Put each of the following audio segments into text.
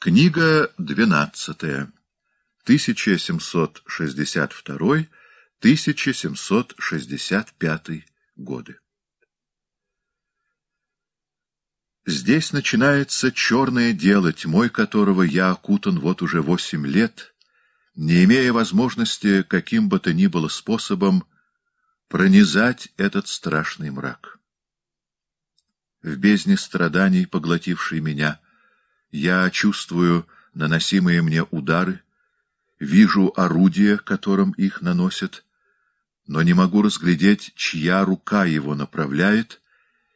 Книга 12. 1762-1765 годы. Здесь начинается черное дело, тьмой которого я окутан вот уже восемь лет, не имея возможности каким бы то ни было способом пронизать этот страшный мрак. В бездне страданий, поглотившей меня, — я чувствую наносимые мне удары, вижу орудия, которым их наносят, но не могу разглядеть, чья рука его направляет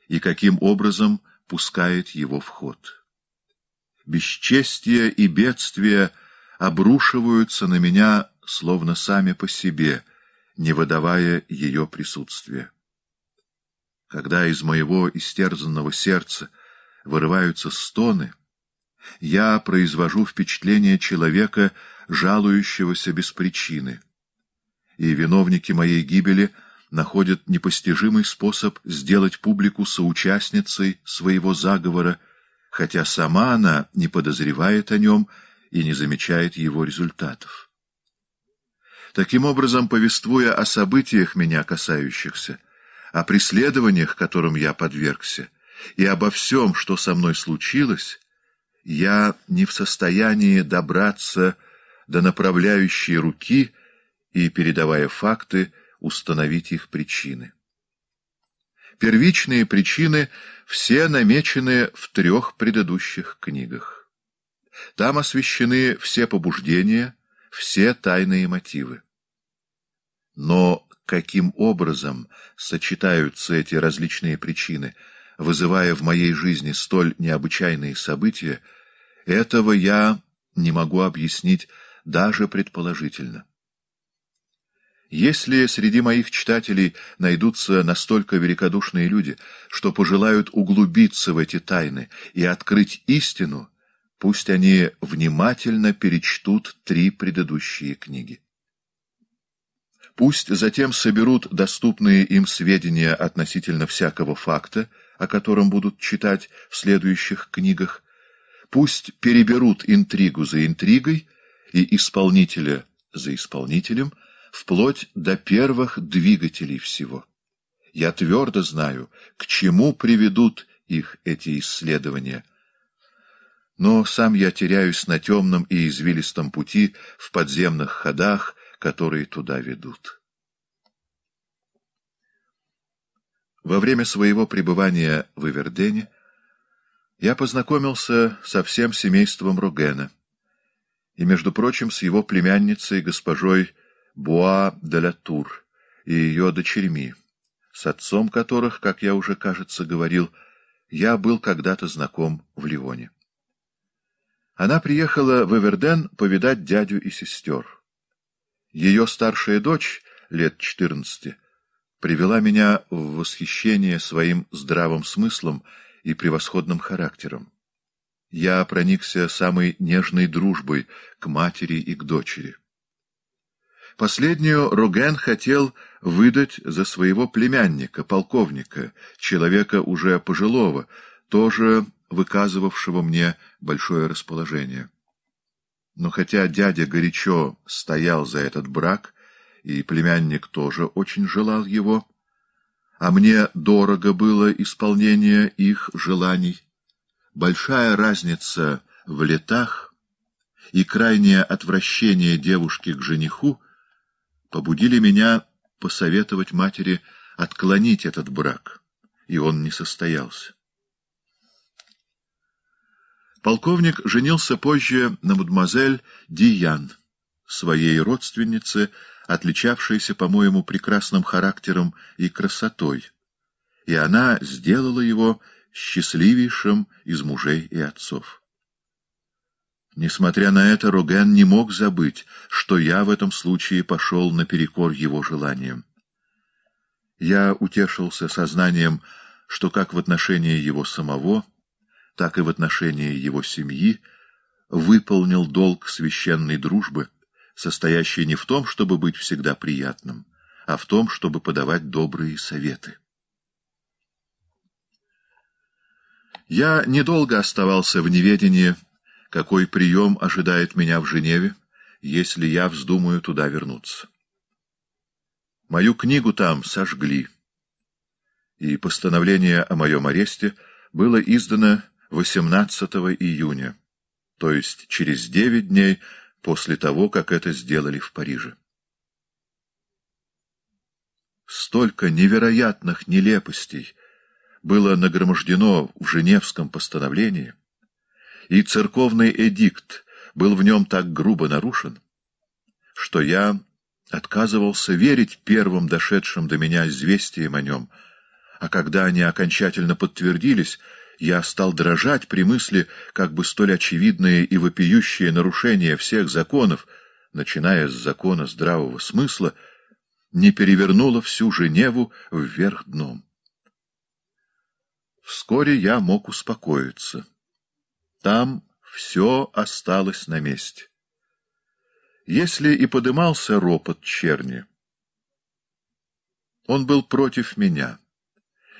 и каким образом пускает его в ход. Бесчестие и бедствие обрушиваются на меня словно сами по себе, не выдавая ее присутствия. Когда из моего истерзанного сердца вырываются стоны — я произвожу впечатление человека, жалующегося без причины. И виновники моей гибели находят непостижимый способ сделать публику соучастницей своего заговора, хотя сама она не подозревает о нем и не замечает его результатов. Таким образом, повествуя о событиях, меня касающихся, о преследованиях, которым я подвергся, и обо всем, что со мной случилось, я не в состоянии добраться до направляющей руки и, передавая факты, установить их причины. Первичные причины все намечены в трех предыдущих книгах. Там освещены все побуждения, все тайные мотивы. Но каким образом сочетаются эти различные причины, вызывая в моей жизни столь необычайные события, этого я не могу объяснить даже предположительно. Если среди моих читателей найдутся настолько великодушные люди, что пожелают углубиться в эти тайны и открыть истину, пусть они внимательно перечтут три предыдущие книги. Пусть затем соберут доступные им сведения относительно всякого факта, о котором будут читать в следующих книгах, Пусть переберут интригу за интригой и исполнителя за исполнителем, вплоть до первых двигателей всего. Я твердо знаю, к чему приведут их эти исследования. Но сам я теряюсь на темном и извилистом пути в подземных ходах, которые туда ведут. Во время своего пребывания в Ивердене я познакомился со всем семейством Ругена, и, между прочим, с его племянницей госпожой Буа де ла Тур и ее дочерьми, с отцом которых, как я уже, кажется, говорил, я был когда-то знаком в Ливоне. Она приехала в Эверден повидать дядю и сестер. Ее старшая дочь, лет четырнадцати, привела меня в восхищение своим здравым смыслом и превосходным характером. Я проникся самой нежной дружбой к матери и к дочери. Последнюю Роген хотел выдать за своего племянника, полковника, человека уже пожилого, тоже выказывавшего мне большое расположение. Но хотя дядя горячо стоял за этот брак, и племянник тоже очень желал его, а мне дорого было исполнение их желаний. Большая разница в летах и крайнее отвращение девушки к жениху побудили меня посоветовать матери отклонить этот брак, и он не состоялся. Полковник женился позже на мадемуазель Диян, своей родственнице, отличавшийся, по-моему, прекрасным характером и красотой, и она сделала его счастливейшим из мужей и отцов. Несмотря на это, Роген не мог забыть, что я в этом случае пошел наперекор его желаниям. Я утешился сознанием, что как в отношении его самого, так и в отношении его семьи выполнил долг священной дружбы — состоящий не в том, чтобы быть всегда приятным, а в том, чтобы подавать добрые советы. Я недолго оставался в неведении, какой прием ожидает меня в Женеве, если я вздумаю туда вернуться. Мою книгу там сожгли, и постановление о моем аресте было издано 18 июня, то есть через девять дней после того, как это сделали в Париже. Столько невероятных нелепостей было нагромождено в Женевском постановлении, и церковный эдикт был в нем так грубо нарушен, что я отказывался верить первым дошедшим до меня известиям о нем, а когда они окончательно подтвердились — я стал дрожать при мысли, как бы столь очевидное и вопиющее нарушение всех законов, начиная с закона здравого смысла, не перевернуло всю Женеву вверх дном. Вскоре я мог успокоиться. Там все осталось на месте. Если и подымался ропот черни, он был против меня —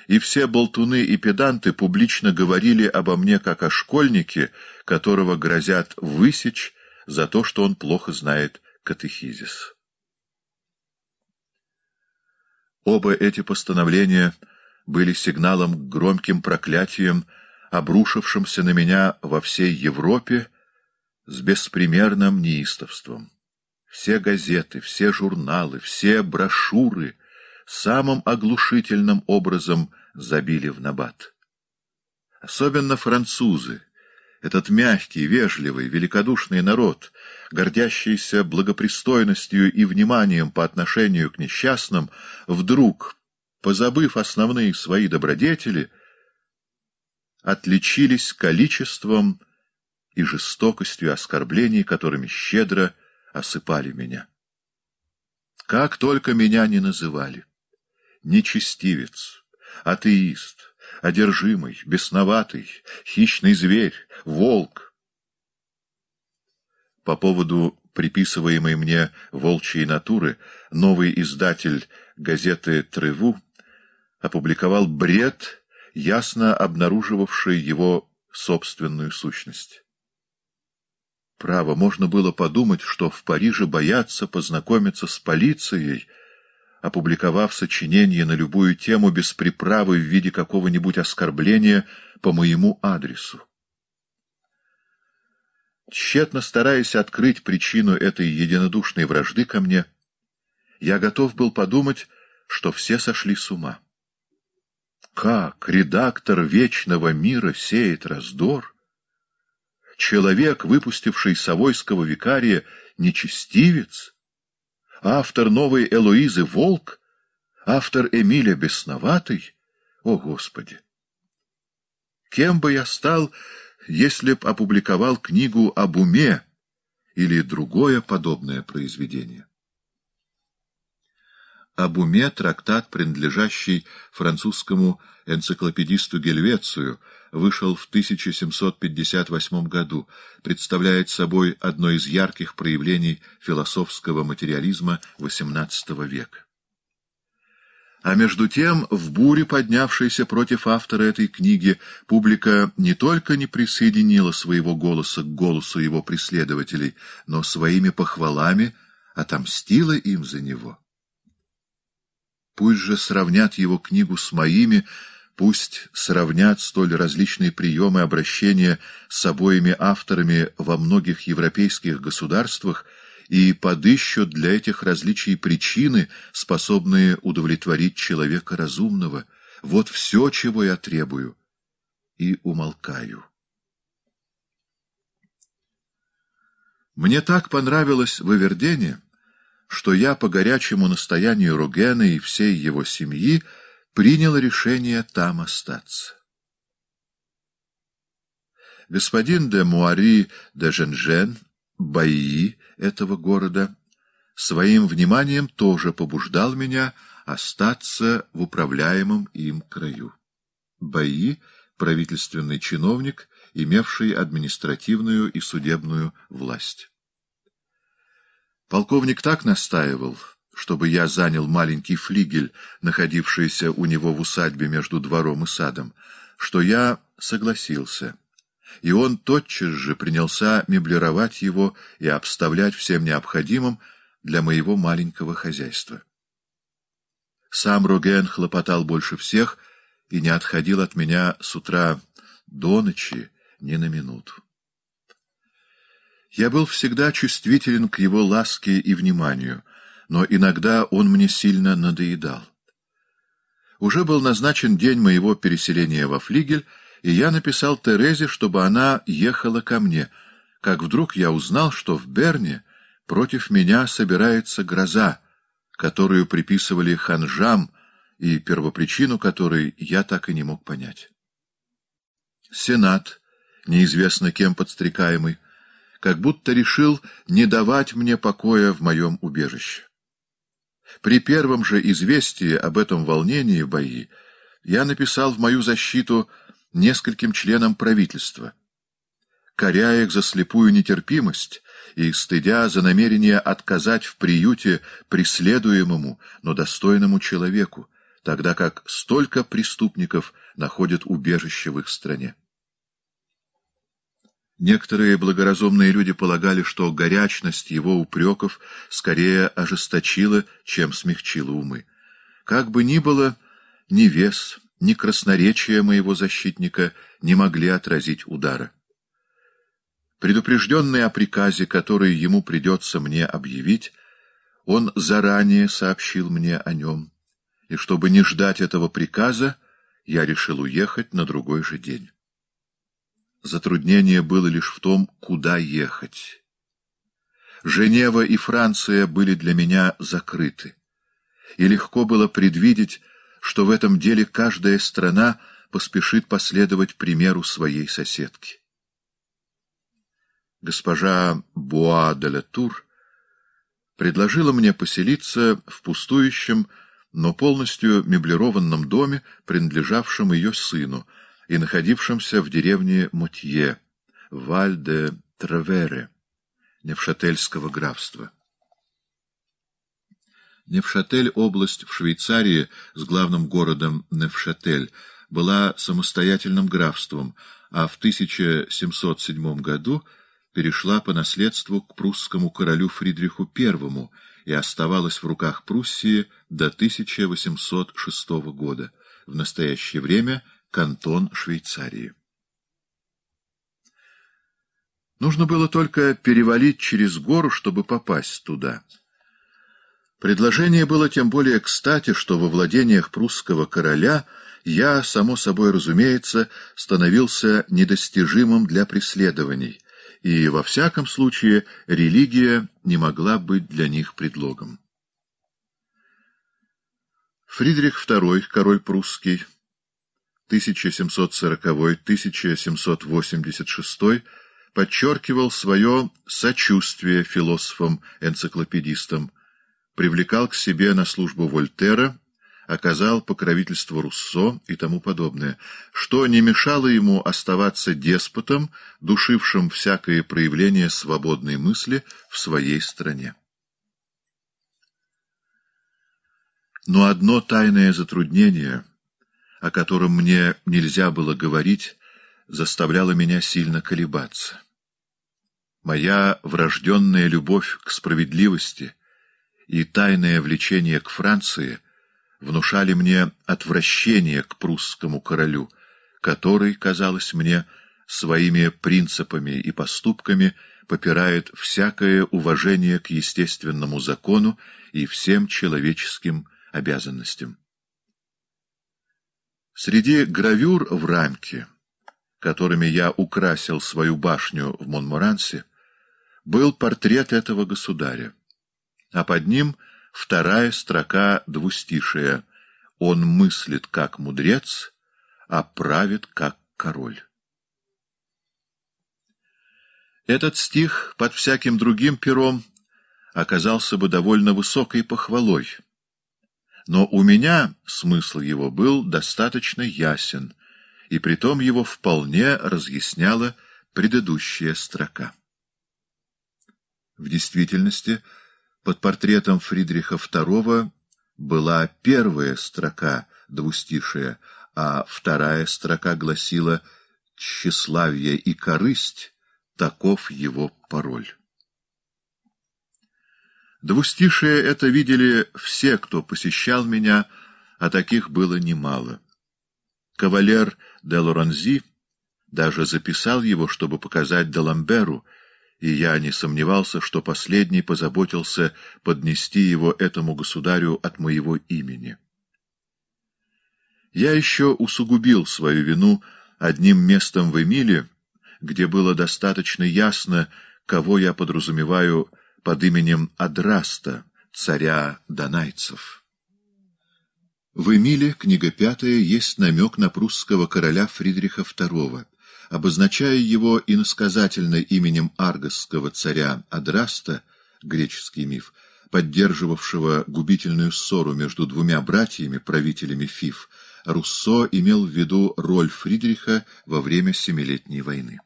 и все болтуны и педанты публично говорили обо мне как о школьнике, которого грозят высечь за то, что он плохо знает катехизис. Оба эти постановления были сигналом к громким проклятиям, обрушившимся на меня во всей Европе с беспримерным неистовством. Все газеты, все журналы, все брошюры — самым оглушительным образом забили в набат. Особенно французы, этот мягкий, вежливый, великодушный народ, гордящийся благопристойностью и вниманием по отношению к несчастным, вдруг, позабыв основные свои добродетели, отличились количеством и жестокостью оскорблений, которыми щедро осыпали меня. Как только меня не называли нечестивец, атеист, одержимый, бесноватый, хищный зверь, волк. По поводу приписываемой мне «волчьей натуры» новый издатель газеты «Треву» опубликовал бред, ясно обнаруживавший его собственную сущность. Право, можно было подумать, что в Париже боятся познакомиться с полицией — опубликовав сочинение на любую тему без приправы в виде какого-нибудь оскорбления по моему адресу. Тщетно стараясь открыть причину этой единодушной вражды ко мне, я готов был подумать, что все сошли с ума. Как редактор «Вечного мира» сеет раздор? Человек, выпустивший Савойского викария, нечестивец — автор новой Элоизы Волк, автор Эмиля Бесноватый? О, Господи! Кем бы я стал, если б опубликовал книгу об уме или другое подобное произведение? Об уме трактат, принадлежащий французскому энциклопедисту Гельвецию — вышел в 1758 году, представляет собой одно из ярких проявлений философского материализма XVIII века. А между тем, в буре, поднявшейся против автора этой книги, публика не только не присоединила своего голоса к голосу его преследователей, но своими похвалами отомстила им за него. Пусть же сравнят его книгу с моими, Пусть сравнят столь различные приемы обращения с обоими авторами во многих европейских государствах и подыщут для этих различий причины, способные удовлетворить человека разумного. Вот все, чего я требую. И умолкаю. Мне так понравилось Вывердение, что я по горячему настоянию Ругена и всей его семьи принял решение там остаться. Господин де Муари де Женжен, бои этого города, своим вниманием тоже побуждал меня остаться в управляемом им краю. Бои — правительственный чиновник, имевший административную и судебную власть. Полковник так настаивал — чтобы я занял маленький флигель, находившийся у него в усадьбе между двором и садом, что я согласился. И он тотчас же принялся меблировать его и обставлять всем необходимым для моего маленького хозяйства. Сам Роген хлопотал больше всех и не отходил от меня с утра до ночи ни на минуту. Я был всегда чувствителен к его ласке и вниманию — но иногда он мне сильно надоедал. Уже был назначен день моего переселения во флигель, и я написал Терезе, чтобы она ехала ко мне, как вдруг я узнал, что в Берне против меня собирается гроза, которую приписывали ханжам и первопричину которой я так и не мог понять. Сенат, неизвестно кем подстрекаемый, как будто решил не давать мне покоя в моем убежище. При первом же известии об этом волнении бои я написал в мою защиту нескольким членам правительства, коря их за слепую нетерпимость и стыдя за намерение отказать в приюте преследуемому, но достойному человеку, тогда как столько преступников находят убежище в их стране. Некоторые благоразумные люди полагали, что горячность его упреков скорее ожесточила, чем смягчила умы. Как бы ни было, ни вес, ни красноречие моего защитника не могли отразить удара. Предупрежденный о приказе, который ему придется мне объявить, он заранее сообщил мне о нем, и чтобы не ждать этого приказа, я решил уехать на другой же день. Затруднение было лишь в том, куда ехать. Женева и Франция были для меня закрыты, и легко было предвидеть, что в этом деле каждая страна поспешит последовать примеру своей соседки. Госпожа Буа де Летур предложила мне поселиться в пустующем, но полностью меблированном доме, принадлежавшем ее сыну, и находившимся в деревне Мутье, Валь-де-Травере, Невшательского графства. Невшатель, область в Швейцарии с главным городом Невшатель, была самостоятельным графством, а в 1707 году перешла по наследству к прусскому королю Фридриху I и оставалась в руках Пруссии до 1806 года. В настоящее время – кантон Швейцарии. Нужно было только перевалить через гору, чтобы попасть туда. Предложение было тем более кстати, что во владениях прусского короля я, само собой разумеется, становился недостижимым для преследований, и, во всяком случае, религия не могла быть для них предлогом. Фридрих II, король прусский, 1740-1786 подчеркивал свое сочувствие философам-энциклопедистам, привлекал к себе на службу Вольтера, оказал покровительство Руссо и тому подобное, что не мешало ему оставаться деспотом, душившим всякое проявление свободной мысли в своей стране. Но одно тайное затруднение — о котором мне нельзя было говорить, заставляло меня сильно колебаться. Моя врожденная любовь к справедливости и тайное влечение к Франции внушали мне отвращение к прусскому королю, который, казалось мне, своими принципами и поступками попирает всякое уважение к естественному закону и всем человеческим обязанностям. Среди гравюр в рамке, которыми я украсил свою башню в Монморансе, был портрет этого государя, а под ним вторая строка двустишия «Он мыслит как мудрец, а правит как король». Этот стих под всяким другим пером оказался бы довольно высокой похвалой, но у меня смысл его был достаточно ясен, и притом его вполне разъясняла предыдущая строка. В действительности, под портретом Фридриха II была первая строка двустишая, а вторая строка гласила «Тщеславие и корысть» — таков его пароль. Двустишие это видели все, кто посещал меня, а таких было немало. Кавалер де Лоранзи даже записал его, чтобы показать Даламберу, и я не сомневался, что последний позаботился поднести его этому государю от моего имени. Я еще усугубил свою вину одним местом в Эмиле, где было достаточно ясно, кого я подразумеваю под именем Адраста, царя донайцев. В Эмиле, книга пятая, есть намек на прусского короля Фридриха II, обозначая его иносказательно именем аргосского царя Адраста, греческий миф, поддерживавшего губительную ссору между двумя братьями, правителями Фиф, Руссо имел в виду роль Фридриха во время Семилетней войны.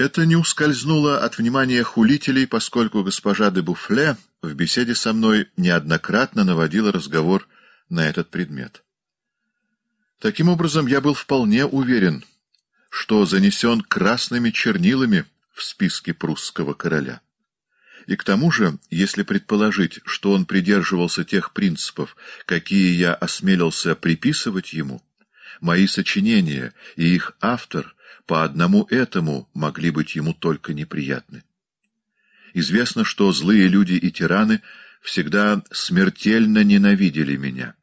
Это не ускользнуло от внимания хулителей, поскольку госпожа де Буфле в беседе со мной неоднократно наводила разговор на этот предмет. Таким образом, я был вполне уверен, что занесен красными чернилами в списке прусского короля. И к тому же, если предположить, что он придерживался тех принципов, какие я осмелился приписывать ему, мои сочинения и их автор — по одному этому могли быть ему только неприятны. Известно, что злые люди и тираны всегда смертельно ненавидели меня,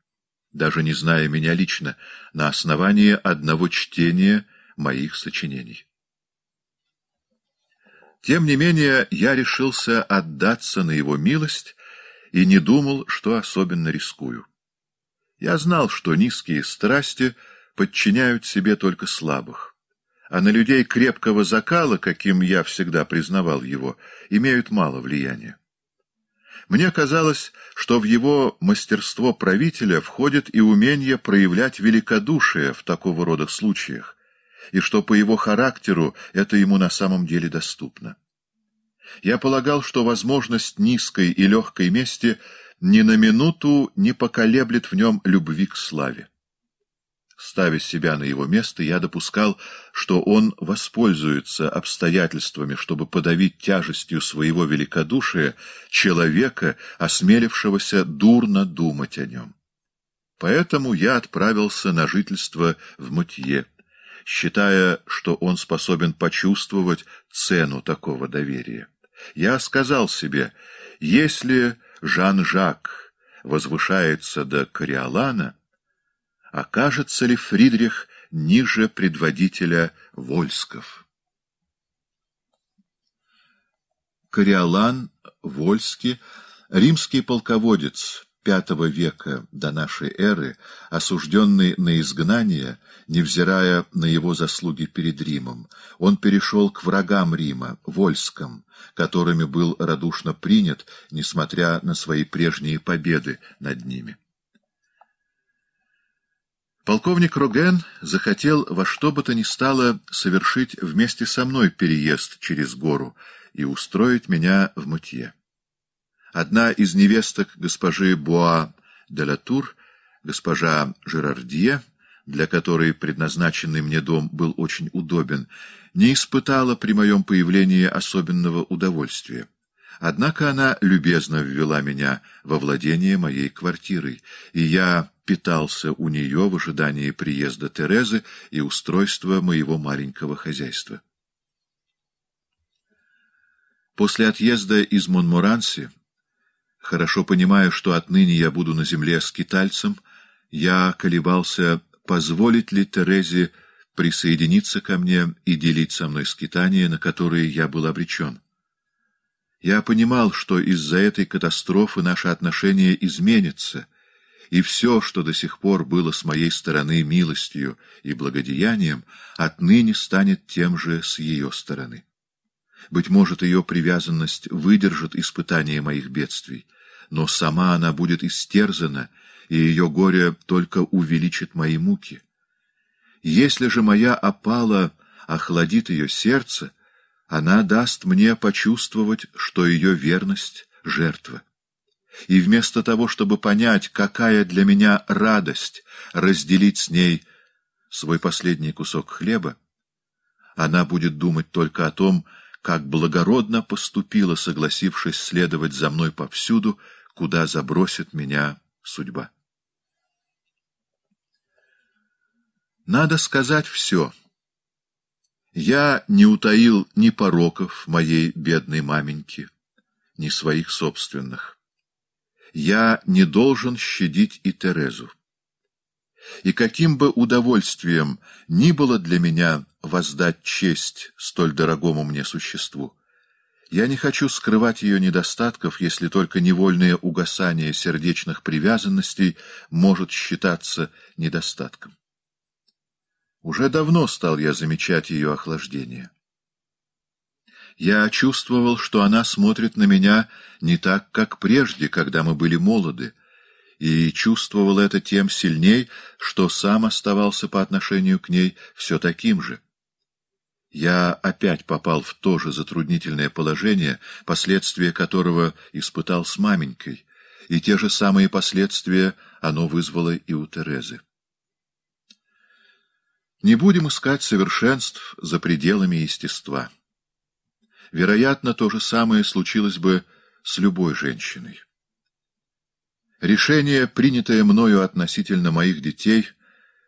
даже не зная меня лично, на основании одного чтения моих сочинений. Тем не менее, я решился отдаться на его милость и не думал, что особенно рискую. Я знал, что низкие страсти подчиняют себе только слабых а на людей крепкого закала, каким я всегда признавал его, имеют мало влияния. Мне казалось, что в его мастерство правителя входит и умение проявлять великодушие в такого рода случаях, и что по его характеру это ему на самом деле доступно. Я полагал, что возможность низкой и легкой мести ни на минуту не поколеблет в нем любви к славе. Ставя себя на его место, я допускал, что он воспользуется обстоятельствами, чтобы подавить тяжестью своего великодушия человека, осмелившегося дурно думать о нем. Поэтому я отправился на жительство в Мутье, считая, что он способен почувствовать цену такого доверия. Я сказал себе, если Жан-Жак возвышается до Кориолана, окажется ли Фридрих ниже предводителя Вольсков. Кориолан Вольски, римский полководец V века до нашей эры, осужденный на изгнание, невзирая на его заслуги перед Римом, он перешел к врагам Рима, Вольскам, которыми был радушно принят, несмотря на свои прежние победы над ними. Полковник Роген захотел во что бы то ни стало совершить вместе со мной переезд через гору и устроить меня в мытье. Одна из невесток госпожи Буа де ла Тур, госпожа Жерардье, для которой предназначенный мне дом был очень удобен, не испытала при моем появлении особенного удовольствия. Однако она любезно ввела меня во владение моей квартирой, и я питался у нее в ожидании приезда Терезы и устройства моего маленького хозяйства. После отъезда из Монморанси, хорошо понимая, что отныне я буду на земле с китальцем, я колебался, позволить ли Терезе присоединиться ко мне и делить со мной скитания, на которые я был обречен. Я понимал, что из-за этой катастрофы наши отношения изменятся, и все, что до сих пор было с моей стороны милостью и благодеянием, отныне станет тем же с ее стороны. Быть может, ее привязанность выдержит испытание моих бедствий, но сама она будет истерзана, и ее горе только увеличит мои муки. Если же моя опала охладит ее сердце, она даст мне почувствовать, что ее верность — жертва. И вместо того, чтобы понять, какая для меня радость разделить с ней свой последний кусок хлеба, она будет думать только о том, как благородно поступила, согласившись следовать за мной повсюду, куда забросит меня судьба. Надо сказать все — я не утаил ни пороков моей бедной маменьки, ни своих собственных. Я не должен щадить и Терезу. И каким бы удовольствием ни было для меня воздать честь столь дорогому мне существу, я не хочу скрывать ее недостатков, если только невольное угасание сердечных привязанностей может считаться недостатком. Уже давно стал я замечать ее охлаждение. Я чувствовал, что она смотрит на меня не так, как прежде, когда мы были молоды, и чувствовал это тем сильней, что сам оставался по отношению к ней все таким же. Я опять попал в то же затруднительное положение, последствия которого испытал с маменькой, и те же самые последствия оно вызвало и у Терезы. Не будем искать совершенств за пределами естества. Вероятно, то же самое случилось бы с любой женщиной. Решение, принятое мною относительно моих детей,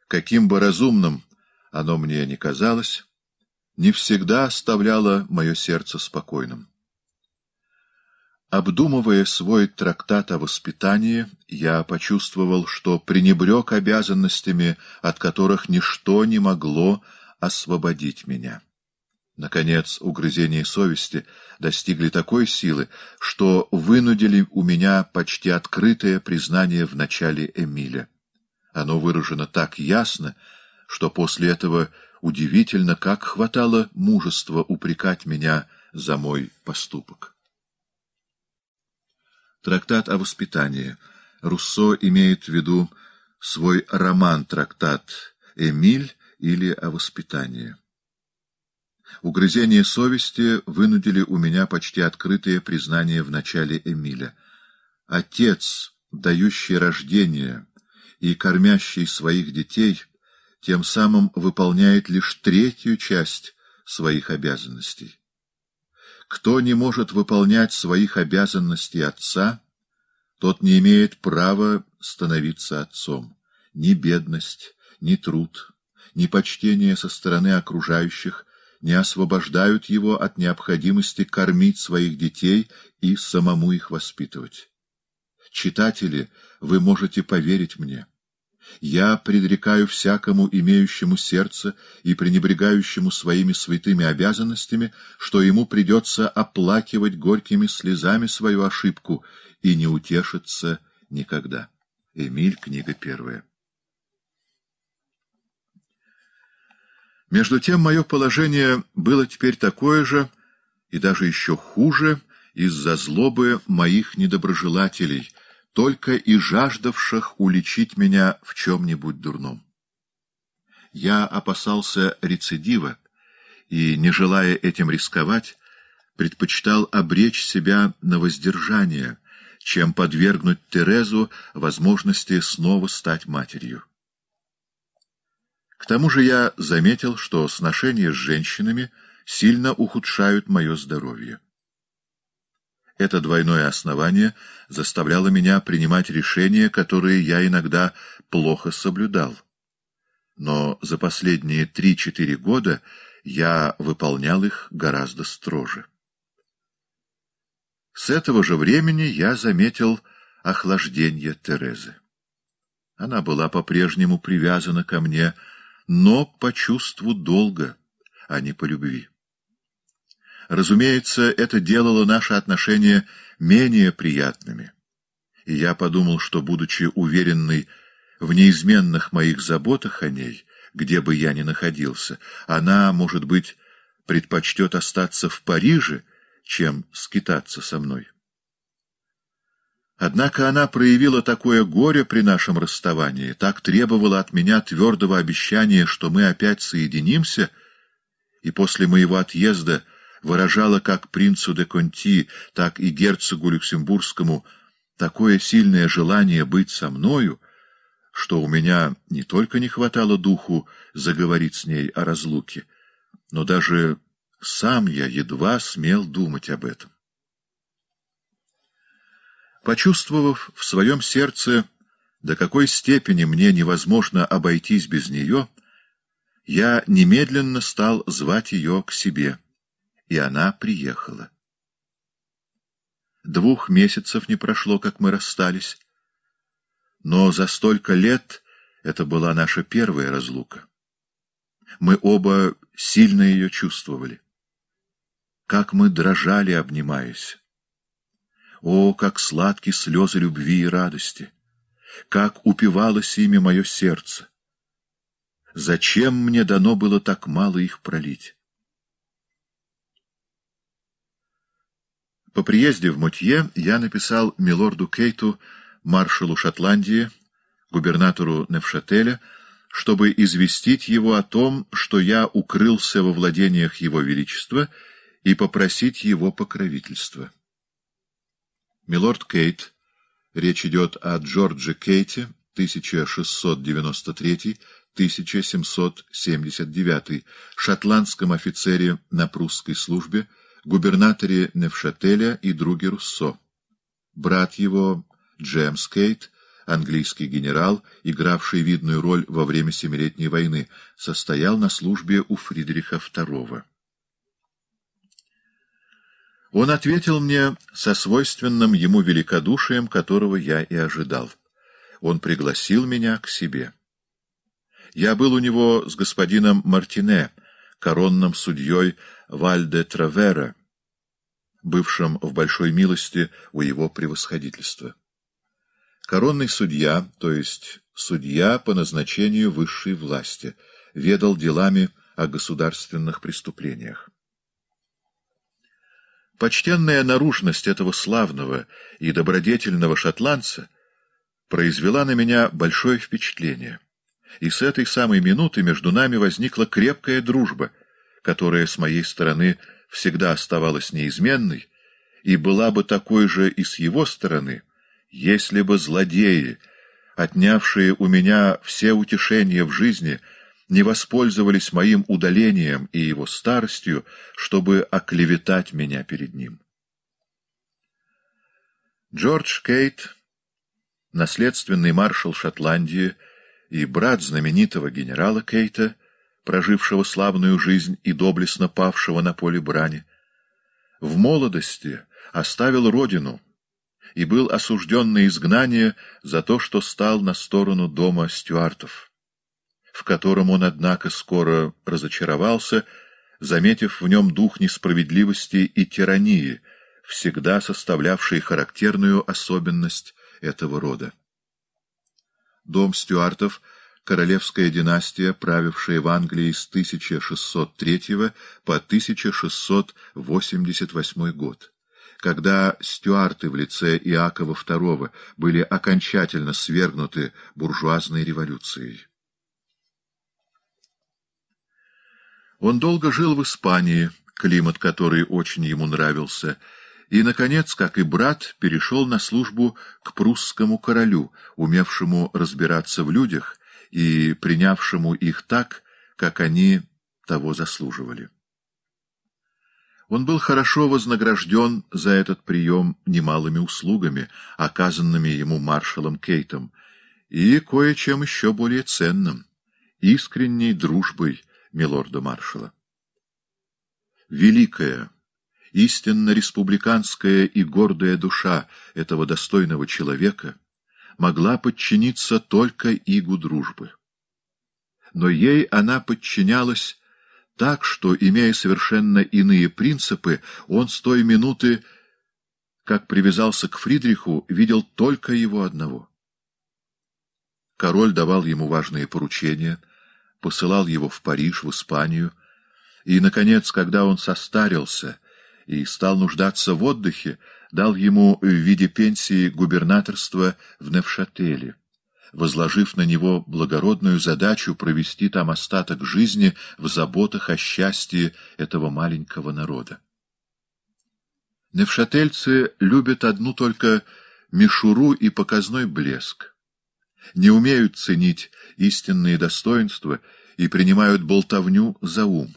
каким бы разумным оно мне ни казалось, не всегда оставляло мое сердце спокойным. Обдумывая свой трактат о воспитании, я почувствовал, что пренебрег обязанностями, от которых ничто не могло освободить меня. Наконец, угрызения совести достигли такой силы, что вынудили у меня почти открытое признание в начале Эмиля. Оно выражено так ясно, что после этого удивительно, как хватало мужества упрекать меня за мой поступок. Трактат о воспитании. Руссо имеет в виду свой роман-трактат «Эмиль» или «О воспитании». Угрызения совести вынудили у меня почти открытое признание в начале Эмиля. Отец, дающий рождение и кормящий своих детей, тем самым выполняет лишь третью часть своих обязанностей. Кто не может выполнять своих обязанностей отца, тот не имеет права становиться отцом. Ни бедность, ни труд, ни почтение со стороны окружающих не освобождают его от необходимости кормить своих детей и самому их воспитывать. Читатели, вы можете поверить мне. Я предрекаю всякому имеющему сердце и пренебрегающему своими святыми обязанностями, что ему придется оплакивать горькими слезами свою ошибку и не утешиться никогда. Эмиль, книга первая. Между тем, мое положение было теперь такое же, и даже еще хуже, из-за злобы моих недоброжелателей, только и жаждавших уличить меня в чем-нибудь дурном. Я опасался рецидива и, не желая этим рисковать, предпочитал обречь себя на воздержание, чем подвергнуть Терезу возможности снова стать матерью. К тому же я заметил, что сношения с женщинами сильно ухудшают мое здоровье. Это двойное основание заставляло меня принимать решения, которые я иногда плохо соблюдал. Но за последние три-четыре года я выполнял их гораздо строже. С этого же времени я заметил охлаждение Терезы. Она была по-прежнему привязана ко мне, но по чувству долга, а не по любви. Разумеется, это делало наши отношения менее приятными. И я подумал, что, будучи уверенной в неизменных моих заботах о ней, где бы я ни находился, она, может быть, предпочтет остаться в Париже, чем скитаться со мной. Однако она проявила такое горе при нашем расставании, так требовала от меня твердого обещания, что мы опять соединимся, и после моего отъезда — выражала как принцу де Конти, так и герцогу Люксембургскому такое сильное желание быть со мною, что у меня не только не хватало духу заговорить с ней о разлуке, но даже сам я едва смел думать об этом. Почувствовав в своем сердце, до какой степени мне невозможно обойтись без нее, я немедленно стал звать ее к себе и она приехала. Двух месяцев не прошло, как мы расстались, но за столько лет это была наша первая разлука. Мы оба сильно ее чувствовали. Как мы дрожали, обнимаясь! О, как сладки слезы любви и радости! Как упивалось ими мое сердце! Зачем мне дано было так мало их пролить? По приезде в Мутье я написал милорду Кейту, маршалу Шотландии, губернатору Невшателя, чтобы известить его о том, что я укрылся во владениях его величества, и попросить его покровительства. Милорд Кейт, речь идет о Джордже Кейте, 1693-1779, шотландском офицере на прусской службе, губернаторе Невшателя и друге Руссо. Брат его, Джемс Кейт, английский генерал, игравший видную роль во время Семилетней войны, состоял на службе у Фридриха II. Он ответил мне со свойственным ему великодушием, которого я и ожидал. Он пригласил меня к себе. Я был у него с господином Мартине, коронным судьей Вальде Травера, бывшим в большой милости у его превосходительства. Коронный судья, то есть судья по назначению высшей власти, ведал делами о государственных преступлениях. Почтенная наружность этого славного и добродетельного шотландца произвела на меня большое впечатление, и с этой самой минуты между нами возникла крепкая дружба — которая с моей стороны всегда оставалась неизменной, и была бы такой же и с его стороны, если бы злодеи, отнявшие у меня все утешения в жизни, не воспользовались моим удалением и его старостью, чтобы оклеветать меня перед ним. Джордж Кейт, наследственный маршал Шотландии и брат знаменитого генерала Кейта, — прожившего славную жизнь и доблестно павшего на поле брани. В молодости оставил родину и был осужден на изгнание за то, что стал на сторону дома стюартов, в котором он, однако, скоро разочаровался, заметив в нем дух несправедливости и тирании, всегда составлявший характерную особенность этого рода. Дом стюартов — королевская династия, правившая в Англии с 1603 по 1688 год. Когда стюарты в лице Иакова II были окончательно свергнуты буржуазной революцией. Он долго жил в Испании, климат которой очень ему нравился, и, наконец, как и брат, перешел на службу к прусскому королю, умевшему разбираться в людях и принявшему их так, как они того заслуживали. Он был хорошо вознагражден за этот прием немалыми услугами, оказанными ему маршалом Кейтом, и кое-чем еще более ценным — искренней дружбой милорда-маршала. Великая, истинно республиканская и гордая душа этого достойного человека — могла подчиниться только игу дружбы. Но ей она подчинялась так, что, имея совершенно иные принципы, он с той минуты, как привязался к Фридриху, видел только его одного. Король давал ему важные поручения, посылал его в Париж, в Испанию, и, наконец, когда он состарился и стал нуждаться в отдыхе, дал ему в виде пенсии губернаторство в Невшателе, возложив на него благородную задачу провести там остаток жизни в заботах о счастье этого маленького народа. Невшательцы любят одну только мишуру и показной блеск, не умеют ценить истинные достоинства и принимают болтовню за ум.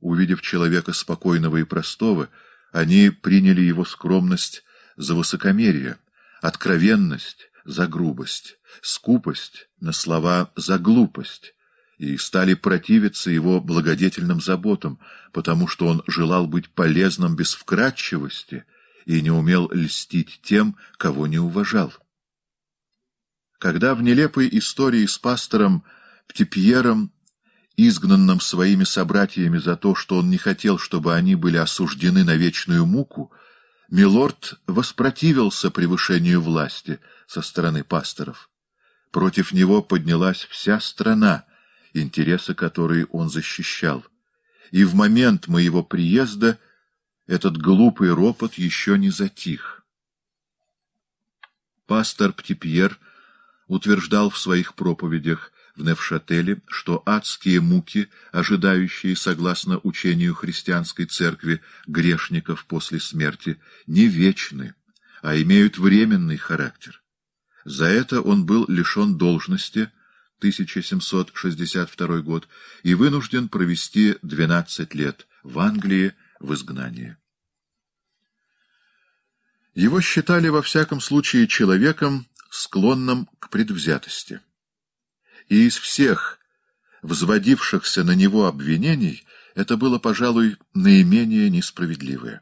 Увидев человека спокойного и простого, они приняли его скромность за высокомерие, откровенность за грубость, скупость на слова за глупость и стали противиться его благодетельным заботам, потому что он желал быть полезным без вкрадчивости и не умел льстить тем, кого не уважал. Когда в нелепой истории с пастором Птипьером изгнанным своими собратьями за то, что он не хотел, чтобы они были осуждены на вечную муку, милорд воспротивился превышению власти со стороны пасторов. Против него поднялась вся страна, интересы которой он защищал. И в момент моего приезда этот глупый ропот еще не затих. Пастор Птипьер утверждал в своих проповедях, в Невшателе, что адские муки, ожидающие, согласно учению христианской церкви, грешников после смерти, не вечны, а имеют временный характер. За это он был лишен должности, 1762 год, и вынужден провести 12 лет в Англии в изгнании. Его считали во всяком случае человеком, склонным к предвзятости и из всех взводившихся на него обвинений это было, пожалуй, наименее несправедливое.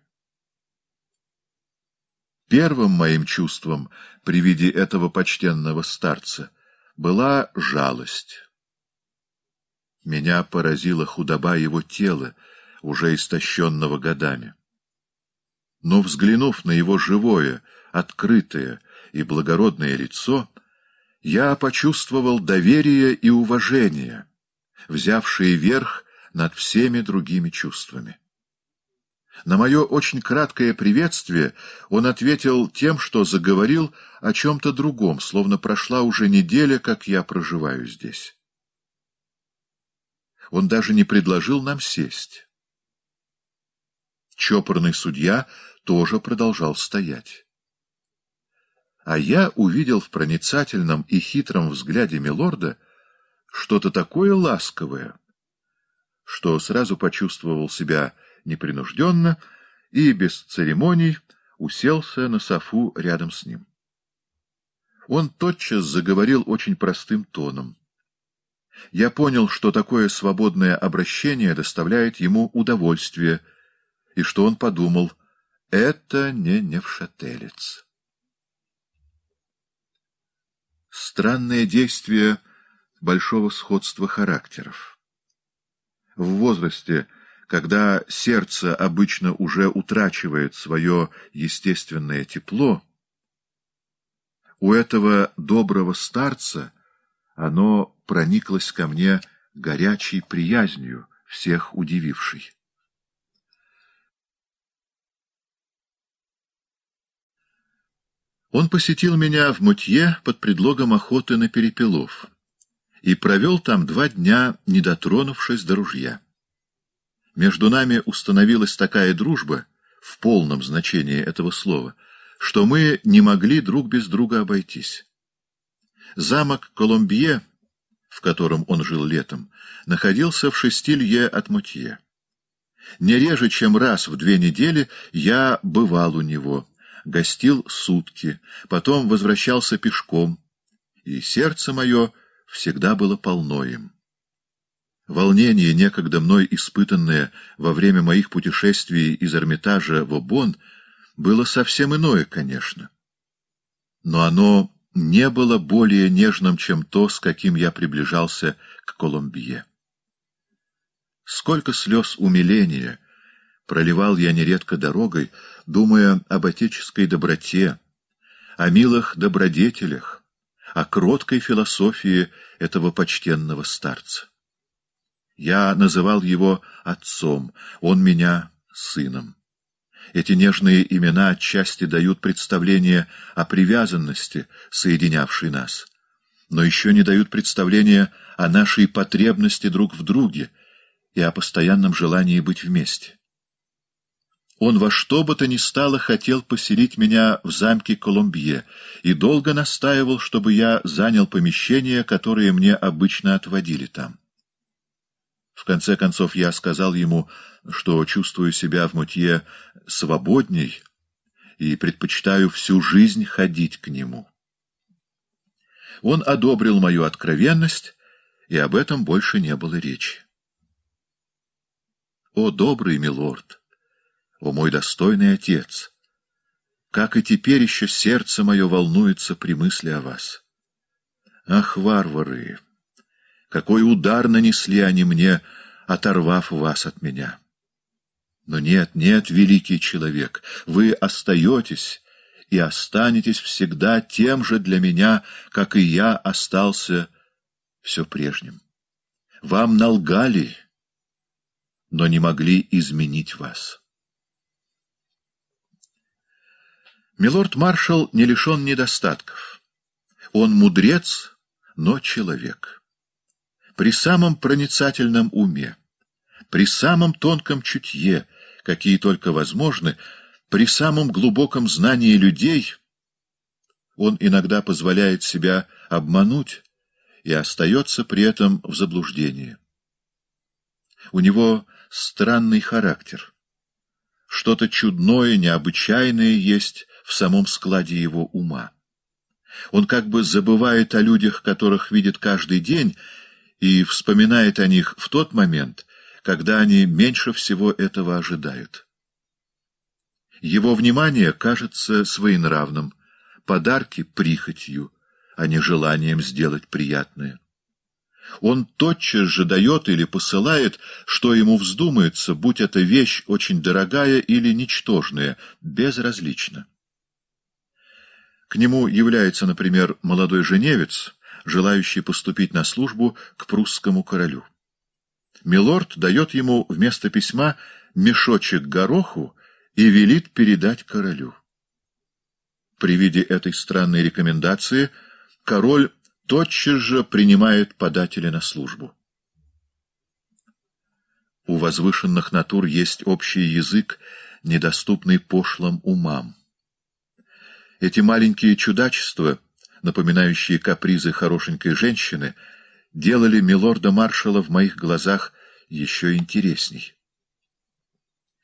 Первым моим чувством при виде этого почтенного старца была жалость. Меня поразила худоба его тела, уже истощенного годами. Но, взглянув на его живое, открытое и благородное лицо, я почувствовал доверие и уважение, взявшие верх над всеми другими чувствами. На мое очень краткое приветствие он ответил тем, что заговорил о чем-то другом, словно прошла уже неделя, как я проживаю здесь. Он даже не предложил нам сесть. Чопорный судья тоже продолжал стоять а я увидел в проницательном и хитром взгляде милорда что-то такое ласковое, что сразу почувствовал себя непринужденно и без церемоний уселся на софу рядом с ним. Он тотчас заговорил очень простым тоном. Я понял, что такое свободное обращение доставляет ему удовольствие, и что он подумал, это не невшателец. Странное действие большого сходства характеров. В возрасте, когда сердце обычно уже утрачивает свое естественное тепло, у этого доброго старца оно прониклось ко мне горячей приязнью, всех удивившей. Он посетил меня в Мутье под предлогом охоты на перепелов и провел там два дня, не дотронувшись до ружья. Между нами установилась такая дружба, в полном значении этого слова, что мы не могли друг без друга обойтись. Замок Коломбье, в котором он жил летом, находился в шестилье от Мутье. Не реже, чем раз в две недели я бывал у него — гостил сутки, потом возвращался пешком, и сердце мое всегда было полно им. Волнение, некогда мной испытанное во время моих путешествий из Эрмитажа в Обон, было совсем иное, конечно. Но оно не было более нежным, чем то, с каким я приближался к Колумбье. Сколько слез умиления проливал я нередко дорогой, думая об отеческой доброте, о милых добродетелях, о кроткой философии этого почтенного старца. Я называл его отцом, он меня сыном. Эти нежные имена отчасти дают представление о привязанности, соединявшей нас, но еще не дают представления о нашей потребности друг в друге и о постоянном желании быть вместе. Он во что бы то ни стало хотел поселить меня в замке Колумбье и долго настаивал, чтобы я занял помещение, которое мне обычно отводили там. В конце концов я сказал ему, что чувствую себя в мутье свободней и предпочитаю всю жизнь ходить к нему. Он одобрил мою откровенность, и об этом больше не было речи. «О, добрый милорд!» О, мой достойный отец! Как и теперь еще сердце мое волнуется при мысли о вас. Ах, варвары! Какой удар нанесли они мне, оторвав вас от меня! Но нет, нет, великий человек, вы остаетесь и останетесь всегда тем же для меня, как и я остался все прежним. Вам налгали, но не могли изменить вас. Милорд-маршал не лишен недостатков. Он мудрец, но человек. При самом проницательном уме, при самом тонком чутье, какие только возможны, при самом глубоком знании людей, он иногда позволяет себя обмануть и остается при этом в заблуждении. У него странный характер. Что-то чудное, необычайное есть в самом складе его ума. Он как бы забывает о людях, которых видит каждый день, и вспоминает о них в тот момент, когда они меньше всего этого ожидают. Его внимание кажется своенравным, подарки — прихотью, а не желанием сделать приятное. Он тотчас же дает или посылает, что ему вздумается, будь это вещь очень дорогая или ничтожная, безразлично. К нему является, например, молодой женевец, желающий поступить на службу к прусскому королю. Милорд дает ему вместо письма мешочек гороху и велит передать королю. При виде этой странной рекомендации король тотчас же принимает подателя на службу. У возвышенных натур есть общий язык, недоступный пошлым умам. Эти маленькие чудачества, напоминающие капризы хорошенькой женщины, делали милорда-маршала в моих глазах еще интересней.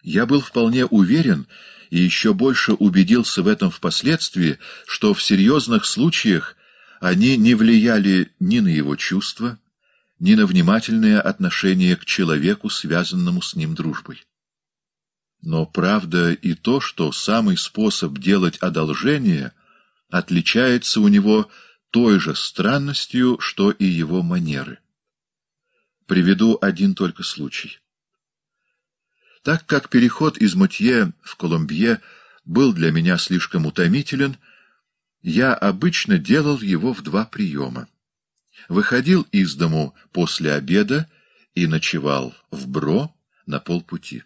Я был вполне уверен и еще больше убедился в этом впоследствии, что в серьезных случаях они не влияли ни на его чувства, ни на внимательное отношение к человеку, связанному с ним дружбой. Но правда и то, что самый способ делать одолжение отличается у него той же странностью, что и его манеры. Приведу один только случай. Так как переход из Мутье в Колумбье был для меня слишком утомителен, я обычно делал его в два приема. Выходил из дому после обеда и ночевал в Бро на полпути.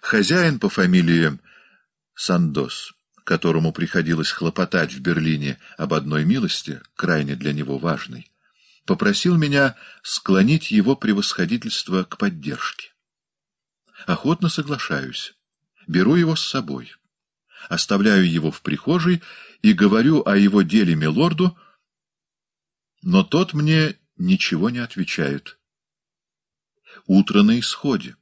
Хозяин по фамилии Сандос, которому приходилось хлопотать в Берлине об одной милости, крайне для него важной, попросил меня склонить его превосходительство к поддержке. Охотно соглашаюсь. Беру его с собой. Оставляю его в прихожей и говорю о его деле милорду, но тот мне ничего не отвечает. Утро на исходе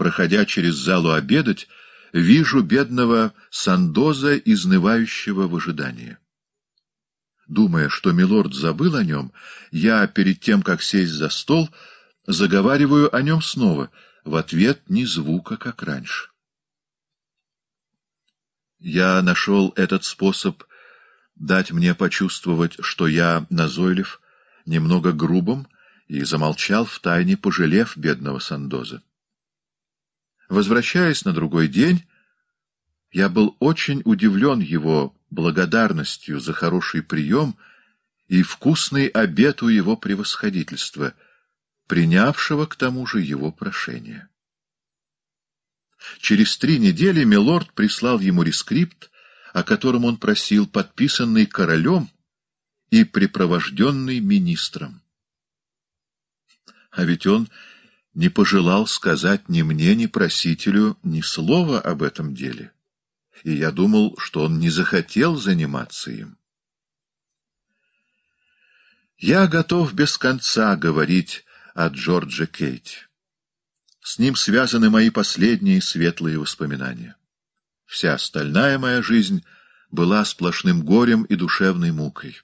проходя через залу обедать, вижу бедного Сандоза, изнывающего в ожидании. Думая, что милорд забыл о нем, я, перед тем, как сесть за стол, заговариваю о нем снова, в ответ ни звука, как раньше. Я нашел этот способ дать мне почувствовать, что я назойлив, немного грубым, и замолчал, в тайне, пожалев бедного Сандоза. Возвращаясь на другой день, я был очень удивлен его благодарностью за хороший прием и вкусный обед у его превосходительства, принявшего к тому же его прошение. Через три недели милорд прислал ему рескрипт, о котором он просил, подписанный королем и припровожденный министром. А ведь он не пожелал сказать ни мне, ни просителю ни слова об этом деле, и я думал, что он не захотел заниматься им. Я готов без конца говорить о Джордже Кейте. С ним связаны мои последние светлые воспоминания. Вся остальная моя жизнь была сплошным горем и душевной мукой.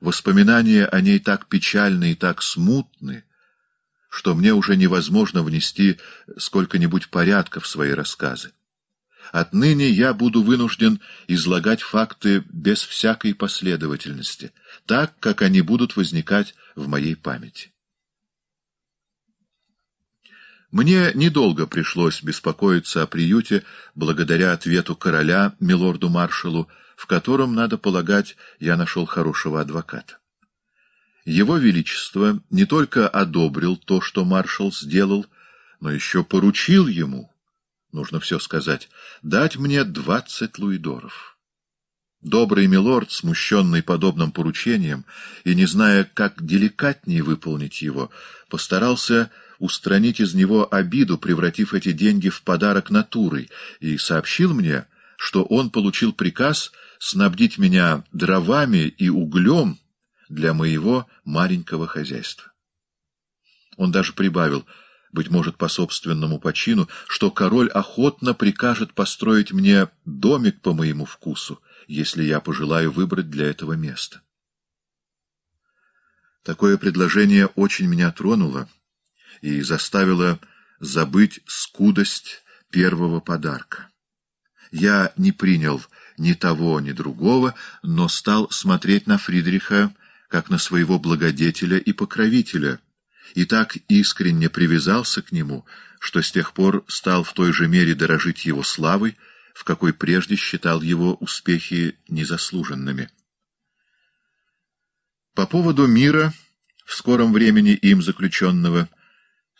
Воспоминания о ней так печальны и так смутны, что мне уже невозможно внести сколько-нибудь порядка в свои рассказы. Отныне я буду вынужден излагать факты без всякой последовательности, так, как они будут возникать в моей памяти. Мне недолго пришлось беспокоиться о приюте благодаря ответу короля, милорду-маршалу, в котором, надо полагать, я нашел хорошего адвоката. Его Величество не только одобрил то, что маршал сделал, но еще поручил ему, нужно все сказать, дать мне двадцать луидоров. Добрый милорд, смущенный подобным поручением и не зная, как деликатнее выполнить его, постарался устранить из него обиду, превратив эти деньги в подарок натурой, и сообщил мне, что он получил приказ снабдить меня дровами и углем, для моего маленького хозяйства. Он даже прибавил, быть может, по собственному почину, что король охотно прикажет построить мне домик по моему вкусу, если я пожелаю выбрать для этого место. Такое предложение очень меня тронуло и заставило забыть скудость первого подарка. Я не принял ни того, ни другого, но стал смотреть на Фридриха как на своего благодетеля и покровителя, и так искренне привязался к нему, что с тех пор стал в той же мере дорожить его славой, в какой прежде считал его успехи незаслуженными. По поводу мира, в скором времени им заключенного,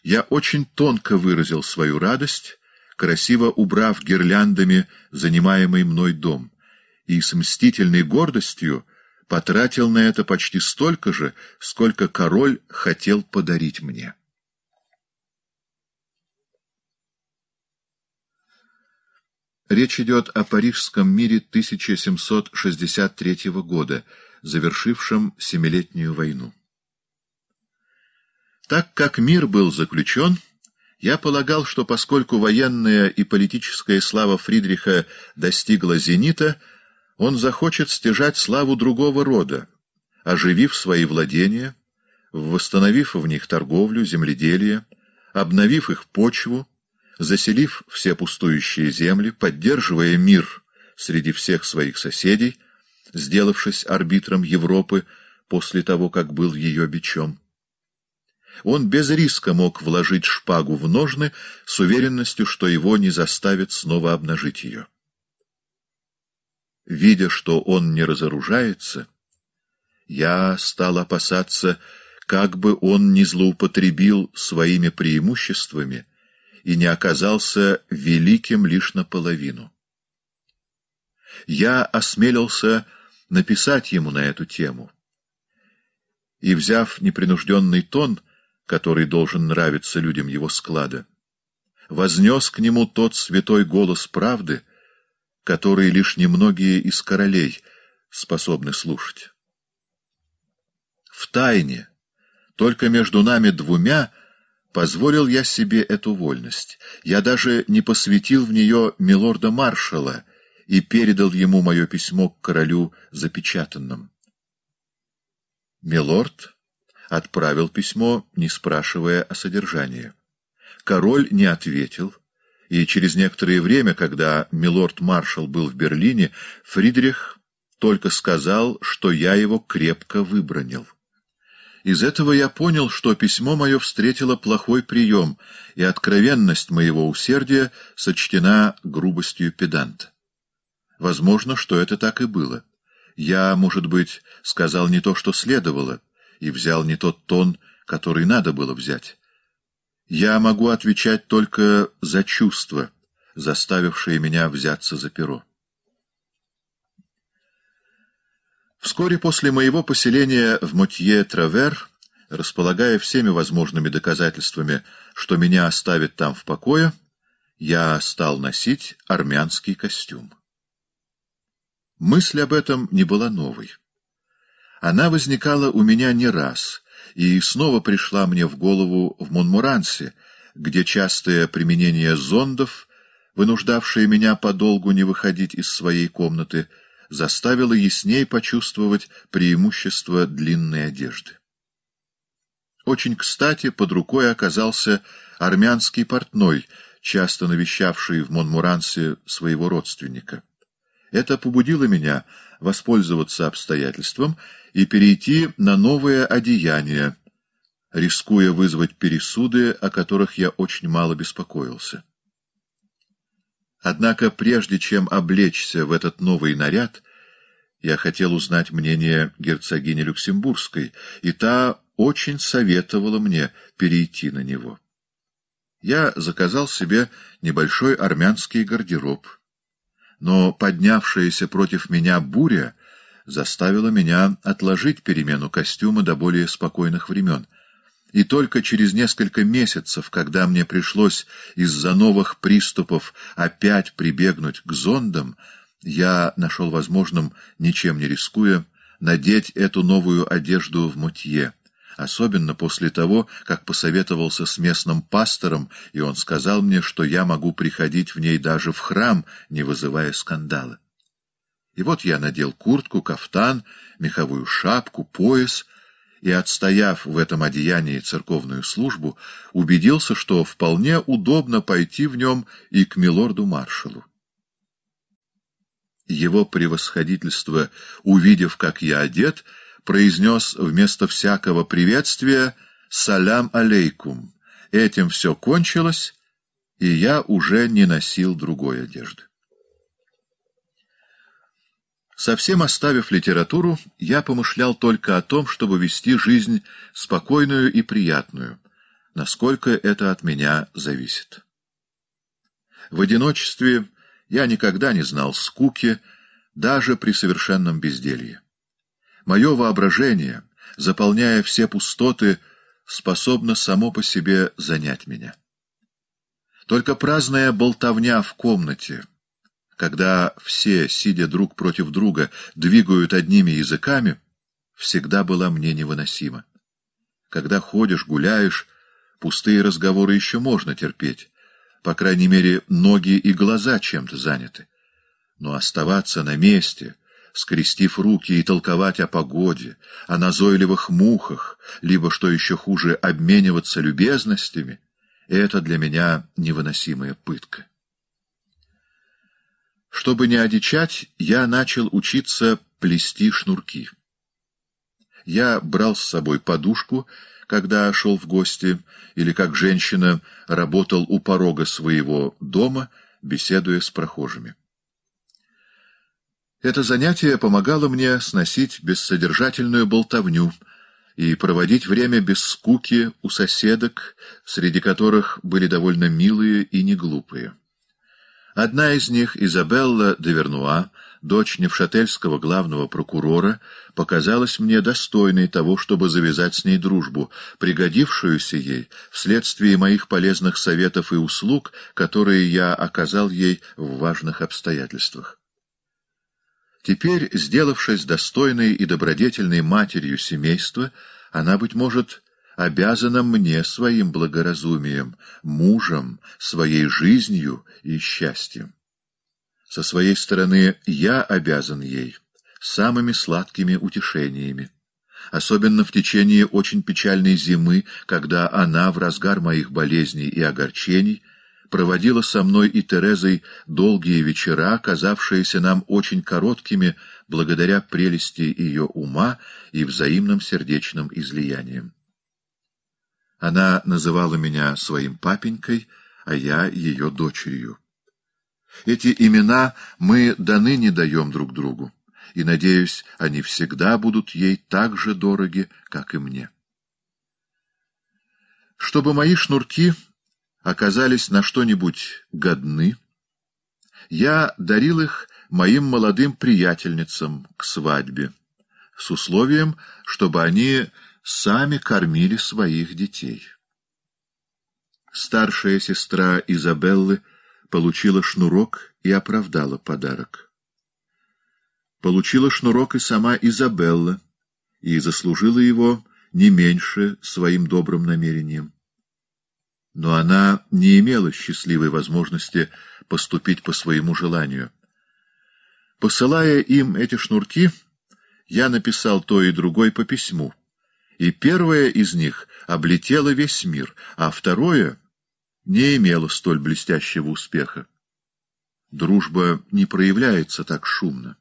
я очень тонко выразил свою радость, красиво убрав гирляндами занимаемый мной дом, и с мстительной гордостью потратил на это почти столько же, сколько король хотел подарить мне. Речь идет о Парижском мире 1763 года, завершившем Семилетнюю войну. Так как мир был заключен, я полагал, что поскольку военная и политическая слава Фридриха достигла зенита, он захочет стяжать славу другого рода, оживив свои владения, восстановив в них торговлю, земледелие, обновив их почву, заселив все пустующие земли, поддерживая мир среди всех своих соседей, сделавшись арбитром Европы после того, как был ее бичом. Он без риска мог вложить шпагу в ножны с уверенностью, что его не заставят снова обнажить ее видя, что он не разоружается, я стал опасаться, как бы он не злоупотребил своими преимуществами и не оказался великим лишь наполовину. Я осмелился написать ему на эту тему. И, взяв непринужденный тон, который должен нравиться людям его склада, вознес к нему тот святой голос правды, который лишь немногие из королей способны слушать. В тайне, только между нами двумя, позволил я себе эту вольность. Я даже не посвятил в нее милорда-маршала и передал ему мое письмо к королю запечатанным. Милорд отправил письмо, не спрашивая о содержании. Король не ответил — и через некоторое время, когда милорд-маршал был в Берлине, Фридрих только сказал, что я его крепко выбронил. Из этого я понял, что письмо мое встретило плохой прием, и откровенность моего усердия сочтена грубостью педанта. Возможно, что это так и было. Я, может быть, сказал не то, что следовало, и взял не тот тон, который надо было взять. Я могу отвечать только за чувства, заставившие меня взяться за перо. Вскоре после моего поселения в Мотье-Травер, располагая всеми возможными доказательствами, что меня оставят там в покое, я стал носить армянский костюм. Мысль об этом не была новой. Она возникала у меня не раз — и снова пришла мне в голову в Монмурансе, где частое применение зондов, вынуждавшее меня подолгу не выходить из своей комнаты, заставило ясней почувствовать преимущество длинной одежды. Очень кстати под рукой оказался армянский портной, часто навещавший в Монмурансе своего родственника. Это побудило меня воспользоваться обстоятельством и перейти на новое одеяние, рискуя вызвать пересуды, о которых я очень мало беспокоился. Однако прежде чем облечься в этот новый наряд, я хотел узнать мнение герцогини Люксембургской, и та очень советовала мне перейти на него. Я заказал себе небольшой армянский гардероб — но поднявшаяся против меня буря заставила меня отложить перемену костюма до более спокойных времен. И только через несколько месяцев, когда мне пришлось из-за новых приступов опять прибегнуть к зондам, я нашел возможным, ничем не рискуя, надеть эту новую одежду в мутье особенно после того, как посоветовался с местным пастором, и он сказал мне, что я могу приходить в ней даже в храм, не вызывая скандала. И вот я надел куртку, кафтан, меховую шапку, пояс — и, отстояв в этом одеянии церковную службу, убедился, что вполне удобно пойти в нем и к милорду-маршалу. Его превосходительство, увидев, как я одет, — произнес вместо всякого приветствия «Салям алейкум». Этим все кончилось, и я уже не носил другой одежды. Совсем оставив литературу, я помышлял только о том, чтобы вести жизнь спокойную и приятную, насколько это от меня зависит. В одиночестве я никогда не знал скуки, даже при совершенном безделье. Мое воображение, заполняя все пустоты, способно само по себе занять меня. Только праздная болтовня в комнате, когда все, сидя друг против друга, двигают одними языками, всегда была мне невыносима. Когда ходишь, гуляешь, пустые разговоры еще можно терпеть. По крайней мере, ноги и глаза чем-то заняты. Но оставаться на месте — скрестив руки и толковать о погоде, о назойливых мухах, либо, что еще хуже, обмениваться любезностями, это для меня невыносимая пытка. Чтобы не одичать, я начал учиться плести шнурки. Я брал с собой подушку, когда шел в гости, или как женщина работал у порога своего дома, беседуя с прохожими. Это занятие помогало мне сносить бессодержательную болтовню и проводить время без скуки у соседок, среди которых были довольно милые и неглупые. Одна из них, Изабелла де Вернуа, дочь Невшательского главного прокурора, показалась мне достойной того, чтобы завязать с ней дружбу, пригодившуюся ей вследствие моих полезных советов и услуг, которые я оказал ей в важных обстоятельствах. Теперь, сделавшись достойной и добродетельной матерью семейства, она, быть может, обязана мне своим благоразумием, мужем, своей жизнью и счастьем. Со своей стороны я обязан ей самыми сладкими утешениями, особенно в течение очень печальной зимы, когда она в разгар моих болезней и огорчений — проводила со мной и Терезой долгие вечера, казавшиеся нам очень короткими благодаря прелести ее ума и взаимным сердечным излияниям. Она называла меня своим папенькой, а я ее дочерью. Эти имена мы даны не даем друг другу, и, надеюсь, они всегда будут ей так же дороги, как и мне. Чтобы мои шнурки оказались на что-нибудь годны, я дарил их моим молодым приятельницам к свадьбе, с условием, чтобы они сами кормили своих детей. Старшая сестра Изабеллы получила шнурок и оправдала подарок. Получила шнурок и сама Изабелла, и заслужила его не меньше своим добрым намерением но она не имела счастливой возможности поступить по своему желанию. Посылая им эти шнурки, я написал то и другой по письму, и первое из них облетело весь мир, а второе не имело столь блестящего успеха. Дружба не проявляется так шумно.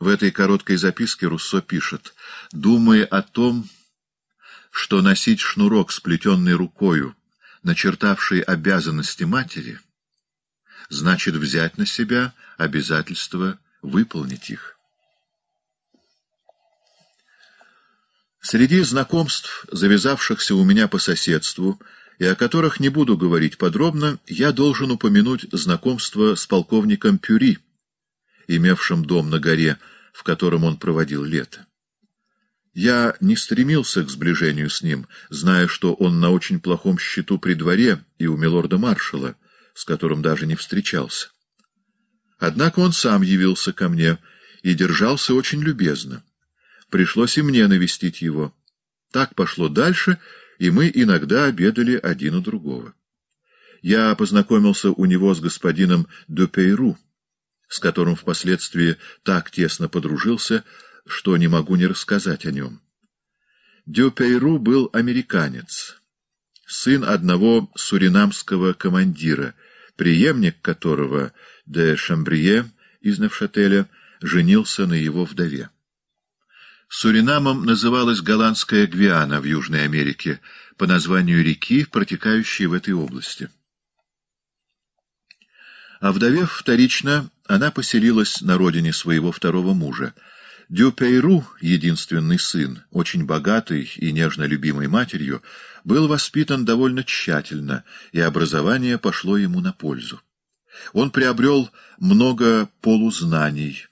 В этой короткой записке Руссо пишет «Думая о том, что носить шнурок, сплетенный рукою, начертавший обязанности матери, значит взять на себя обязательство выполнить их. Среди знакомств, завязавшихся у меня по соседству, и о которых не буду говорить подробно, я должен упомянуть знакомство с полковником Пюри, имевшим дом на горе, в котором он проводил лето. Я не стремился к сближению с ним, зная, что он на очень плохом счету при дворе и у милорда-маршала, с которым даже не встречался. Однако он сам явился ко мне и держался очень любезно. Пришлось и мне навестить его. Так пошло дальше, и мы иногда обедали один у другого. Я познакомился у него с господином Дюпейру, с которым впоследствии так тесно подружился, что не могу не рассказать о нем. Дюпейру был американец, сын одного суринамского командира, преемник которого, де Шамбрие из Навшателя женился на его вдове. Суринамом называлась голландская Гвиана в Южной Америке по названию реки, протекающей в этой области. А Овдовев вторично, она поселилась на родине своего второго мужа — Дюпейру, единственный сын, очень богатый и нежно любимый матерью, был воспитан довольно тщательно, и образование пошло ему на пользу. Он приобрел много полузнаний,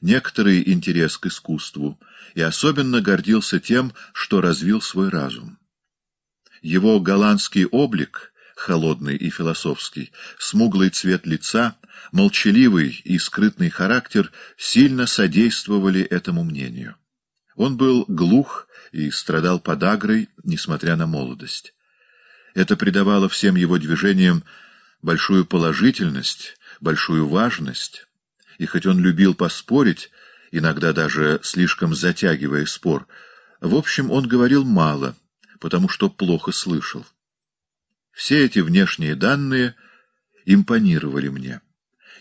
некоторый интерес к искусству, и особенно гордился тем, что развил свой разум. Его голландский облик, холодный и философский, смуглый цвет лица — молчаливый и скрытный характер сильно содействовали этому мнению. Он был глух и страдал подагрой, несмотря на молодость. Это придавало всем его движениям большую положительность, большую важность, и хоть он любил поспорить, иногда даже слишком затягивая спор, в общем, он говорил мало, потому что плохо слышал. Все эти внешние данные импонировали мне.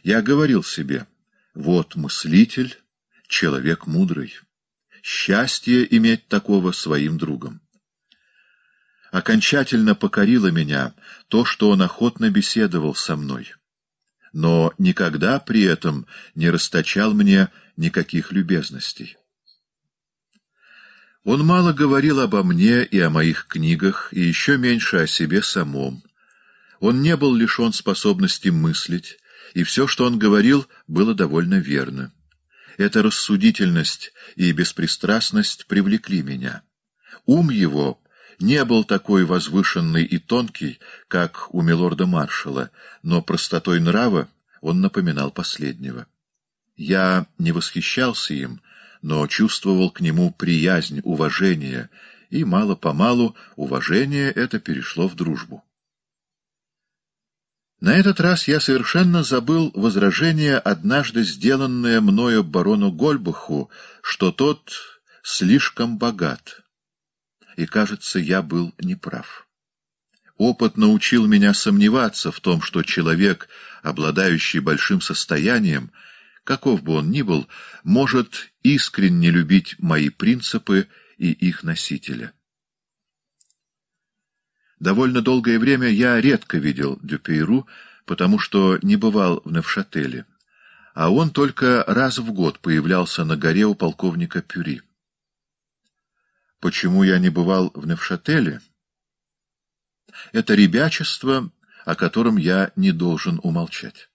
Я говорил себе, вот мыслитель, человек мудрый. Счастье иметь такого своим другом. Окончательно покорило меня то, что он охотно беседовал со мной. Но никогда при этом не расточал мне никаких любезностей. Он мало говорил обо мне и о моих книгах, и еще меньше о себе самом. Он не был лишен способности мыслить, и все, что он говорил, было довольно верно. Эта рассудительность и беспристрастность привлекли меня. Ум его не был такой возвышенный и тонкий, как у милорда-маршала, но простотой нрава он напоминал последнего. Я не восхищался им, но чувствовал к нему приязнь, уважение, и мало-помалу уважение это перешло в дружбу. На этот раз я совершенно забыл возражение, однажды сделанное мною барону Гольбаху, что тот слишком богат. И, кажется, я был неправ. Опыт научил меня сомневаться в том, что человек, обладающий большим состоянием, каков бы он ни был, может искренне любить мои принципы и их носителя. Довольно долгое время я редко видел Дюпейру, потому что не бывал в Невшателе, а он только раз в год появлялся на горе у полковника Пюри. Почему я не бывал в Невшателе? Это ребячество, о котором я не должен умолчать.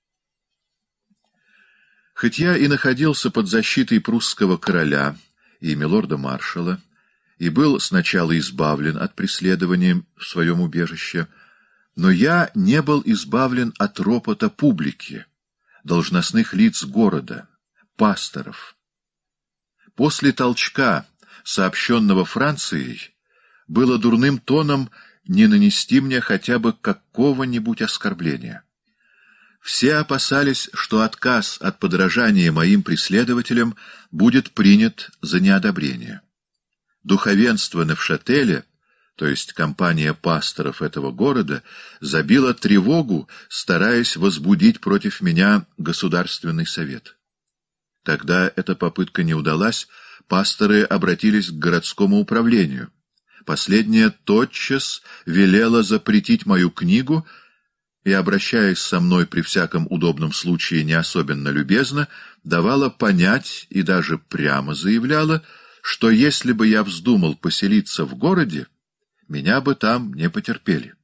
Хоть я и находился под защитой прусского короля и милорда-маршала, и был сначала избавлен от преследования в своем убежище, но я не был избавлен от ропота публики, должностных лиц города, пасторов. После толчка, сообщенного Францией, было дурным тоном не нанести мне хотя бы какого-нибудь оскорбления. Все опасались, что отказ от подражания моим преследователям будет принят за неодобрение. Духовенство Невшателя, то есть компания пасторов этого города, забила тревогу, стараясь возбудить против меня Государственный совет. Тогда эта попытка не удалась, пасторы обратились к городскому управлению. Последняя тотчас велела запретить мою книгу и, обращаясь со мной при всяком удобном случае не особенно любезно, давала понять и даже прямо заявляла, что если бы я вздумал поселиться в городе, меня бы там не потерпели.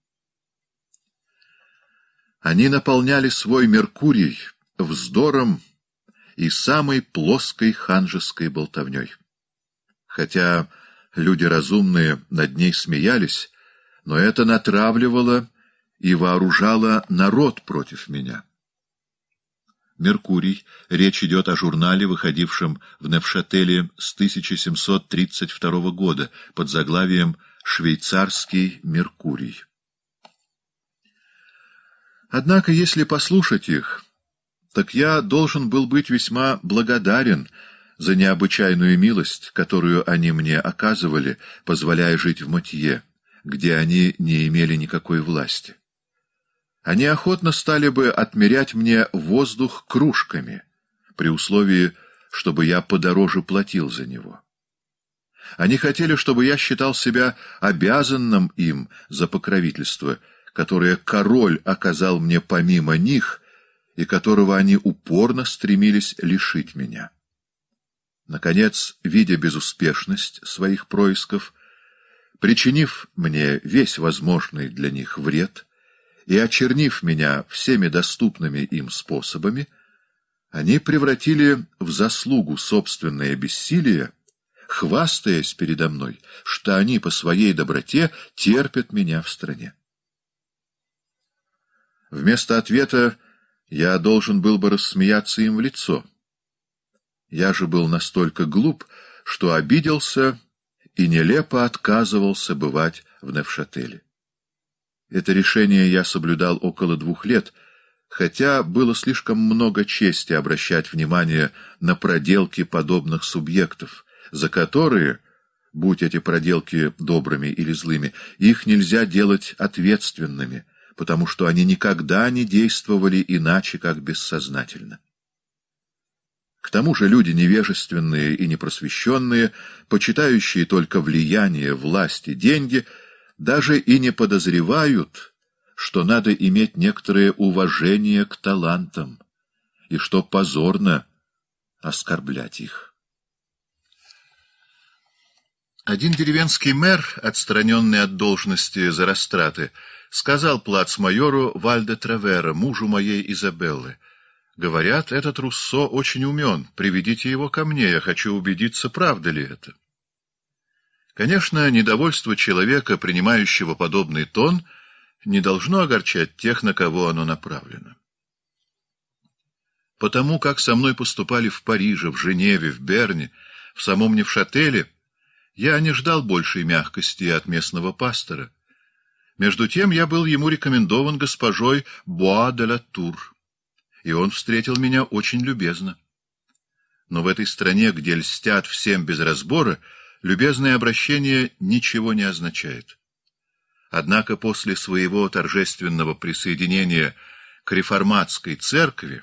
Они наполняли свой Меркурий вздором и самой плоской ханжеской болтовней. Хотя люди разумные над ней смеялись, но это натравливало и вооружало народ против меня. «Меркурий». Речь идет о журнале, выходившем в Невшателе с 1732 года под заглавием «Швейцарский Меркурий». Однако, если послушать их, так я должен был быть весьма благодарен за необычайную милость, которую они мне оказывали, позволяя жить в Матье, где они не имели никакой власти. Они охотно стали бы отмерять мне воздух кружками, при условии, чтобы я подороже платил за него. Они хотели, чтобы я считал себя обязанным им за покровительство, которое король оказал мне помимо них и которого они упорно стремились лишить меня. Наконец, видя безуспешность своих происков, причинив мне весь возможный для них вред — и, очернив меня всеми доступными им способами, они превратили в заслугу собственное бессилие, хвастаясь передо мной, что они по своей доброте терпят меня в стране. Вместо ответа я должен был бы рассмеяться им в лицо. Я же был настолько глуп, что обиделся и нелепо отказывался бывать в Невшателе. Это решение я соблюдал около двух лет, хотя было слишком много чести обращать внимание на проделки подобных субъектов, за которые, будь эти проделки добрыми или злыми, их нельзя делать ответственными, потому что они никогда не действовали иначе, как бессознательно. К тому же люди невежественные и непросвещенные, почитающие только влияние, власть и деньги — даже и не подозревают, что надо иметь некоторое уважение к талантам, и что позорно оскорблять их. Один деревенский мэр, отстраненный от должности за растраты, сказал плацмайору Вальде Травера, мужу моей Изабеллы, «Говорят, этот Руссо очень умен, приведите его ко мне, я хочу убедиться, правда ли это». Конечно, недовольство человека, принимающего подобный тон, не должно огорчать тех, на кого оно направлено. Потому как со мной поступали в Париже, в Женеве, в Берне, в самом Невшателе, я не ждал большей мягкости от местного пастора. Между тем я был ему рекомендован госпожой Буа де ла Тур, и он встретил меня очень любезно. Но в этой стране, где льстят всем без разбора, любезное обращение ничего не означает. Однако после своего торжественного присоединения к реформатской церкви,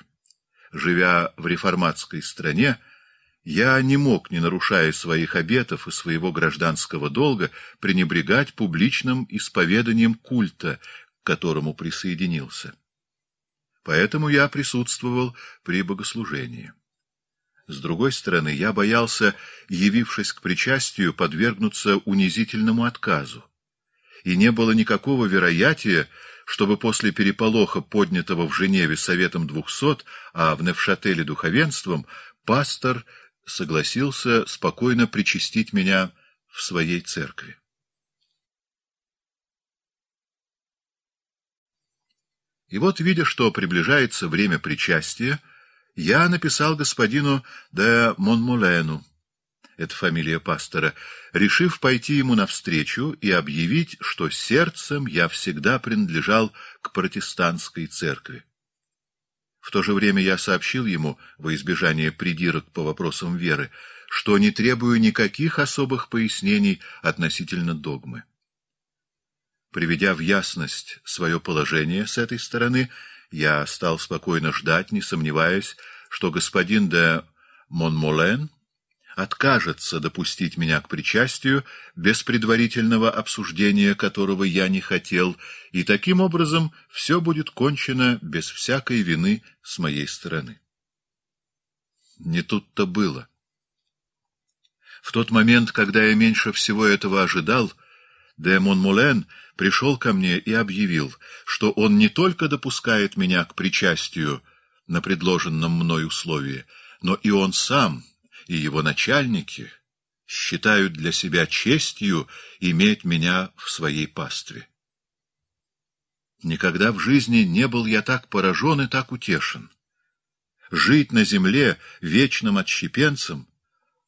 живя в реформатской стране, я не мог, не нарушая своих обетов и своего гражданского долга, пренебрегать публичным исповеданием культа, к которому присоединился. Поэтому я присутствовал при богослужении. С другой стороны, я боялся, явившись к причастию, подвергнуться унизительному отказу. И не было никакого вероятия, чтобы после переполоха, поднятого в Женеве Советом двухсот, а в Невшателе духовенством, пастор согласился спокойно причастить меня в своей церкви. И вот, видя, что приближается время причастия, я написал господину де Монмулену, это фамилия пастора, решив пойти ему навстречу и объявить, что сердцем я всегда принадлежал к протестантской церкви. В то же время я сообщил ему, во избежание придирок по вопросам веры, что не требую никаких особых пояснений относительно догмы. Приведя в ясность свое положение с этой стороны, я стал спокойно ждать, не сомневаясь, что господин де Монмолен откажется допустить меня к причастию без предварительного обсуждения, которого я не хотел, и таким образом все будет кончено без всякой вины с моей стороны. Не тут-то было. В тот момент, когда я меньше всего этого ожидал, де Монмулен пришел ко мне и объявил, что он не только допускает меня к причастию на предложенном мной условии, но и он сам, и его начальники считают для себя честью иметь меня в своей пастве. Никогда в жизни не был я так поражен и так утешен. Жить на земле вечным отщепенцем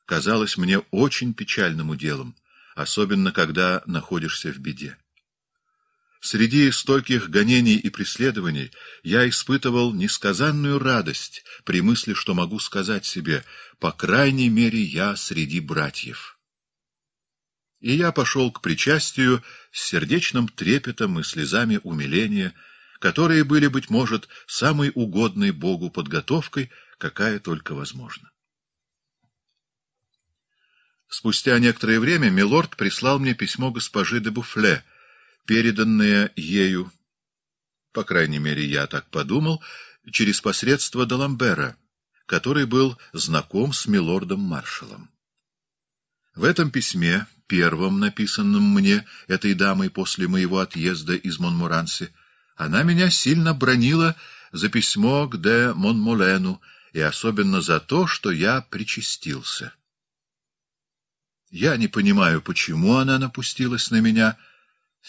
казалось мне очень печальным уделом особенно когда находишься в беде. Среди стольких гонений и преследований я испытывал несказанную радость при мысли, что могу сказать себе, по крайней мере, я среди братьев. И я пошел к причастию с сердечным трепетом и слезами умиления, которые были, быть может, самой угодной Богу подготовкой, какая только возможна. Спустя некоторое время милорд прислал мне письмо госпожи де Буфле, переданное ею, по крайней мере, я так подумал, через посредство Даламбера, который был знаком с милордом-маршалом. В этом письме, первом написанном мне этой дамой после моего отъезда из Монмуранси, она меня сильно бронила за письмо к де Монмолену и особенно за то, что я причастился. Я не понимаю, почему она напустилась на меня,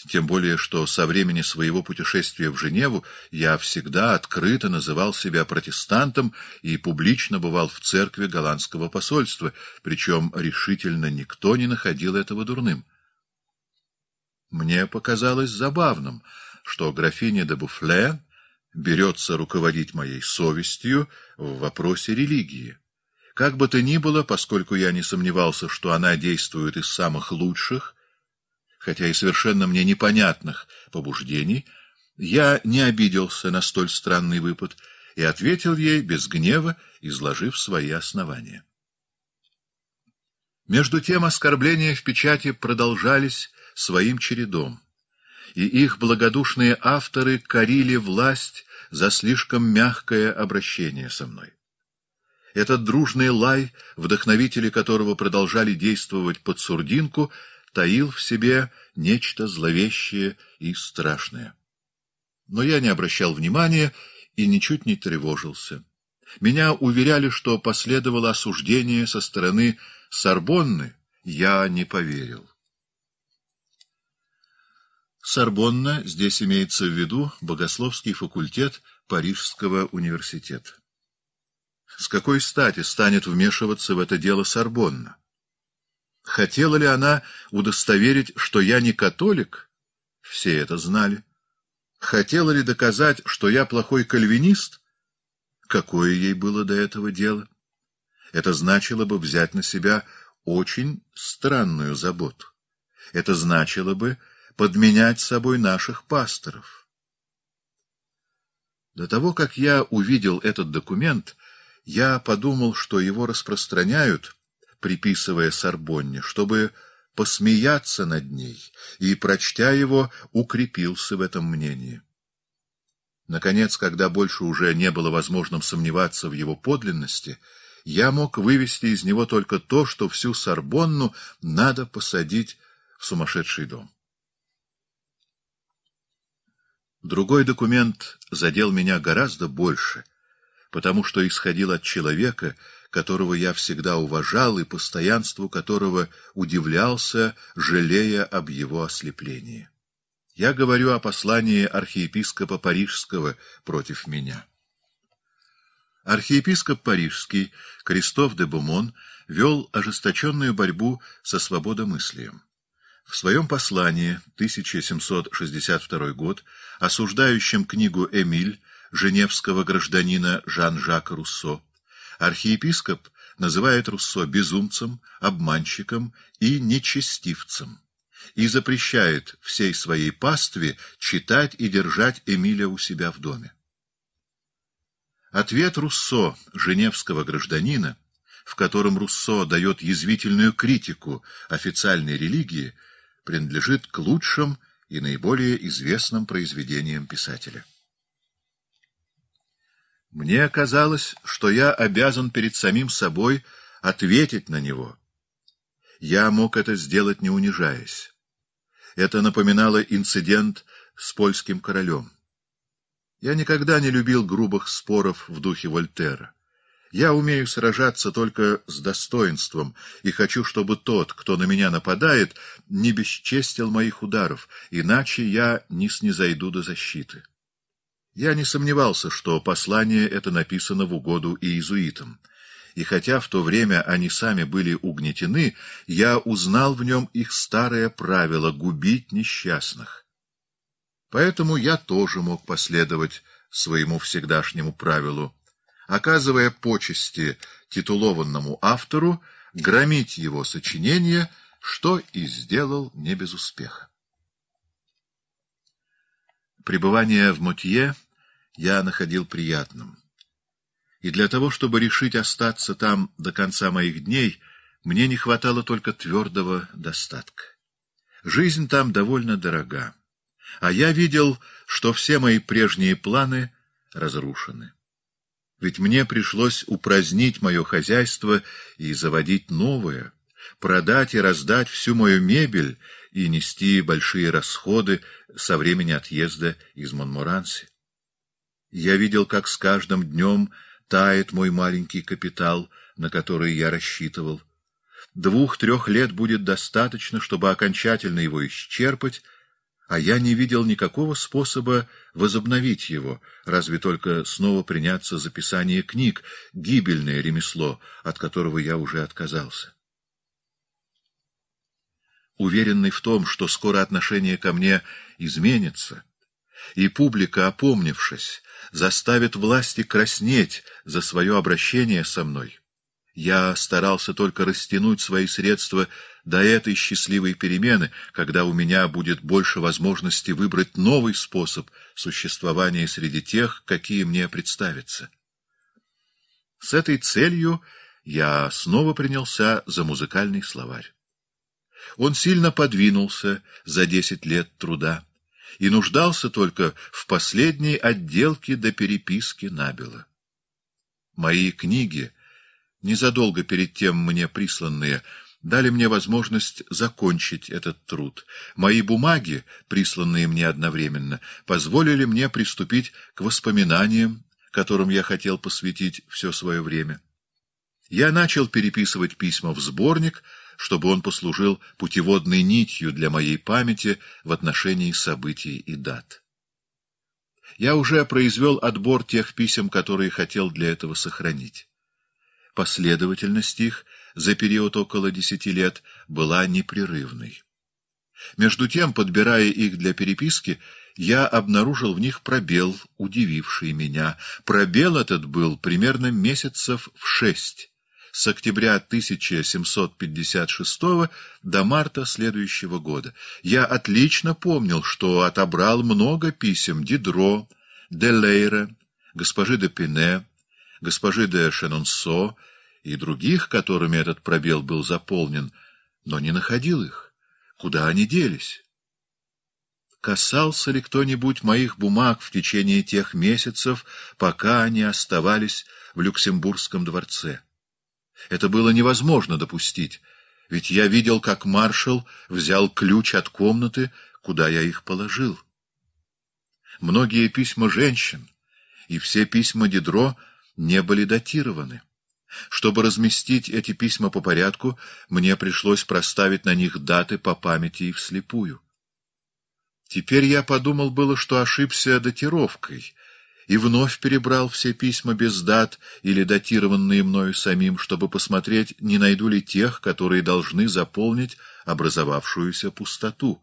тем более, что со времени своего путешествия в Женеву я всегда открыто называл себя протестантом и публично бывал в церкви голландского посольства, причем решительно никто не находил этого дурным. Мне показалось забавным, что графиня де Буфле берется руководить моей совестью в вопросе религии. Как бы то ни было, поскольку я не сомневался, что она действует из самых лучших, хотя и совершенно мне непонятных побуждений, я не обиделся на столь странный выпад и ответил ей без гнева, изложив свои основания. Между тем оскорбления в печати продолжались своим чередом, и их благодушные авторы корили власть за слишком мягкое обращение со мной. Этот дружный лай, вдохновители которого продолжали действовать под сурдинку, таил в себе нечто зловещее и страшное. Но я не обращал внимания и ничуть не тревожился. Меня уверяли, что последовало осуждение со стороны Сорбонны. Я не поверил. Сорбонна здесь имеется в виду богословский факультет Парижского университета. С какой стати станет вмешиваться в это дело Сорбонна? Хотела ли она удостоверить, что я не католик? Все это знали. Хотела ли доказать, что я плохой кальвинист? Какое ей было до этого дело? Это значило бы взять на себя очень странную заботу. Это значило бы подменять собой наших пасторов. До того, как я увидел этот документ, я подумал, что его распространяют, приписывая Сорбонне, чтобы посмеяться над ней, и, прочтя его, укрепился в этом мнении. Наконец, когда больше уже не было возможным сомневаться в его подлинности, я мог вывести из него только то, что всю Сорбонну надо посадить в сумасшедший дом. Другой документ задел меня гораздо больше — потому что исходил от человека, которого я всегда уважал и постоянству которого удивлялся, жалея об его ослеплении. Я говорю о послании архиепископа Парижского против меня. Архиепископ Парижский Кристоф де Бумон вел ожесточенную борьбу со свободомыслием. В своем послании, 1762 год, осуждающем книгу «Эмиль», женевского гражданина Жан-Жака Руссо. Архиепископ называет Руссо безумцем, обманщиком и нечестивцем и запрещает всей своей пастве читать и держать Эмиля у себя в доме. Ответ Руссо, женевского гражданина, в котором Руссо дает язвительную критику официальной религии, принадлежит к лучшим и наиболее известным произведениям писателя. Мне казалось, что я обязан перед самим собой ответить на него. Я мог это сделать, не унижаясь. Это напоминало инцидент с польским королем. Я никогда не любил грубых споров в духе Вольтера. Я умею сражаться только с достоинством, и хочу, чтобы тот, кто на меня нападает, не бесчестил моих ударов, иначе я не снизойду до защиты. Я не сомневался, что послание это написано в угоду иезуитам. И хотя в то время они сами были угнетены, я узнал в нем их старое правило — губить несчастных. Поэтому я тоже мог последовать своему всегдашнему правилу. Оказывая почести титулованному автору, громить его сочинение, что и сделал не без успеха. Пребывание в Мутье я находил приятным. И для того, чтобы решить остаться там до конца моих дней, мне не хватало только твердого достатка. Жизнь там довольно дорога. А я видел, что все мои прежние планы разрушены. Ведь мне пришлось упразднить мое хозяйство и заводить новое, продать и раздать всю мою мебель и нести большие расходы со времени отъезда из Монморанси. Я видел, как с каждым днем тает мой маленький капитал, на который я рассчитывал. Двух-трех лет будет достаточно, чтобы окончательно его исчерпать, а я не видел никакого способа возобновить его, разве только снова приняться за писание книг, гибельное ремесло, от которого я уже отказался уверенный в том, что скоро отношение ко мне изменится, и публика, опомнившись, заставит власти краснеть за свое обращение со мной. Я старался только растянуть свои средства до этой счастливой перемены, когда у меня будет больше возможности выбрать новый способ существования среди тех, какие мне представятся. С этой целью я снова принялся за музыкальный словарь. Он сильно подвинулся за десять лет труда и нуждался только в последней отделке до переписки Набила. Мои книги, незадолго перед тем мне присланные, дали мне возможность закончить этот труд. Мои бумаги, присланные мне одновременно, позволили мне приступить к воспоминаниям, которым я хотел посвятить все свое время. Я начал переписывать письма в сборник — чтобы он послужил путеводной нитью для моей памяти в отношении событий и дат. Я уже произвел отбор тех писем, которые хотел для этого сохранить. Последовательность их за период около десяти лет была непрерывной. Между тем, подбирая их для переписки, я обнаружил в них пробел, удививший меня. Пробел этот был примерно месяцев в шесть, с октября 1756 до марта следующего года. Я отлично помнил, что отобрал много писем Дидро, де Делейра, госпожи де Пине, госпожи де Шенонсо и других, которыми этот пробел был заполнен, но не находил их. Куда они делись? Касался ли кто-нибудь моих бумаг в течение тех месяцев, пока они оставались в Люксембургском дворце? Это было невозможно допустить, ведь я видел, как маршал взял ключ от комнаты, куда я их положил. Многие письма женщин и все письма Дидро не были датированы. Чтобы разместить эти письма по порядку, мне пришлось проставить на них даты по памяти и вслепую. Теперь я подумал было, что ошибся датировкой, и вновь перебрал все письма без дат или датированные мною самим, чтобы посмотреть, не найду ли тех, которые должны заполнить образовавшуюся пустоту.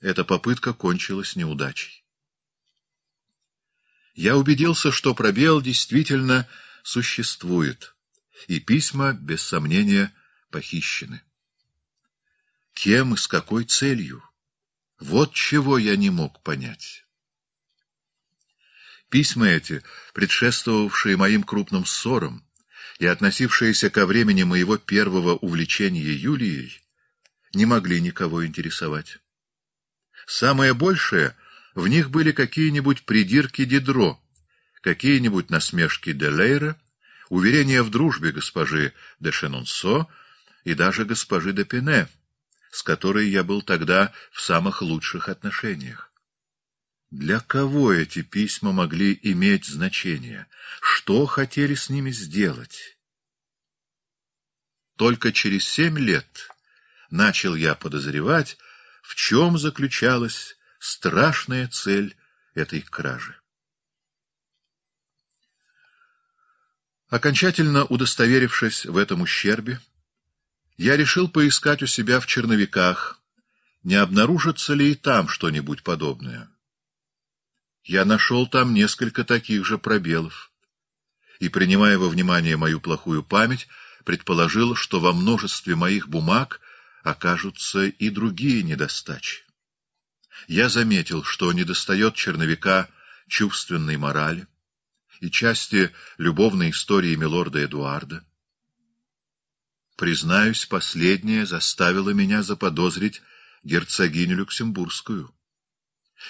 Эта попытка кончилась неудачей. Я убедился, что пробел действительно существует, и письма, без сомнения, похищены. Кем и с какой целью? Вот чего я не мог понять. Письма эти, предшествовавшие моим крупным ссорам и относившиеся ко времени моего первого увлечения Юлией, не могли никого интересовать. Самое большее в них были какие-нибудь придирки Дидро, какие-нибудь насмешки Делейра, уверения в дружбе госпожи де Шенонсо и даже госпожи де Пене, с которой я был тогда в самых лучших отношениях. Для кого эти письма могли иметь значение? Что хотели с ними сделать? Только через семь лет начал я подозревать, в чем заключалась страшная цель этой кражи. Окончательно удостоверившись в этом ущербе, я решил поискать у себя в черновиках, не обнаружится ли и там что-нибудь подобное я нашел там несколько таких же пробелов. И, принимая во внимание мою плохую память, предположил, что во множестве моих бумаг окажутся и другие недостачи. Я заметил, что недостает черновика чувственной морали и части любовной истории милорда Эдуарда. Признаюсь, последнее заставило меня заподозрить герцогиню Люксембургскую.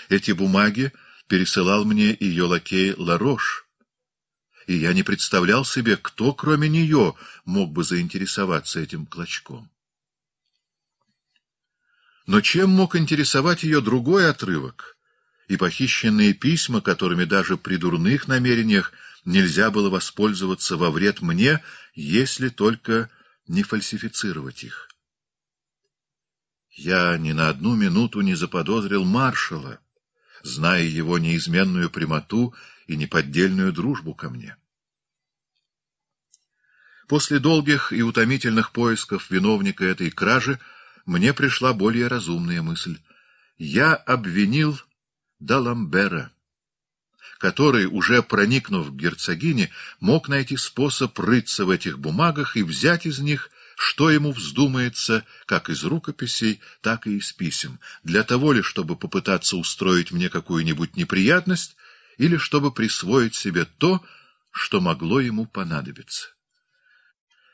Эти бумаги пересылал мне ее лакей Ларош, и я не представлял себе, кто, кроме нее, мог бы заинтересоваться этим клочком. Но чем мог интересовать ее другой отрывок и похищенные письма, которыми даже при дурных намерениях нельзя было воспользоваться во вред мне, если только не фальсифицировать их? Я ни на одну минуту не заподозрил маршала зная его неизменную прямоту и неподдельную дружбу ко мне. После долгих и утомительных поисков виновника этой кражи мне пришла более разумная мысль. Я обвинил Даламбера, который, уже проникнув к герцогине, мог найти способ рыться в этих бумагах и взять из них что ему вздумается, как из рукописей, так и из писем, для того ли, чтобы попытаться устроить мне какую-нибудь неприятность, или чтобы присвоить себе то, что могло ему понадобиться.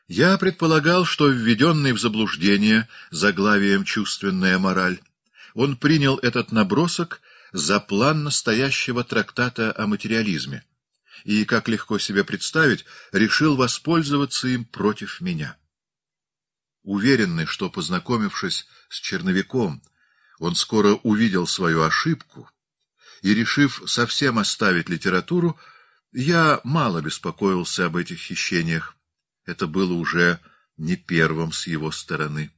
Я предполагал, что введенный в заблуждение заглавием «Чувственная мораль», он принял этот набросок за план настоящего трактата о материализме и, как легко себе представить, решил воспользоваться им против меня уверенный, что, познакомившись с черновиком, он скоро увидел свою ошибку, и, решив совсем оставить литературу, я мало беспокоился об этих хищениях. Это было уже не первым с его стороны.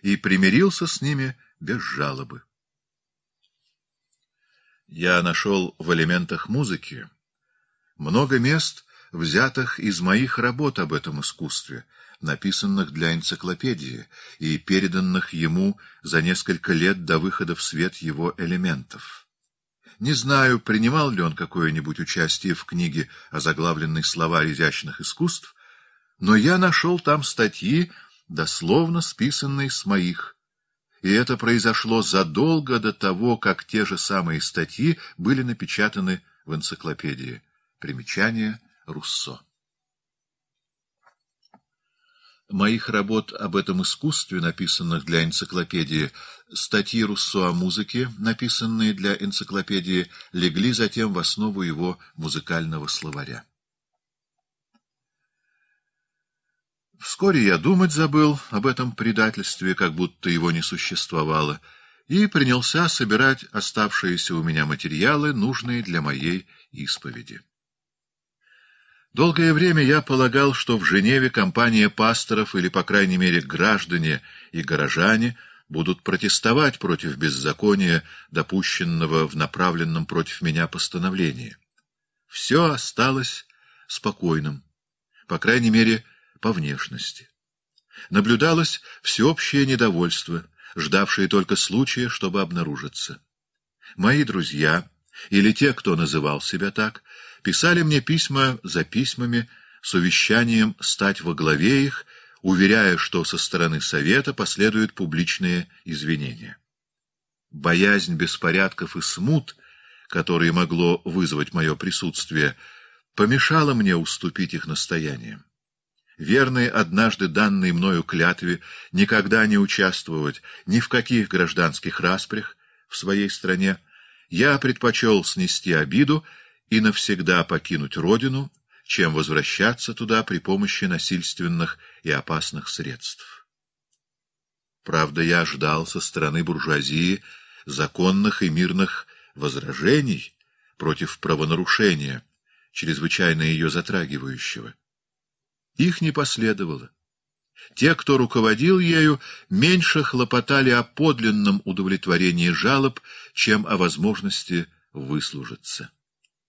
И примирился с ними без жалобы. Я нашел в элементах музыки много мест, взятых из моих работ об этом искусстве — написанных для энциклопедии и переданных ему за несколько лет до выхода в свет его элементов. Не знаю, принимал ли он какое-нибудь участие в книге о заглавленной «Словарь изящных искусств», но я нашел там статьи, дословно списанные с моих, и это произошло задолго до того, как те же самые статьи были напечатаны в энциклопедии. Примечание Руссо моих работ об этом искусстве, написанных для энциклопедии, статьи Руссо о музыке, написанные для энциклопедии, легли затем в основу его музыкального словаря. Вскоре я думать забыл об этом предательстве, как будто его не существовало, и принялся собирать оставшиеся у меня материалы, нужные для моей исповеди. Долгое время я полагал, что в Женеве компания пасторов или, по крайней мере, граждане и горожане будут протестовать против беззакония, допущенного в направленном против меня постановлении. Все осталось спокойным, по крайней мере, по внешности. Наблюдалось всеобщее недовольство, ждавшее только случая, чтобы обнаружиться. Мои друзья, или те, кто называл себя так, писали мне письма за письмами с увещанием стать во главе их, уверяя, что со стороны Совета последуют публичные извинения. Боязнь беспорядков и смут, которые могло вызвать мое присутствие, помешала мне уступить их настояниям. Верные однажды данной мною клятве никогда не участвовать ни в каких гражданских распрях в своей стране, я предпочел снести обиду и навсегда покинуть родину, чем возвращаться туда при помощи насильственных и опасных средств. Правда, я ждал со стороны буржуазии законных и мирных возражений против правонарушения, чрезвычайно ее затрагивающего. Их не последовало. Те, кто руководил ею, меньше хлопотали о подлинном удовлетворении жалоб, чем о возможности выслужиться.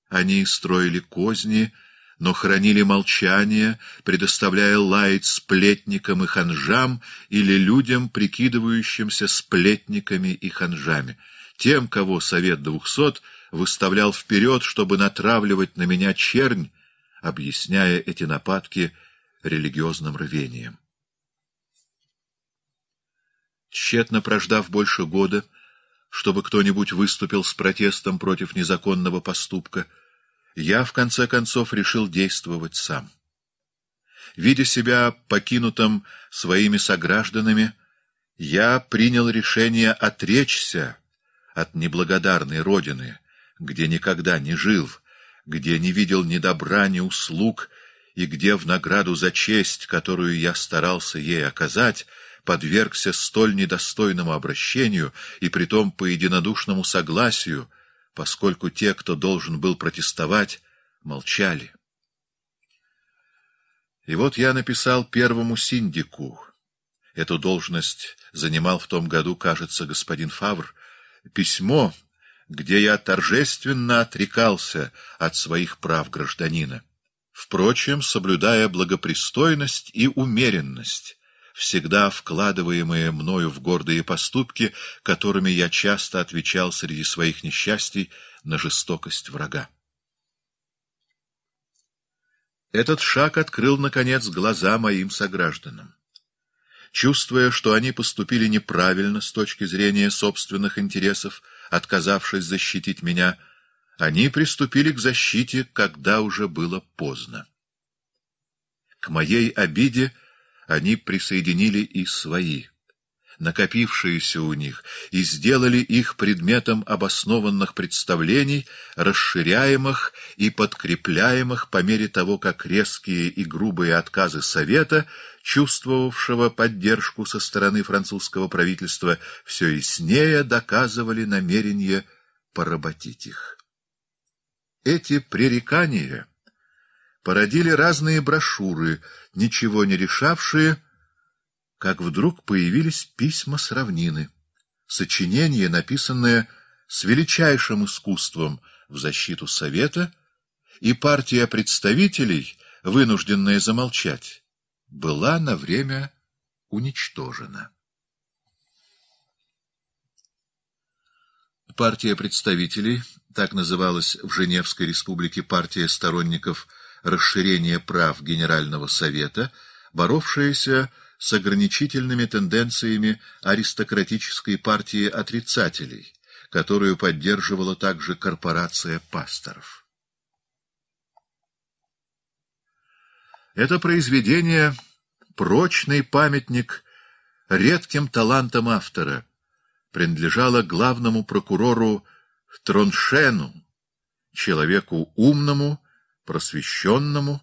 Они строили козни, но хранили молчание, предоставляя лаять сплетникам и ханжам или людям, прикидывающимся сплетниками и ханжами, тем, кого Совет двухсот выставлял вперед, чтобы натравливать на меня чернь, объясняя эти нападки религиозным рвением. Тщетно прождав больше года, чтобы кто-нибудь выступил с протестом против незаконного поступка — я, в конце концов, решил действовать сам. Видя себя покинутым своими согражданами, я принял решение отречься от неблагодарной родины, где никогда не жил, где не видел ни добра, ни услуг, и где в награду за честь, которую я старался ей оказать, подвергся столь недостойному обращению и притом по единодушному согласию — поскольку те, кто должен был протестовать, молчали. И вот я написал первому синдику. Эту должность занимал в том году, кажется, господин Фавр, письмо, где я торжественно отрекался от своих прав гражданина, впрочем, соблюдая благопристойность и умеренность, всегда вкладываемые мною в гордые поступки, которыми я часто отвечал среди своих несчастий на жестокость врага. Этот шаг открыл, наконец, глаза моим согражданам. Чувствуя, что они поступили неправильно с точки зрения собственных интересов, отказавшись защитить меня, они приступили к защите, когда уже было поздно. К моей обиде — они присоединили и свои, накопившиеся у них, и сделали их предметом обоснованных представлений, расширяемых и подкрепляемых по мере того, как резкие и грубые отказы Совета, чувствовавшего поддержку со стороны французского правительства, все яснее доказывали намерение поработить их. Эти пререкания породили разные брошюры, ничего не решавшие, как вдруг появились письма с равнины, сочинение, написанное с величайшим искусством в защиту Совета, и партия представителей, вынужденная замолчать, была на время уничтожена. Партия представителей, так называлась в Женевской республике партия сторонников расширение прав Генерального Совета, боровшаяся с ограничительными тенденциями аристократической партии отрицателей, которую поддерживала также корпорация пасторов. Это произведение — прочный памятник редким талантам автора, принадлежало главному прокурору Троншену, человеку умному, просвещенному,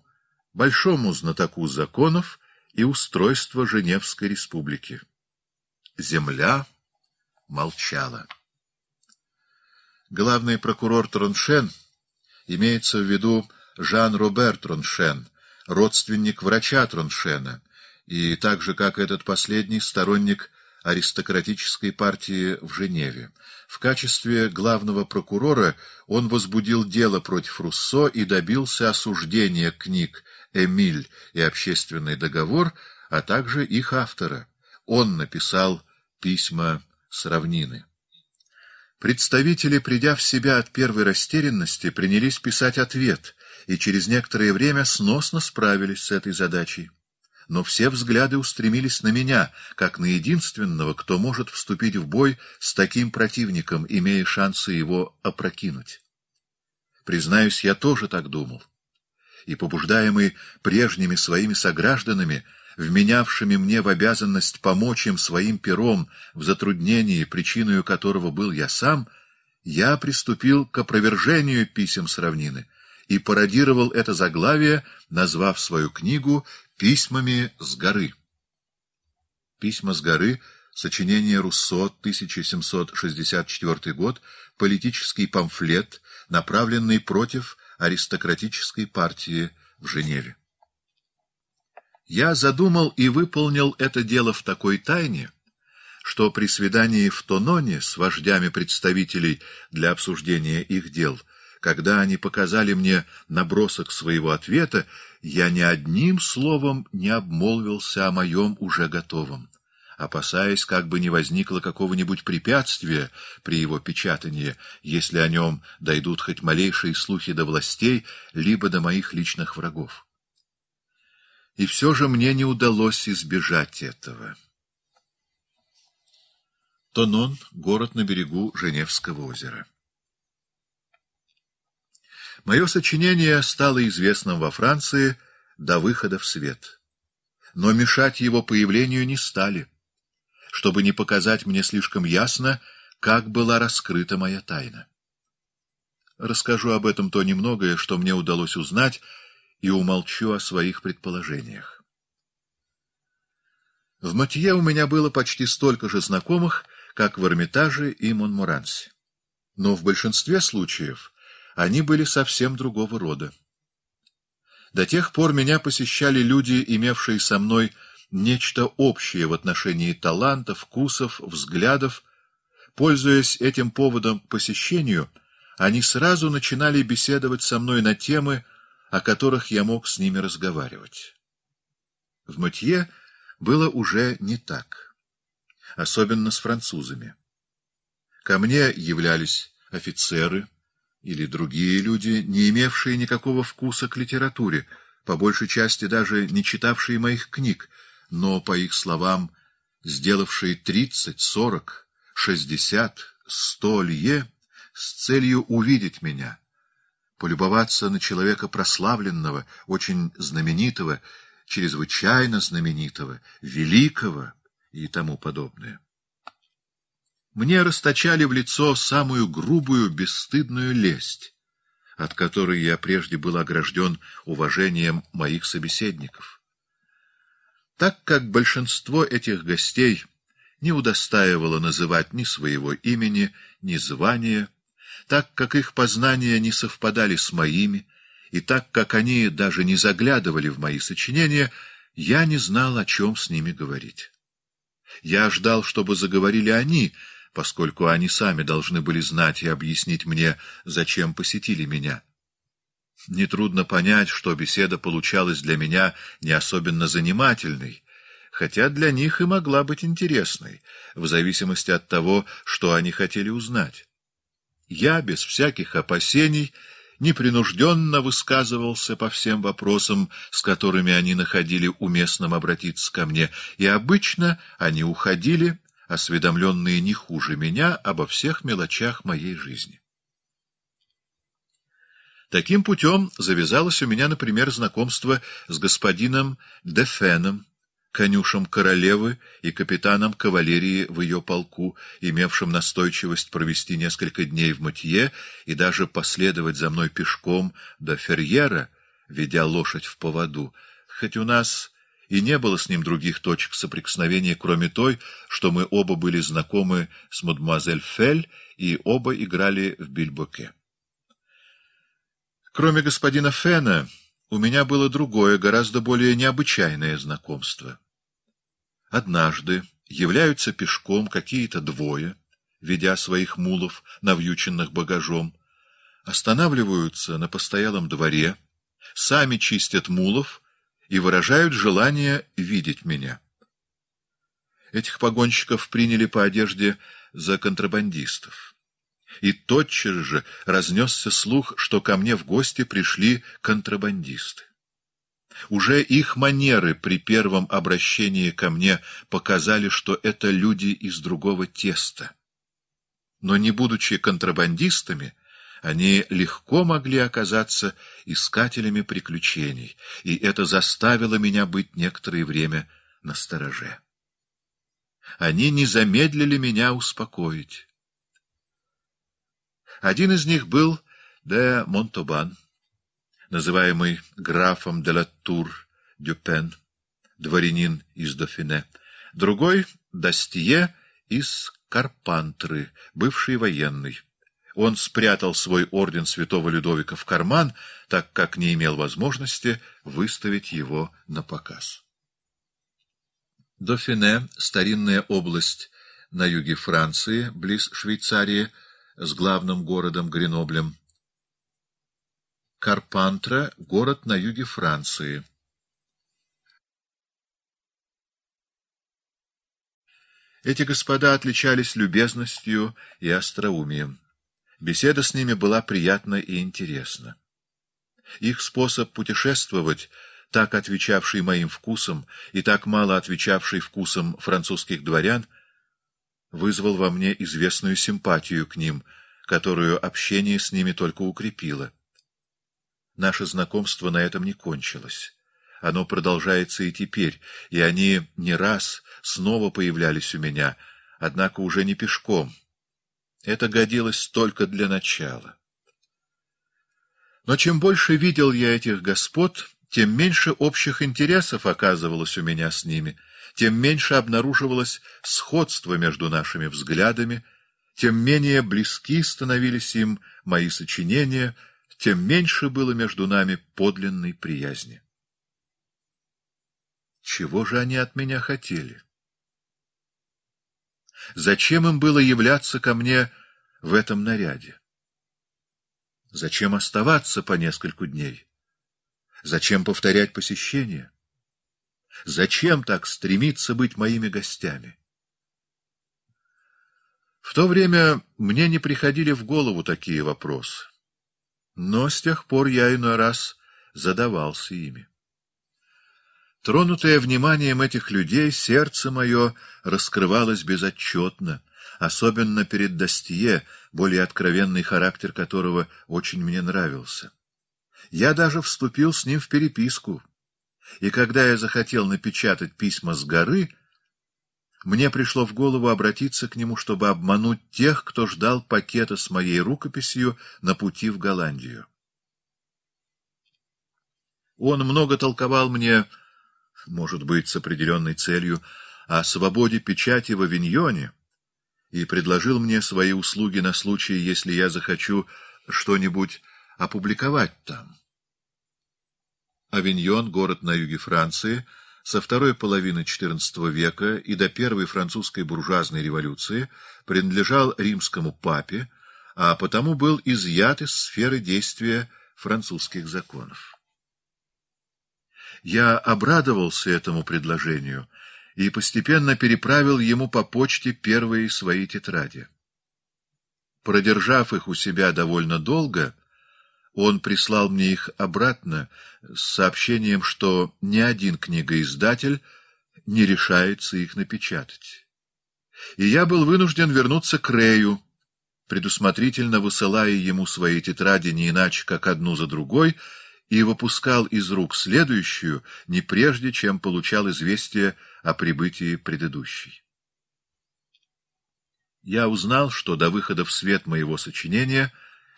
большому знатоку законов и устройства Женевской республики. Земля молчала. Главный прокурор Троншен, имеется в виду Жан-Робер Троншен, родственник врача Троншена, и так же, как этот последний, сторонник аристократической партии в Женеве. В качестве главного прокурора он возбудил дело против Руссо и добился осуждения книг «Эмиль» и «Общественный договор», а также их автора. Он написал письма с равнины. Представители, придя в себя от первой растерянности, принялись писать ответ, и через некоторое время сносно справились с этой задачей но все взгляды устремились на меня, как на единственного, кто может вступить в бой с таким противником, имея шансы его опрокинуть. Признаюсь, я тоже так думал. И, побуждаемый прежними своими согражданами, вменявшими мне в обязанность помочь им своим пером в затруднении, причиной которого был я сам, я приступил к опровержению писем с равнины — и пародировал это заглавие, назвав свою книгу Письмами с горы. Письма с горы. Сочинение Руссо, 1764 год. Политический памфлет, направленный против аристократической партии в Женеве. Я задумал и выполнил это дело в такой тайне, что при свидании в Тононе с вождями представителей для обсуждения их дел, когда они показали мне набросок своего ответа, я ни одним словом не обмолвился о моем уже готовом, опасаясь, как бы не возникло какого-нибудь препятствия при его печатании, если о нем дойдут хоть малейшие слухи до властей, либо до моих личных врагов. И все же мне не удалось избежать этого. Тонон — город на берегу Женевского озера. Мое сочинение стало известным во Франции до выхода в свет. Но мешать его появлению не стали, чтобы не показать мне слишком ясно, как была раскрыта моя тайна. Расскажу об этом то немногое, что мне удалось узнать, и умолчу о своих предположениях. В Матье у меня было почти столько же знакомых, как в Эрмитаже и Монморансе. Но в большинстве случаев они были совсем другого рода. До тех пор меня посещали люди, имевшие со мной нечто общее в отношении таланта, вкусов, взглядов. Пользуясь этим поводом посещению, они сразу начинали беседовать со мной на темы, о которых я мог с ними разговаривать. В мытье было уже не так, особенно с французами. Ко мне являлись офицеры, или другие люди, не имевшие никакого вкуса к литературе, по большей части даже не читавшие моих книг, но, по их словам, сделавшие тридцать, сорок, шестьдесят, сто лье с целью увидеть меня, полюбоваться на человека прославленного, очень знаменитого, чрезвычайно знаменитого, великого и тому подобное. Мне расточали в лицо самую грубую, бесстыдную лесть, от которой я прежде был огражден уважением моих собеседников. Так как большинство этих гостей не удостаивало называть ни своего имени, ни звания, так как их познания не совпадали с моими, и так как они даже не заглядывали в мои сочинения, я не знал, о чем с ними говорить. Я ждал, чтобы заговорили они — поскольку они сами должны были знать и объяснить мне, зачем посетили меня. Нетрудно понять, что беседа получалась для меня не особенно занимательной, хотя для них и могла быть интересной, в зависимости от того, что они хотели узнать. Я без всяких опасений непринужденно высказывался по всем вопросам, с которыми они находили уместным обратиться ко мне, и обычно они уходили, осведомленные не хуже меня обо всех мелочах моей жизни. Таким путем завязалось у меня, например, знакомство с господином Дефеном, конюшем королевы и капитаном кавалерии в ее полку, имевшим настойчивость провести несколько дней в мытье и даже последовать за мной пешком до Ферьера, ведя лошадь в поводу, хоть у нас и не было с ним других точек соприкосновения, кроме той, что мы оба были знакомы с мадемуазель Фель и оба играли в бильбоке. Кроме господина Фена, у меня было другое, гораздо более необычайное знакомство. Однажды являются пешком какие-то двое, ведя своих мулов, навьюченных багажом, останавливаются на постоялом дворе, сами чистят мулов — и выражают желание видеть меня. Этих погонщиков приняли по одежде за контрабандистов. И тотчас же разнесся слух, что ко мне в гости пришли контрабандисты. Уже их манеры при первом обращении ко мне показали, что это люди из другого теста. Но не будучи контрабандистами, они легко могли оказаться искателями приключений, и это заставило меня быть некоторое время настороже. Они не замедлили меня успокоить. Один из них был де Монтобан, называемый графом де ла Тур Дюпен, дворянин из Дофине. Другой — Дастие из Карпантры, бывший военный он спрятал свой орден святого Людовика в карман, так как не имел возможности выставить его на показ. Дофине, старинная область на юге Франции, близ Швейцарии, с главным городом Греноблем. Карпантра — город на юге Франции. Эти господа отличались любезностью и остроумием. Беседа с ними была приятна и интересна. Их способ путешествовать, так отвечавший моим вкусам и так мало отвечавший вкусам французских дворян, вызвал во мне известную симпатию к ним, которую общение с ними только укрепило. Наше знакомство на этом не кончилось. Оно продолжается и теперь, и они не раз снова появлялись у меня, однако уже не пешком — это годилось только для начала. Но чем больше видел я этих господ, тем меньше общих интересов оказывалось у меня с ними, тем меньше обнаруживалось сходство между нашими взглядами, тем менее близки становились им мои сочинения, тем меньше было между нами подлинной приязни. Чего же они от меня хотели? Зачем им было являться ко мне в этом наряде? Зачем оставаться по нескольку дней? Зачем повторять посещение? Зачем так стремиться быть моими гостями? В то время мне не приходили в голову такие вопросы, но с тех пор я иной раз задавался ими. Тронутое вниманием этих людей, сердце мое раскрывалось безотчетно, особенно перед Достье, более откровенный характер которого очень мне нравился. Я даже вступил с ним в переписку, и когда я захотел напечатать письма с горы, мне пришло в голову обратиться к нему, чтобы обмануть тех, кто ждал пакета с моей рукописью на пути в Голландию. Он много толковал мне может быть, с определенной целью, о свободе печати в Авиньоне и предложил мне свои услуги на случай, если я захочу что-нибудь опубликовать там. Авиньон — город на юге Франции, со второй половины XIV века и до первой французской буржуазной революции принадлежал римскому папе, а потому был изъят из сферы действия французских законов. Я обрадовался этому предложению и постепенно переправил ему по почте первые свои тетради. Продержав их у себя довольно долго, он прислал мне их обратно с сообщением, что ни один книгоиздатель не решается их напечатать. И я был вынужден вернуться к Рею, предусмотрительно высылая ему свои тетради не иначе, как одну за другой — и выпускал из рук следующую, не прежде чем получал известие о прибытии предыдущей. Я узнал, что до выхода в свет моего сочинения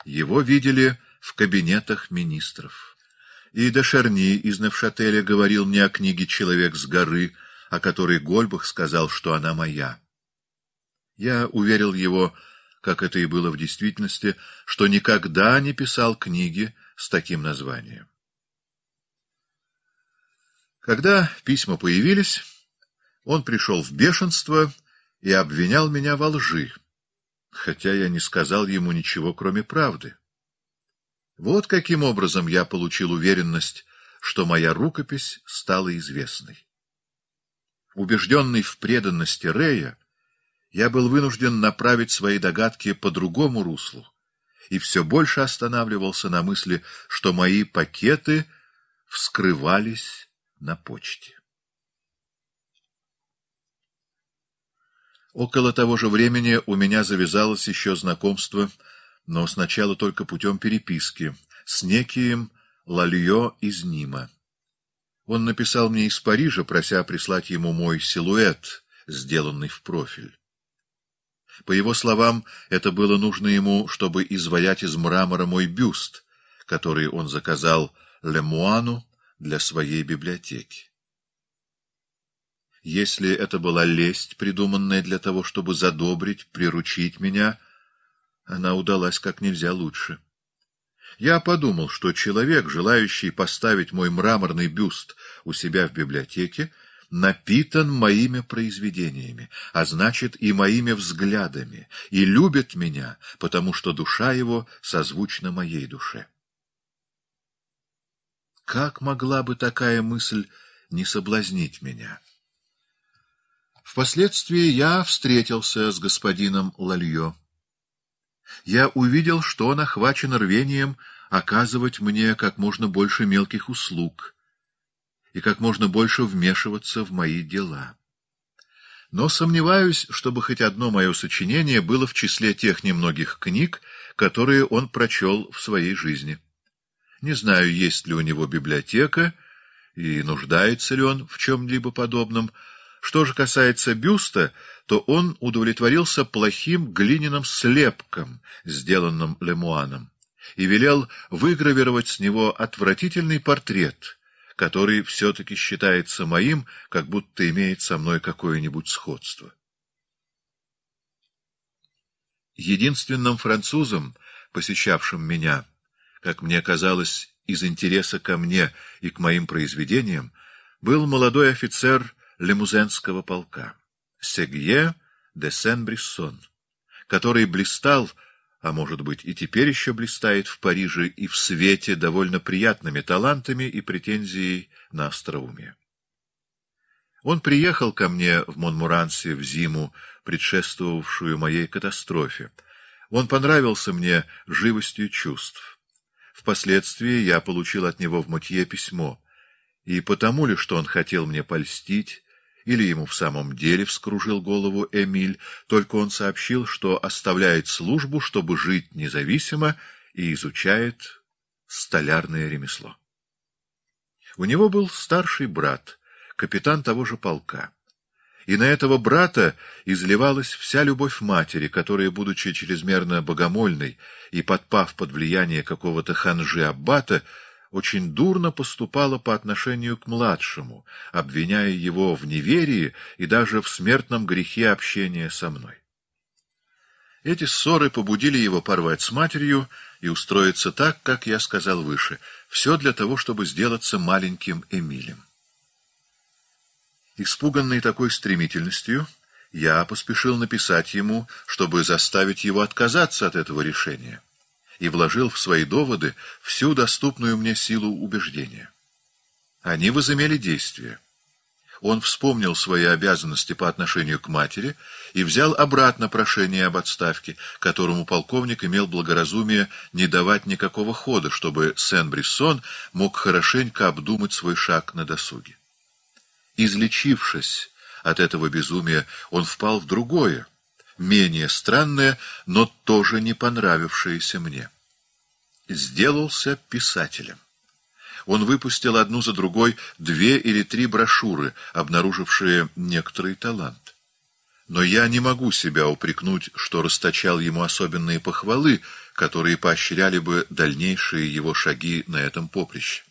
его видели в кабинетах министров. И до Шарни из Невшателя говорил мне о книге «Человек с горы», о которой Гольбах сказал, что она моя. Я уверил его, как это и было в действительности, что никогда не писал книги, с таким названием. Когда письма появились, он пришел в бешенство и обвинял меня во лжи, хотя я не сказал ему ничего, кроме правды. Вот каким образом я получил уверенность, что моя рукопись стала известной. Убежденный в преданности Рея, я был вынужден направить свои догадки по другому руслу — и все больше останавливался на мысли, что мои пакеты вскрывались на почте. Около того же времени у меня завязалось еще знакомство, но сначала только путем переписки, с неким Лальё из Нима. Он написал мне из Парижа, прося прислать ему мой силуэт, сделанный в профиль. По его словам, это было нужно ему, чтобы изваять из мрамора мой бюст, который он заказал Лемуану для своей библиотеки. Если это была лесть, придуманная для того, чтобы задобрить, приручить меня, она удалась как нельзя лучше. Я подумал, что человек, желающий поставить мой мраморный бюст у себя в библиотеке, — напитан моими произведениями, а значит и моими взглядами, и любит меня, потому что душа его созвучна моей душе. Как могла бы такая мысль не соблазнить меня? Впоследствии я встретился с господином Лальё. Я увидел, что он охвачен рвением оказывать мне как можно больше мелких услуг — и как можно больше вмешиваться в мои дела. Но сомневаюсь, чтобы хоть одно мое сочинение было в числе тех немногих книг, которые он прочел в своей жизни. Не знаю, есть ли у него библиотека и нуждается ли он в чем-либо подобном. Что же касается бюста, то он удовлетворился плохим глиняным слепком, сделанным Лемуаном, и велел выгравировать с него отвратительный портрет — который все-таки считается моим, как будто имеет со мной какое-нибудь сходство. Единственным французом, посещавшим меня, как мне казалось, из интереса ко мне и к моим произведениям, был молодой офицер лимузенского полка Сегье де Сен-Бриссон, который блистал а может быть и теперь еще блистает в Париже и в свете довольно приятными талантами и претензией на остроумие. Он приехал ко мне в Монмуранси в зиму, предшествовавшую моей катастрофе. Он понравился мне живостью чувств. Впоследствии я получил от него в Мутье письмо. И потому ли, что он хотел мне польстить, или ему в самом деле вскружил голову Эмиль, только он сообщил, что оставляет службу, чтобы жить независимо, и изучает столярное ремесло. У него был старший брат, капитан того же полка. И на этого брата изливалась вся любовь матери, которая, будучи чрезмерно богомольной и подпав под влияние какого-то ханжи-аббата, очень дурно поступала по отношению к младшему, обвиняя его в неверии и даже в смертном грехе общения со мной. Эти ссоры побудили его порвать с матерью и устроиться так, как я сказал выше, все для того, чтобы сделаться маленьким Эмилем. Испуганный такой стремительностью, я поспешил написать ему, чтобы заставить его отказаться от этого решения и вложил в свои доводы всю доступную мне силу убеждения. Они возымели действие. Он вспомнил свои обязанности по отношению к матери и взял обратно прошение об отставке, которому полковник имел благоразумие не давать никакого хода, чтобы Сен-Бриссон мог хорошенько обдумать свой шаг на досуге. Излечившись от этого безумия, он впал в другое, менее странное, но тоже не понравившееся мне. Сделался писателем. Он выпустил одну за другой две или три брошюры, обнаружившие некоторый талант. Но я не могу себя упрекнуть, что расточал ему особенные похвалы, которые поощряли бы дальнейшие его шаги на этом поприще.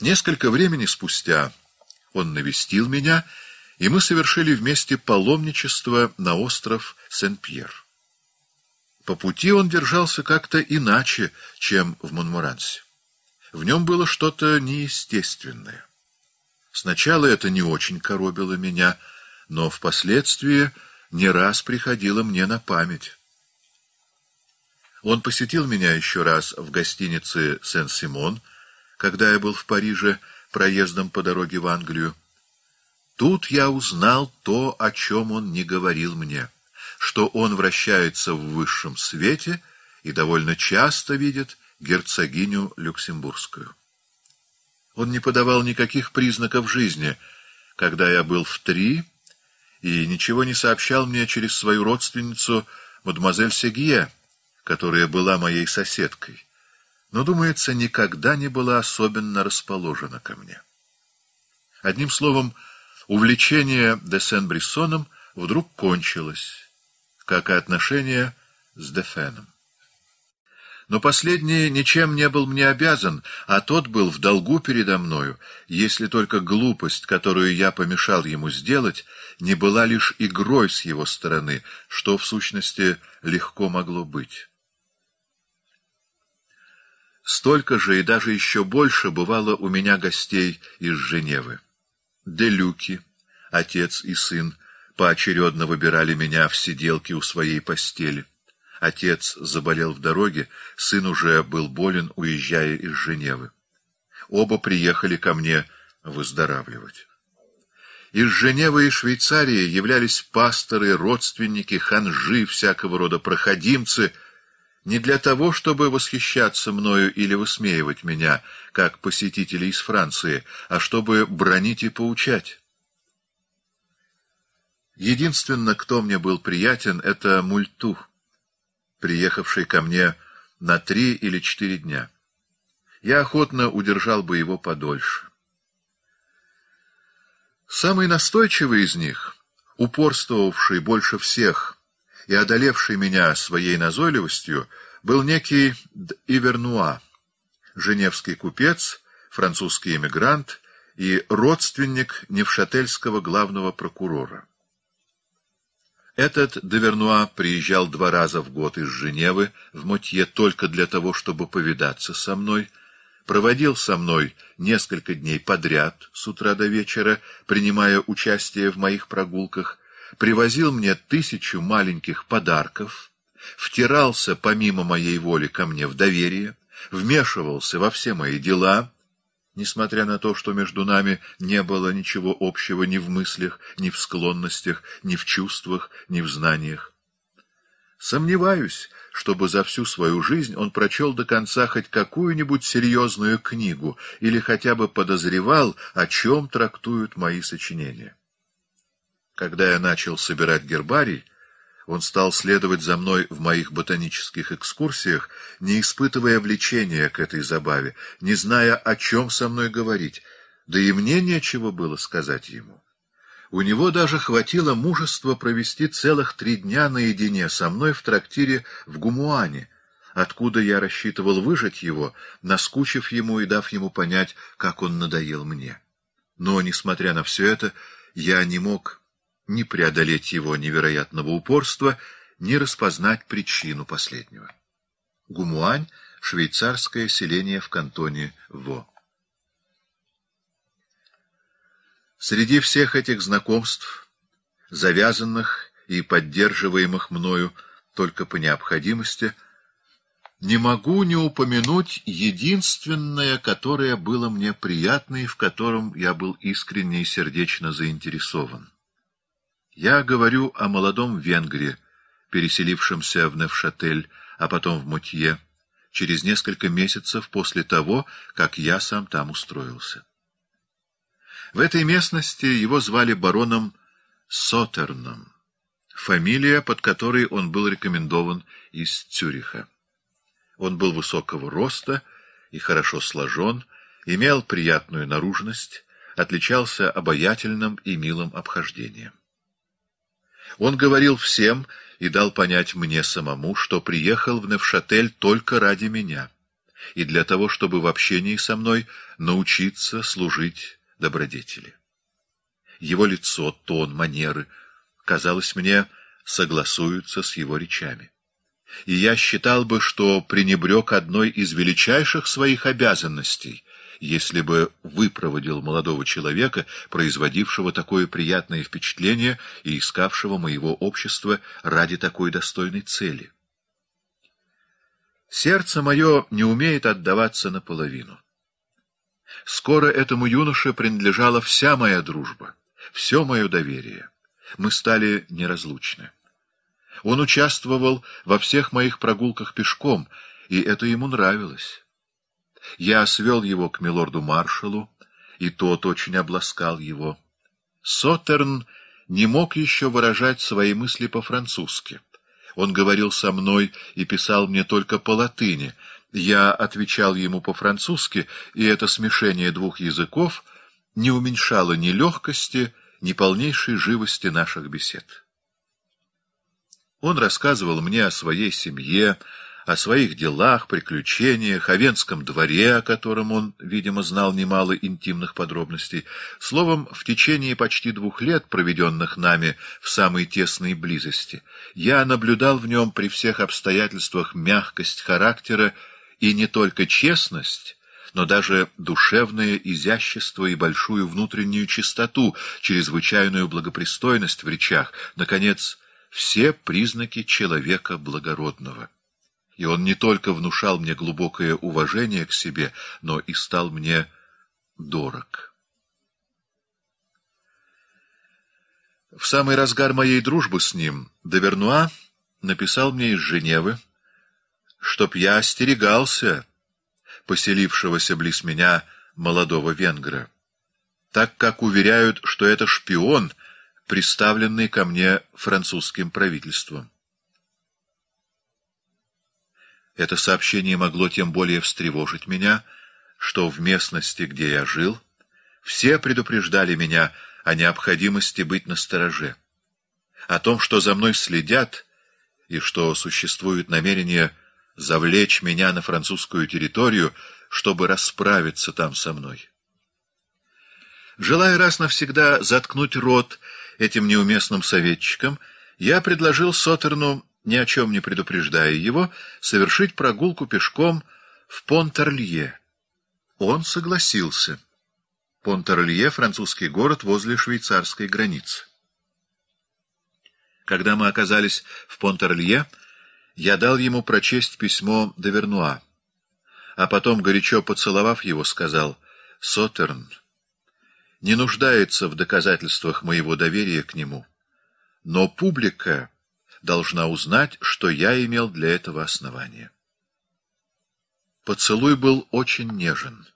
Несколько времени спустя он навестил меня и мы совершили вместе паломничество на остров Сен-Пьер. По пути он держался как-то иначе, чем в Монмурансе. В нем было что-то неестественное. Сначала это не очень коробило меня, но впоследствии не раз приходило мне на память. Он посетил меня еще раз в гостинице Сен-Симон, когда я был в Париже проездом по дороге в Англию. Тут я узнал то, о чем он не говорил мне, что он вращается в высшем свете и довольно часто видит герцогиню Люксембургскую. Он не подавал никаких признаков жизни, когда я был в три, и ничего не сообщал мне через свою родственницу мадемуазель Сегье, которая была моей соседкой, но, думается, никогда не была особенно расположена ко мне. Одним словом, Увлечение де Сен-Бриссоном вдруг кончилось, как и отношения с де Феном. Но последний ничем не был мне обязан, а тот был в долгу передо мною, если только глупость, которую я помешал ему сделать, не была лишь игрой с его стороны, что, в сущности, легко могло быть. Столько же и даже еще больше бывало у меня гостей из Женевы. Делюки, отец и сын, поочередно выбирали меня в сиделке у своей постели. Отец заболел в дороге, сын уже был болен, уезжая из Женевы. Оба приехали ко мне выздоравливать. Из Женевы и Швейцарии являлись пасторы, родственники, ханжи, всякого рода проходимцы — не для того, чтобы восхищаться мною или высмеивать меня, как посетителей из Франции, а чтобы бронить и поучать. Единственно, кто мне был приятен, это Мульту, приехавший ко мне на три или четыре дня. Я охотно удержал бы его подольше. Самый настойчивый из них, упорствовавший больше всех и одолевший меня своей назойливостью, был некий Ивернуа, женевский купец, французский эмигрант и родственник Невшательского главного прокурора. Этот Девернуа приезжал два раза в год из Женевы в Мотье только для того, чтобы повидаться со мной, проводил со мной несколько дней подряд с утра до вечера, принимая участие в моих прогулках, привозил мне тысячу маленьких подарков, втирался помимо моей воли ко мне в доверие, вмешивался во все мои дела, несмотря на то, что между нами не было ничего общего ни в мыслях, ни в склонностях, ни в чувствах, ни в знаниях. Сомневаюсь, чтобы за всю свою жизнь он прочел до конца хоть какую-нибудь серьезную книгу или хотя бы подозревал, о чем трактуют мои сочинения. Когда я начал собирать гербарий, он стал следовать за мной в моих ботанических экскурсиях, не испытывая влечения к этой забаве, не зная, о чем со мной говорить, да и мне нечего было сказать ему. У него даже хватило мужества провести целых три дня наедине со мной в трактире в Гумуане, откуда я рассчитывал выжать его, наскучив ему и дав ему понять, как он надоел мне. Но, несмотря на все это, я не мог не преодолеть его невероятного упорства, не распознать причину последнего. Гумуань — швейцарское селение в кантоне Во. Среди всех этих знакомств, завязанных и поддерживаемых мною только по необходимости, не могу не упомянуть единственное, которое было мне приятно и в котором я был искренне и сердечно заинтересован. Я говорю о молодом венгре, переселившемся в Невшатель, а потом в Мутье, через несколько месяцев после того, как я сам там устроился. В этой местности его звали бароном Сотерном, фамилия, под которой он был рекомендован из Цюриха. Он был высокого роста и хорошо сложен, имел приятную наружность, отличался обаятельным и милым обхождением. Он говорил всем и дал понять мне самому, что приехал в Невшатель только ради меня и для того, чтобы в общении со мной научиться служить добродетели. Его лицо, тон, манеры, казалось мне, согласуются с его речами. И я считал бы, что пренебрег одной из величайших своих обязанностей — если бы выпроводил молодого человека, производившего такое приятное впечатление и искавшего моего общества ради такой достойной цели. Сердце мое не умеет отдаваться наполовину. Скоро этому юноше принадлежала вся моя дружба, все мое доверие. Мы стали неразлучны. Он участвовал во всех моих прогулках пешком, и это ему нравилось. Я свел его к милорду-маршалу, и тот очень обласкал его. Сотерн не мог еще выражать свои мысли по-французски. Он говорил со мной и писал мне только по-латыни. Я отвечал ему по-французски, и это смешение двух языков не уменьшало ни легкости, ни полнейшей живости наших бесед. Он рассказывал мне о своей семье, о своих делах, приключениях, о венском дворе, о котором он, видимо, знал немало интимных подробностей. Словом, в течение почти двух лет, проведенных нами в самой тесной близости, я наблюдал в нем при всех обстоятельствах мягкость характера и не только честность, но даже душевное изящество и большую внутреннюю чистоту, чрезвычайную благопристойность в речах, наконец, все признаки человека благородного и он не только внушал мне глубокое уважение к себе, но и стал мне дорог. В самый разгар моей дружбы с ним Довернуа написал мне из Женевы, чтоб я остерегался поселившегося близ меня молодого венгра, так как уверяют, что это шпион, представленный ко мне французским правительством. Это сообщение могло тем более встревожить меня, что в местности, где я жил, все предупреждали меня о необходимости быть настороже, о том, что за мной следят и что существует намерение завлечь меня на французскую территорию, чтобы расправиться там со мной. Желая раз навсегда заткнуть рот этим неуместным советчикам, я предложил Сотерну ни о чем не предупреждая его, совершить прогулку пешком в Понтерлье. Он согласился. Понтерлье — французский город возле швейцарской границы. Когда мы оказались в Понтерлье, я дал ему прочесть письмо де Вернуа, а потом, горячо поцеловав его, сказал «Сотерн» не нуждается в доказательствах моего доверия к нему. Но публика должна узнать, что я имел для этого основания. Поцелуй был очень нежен.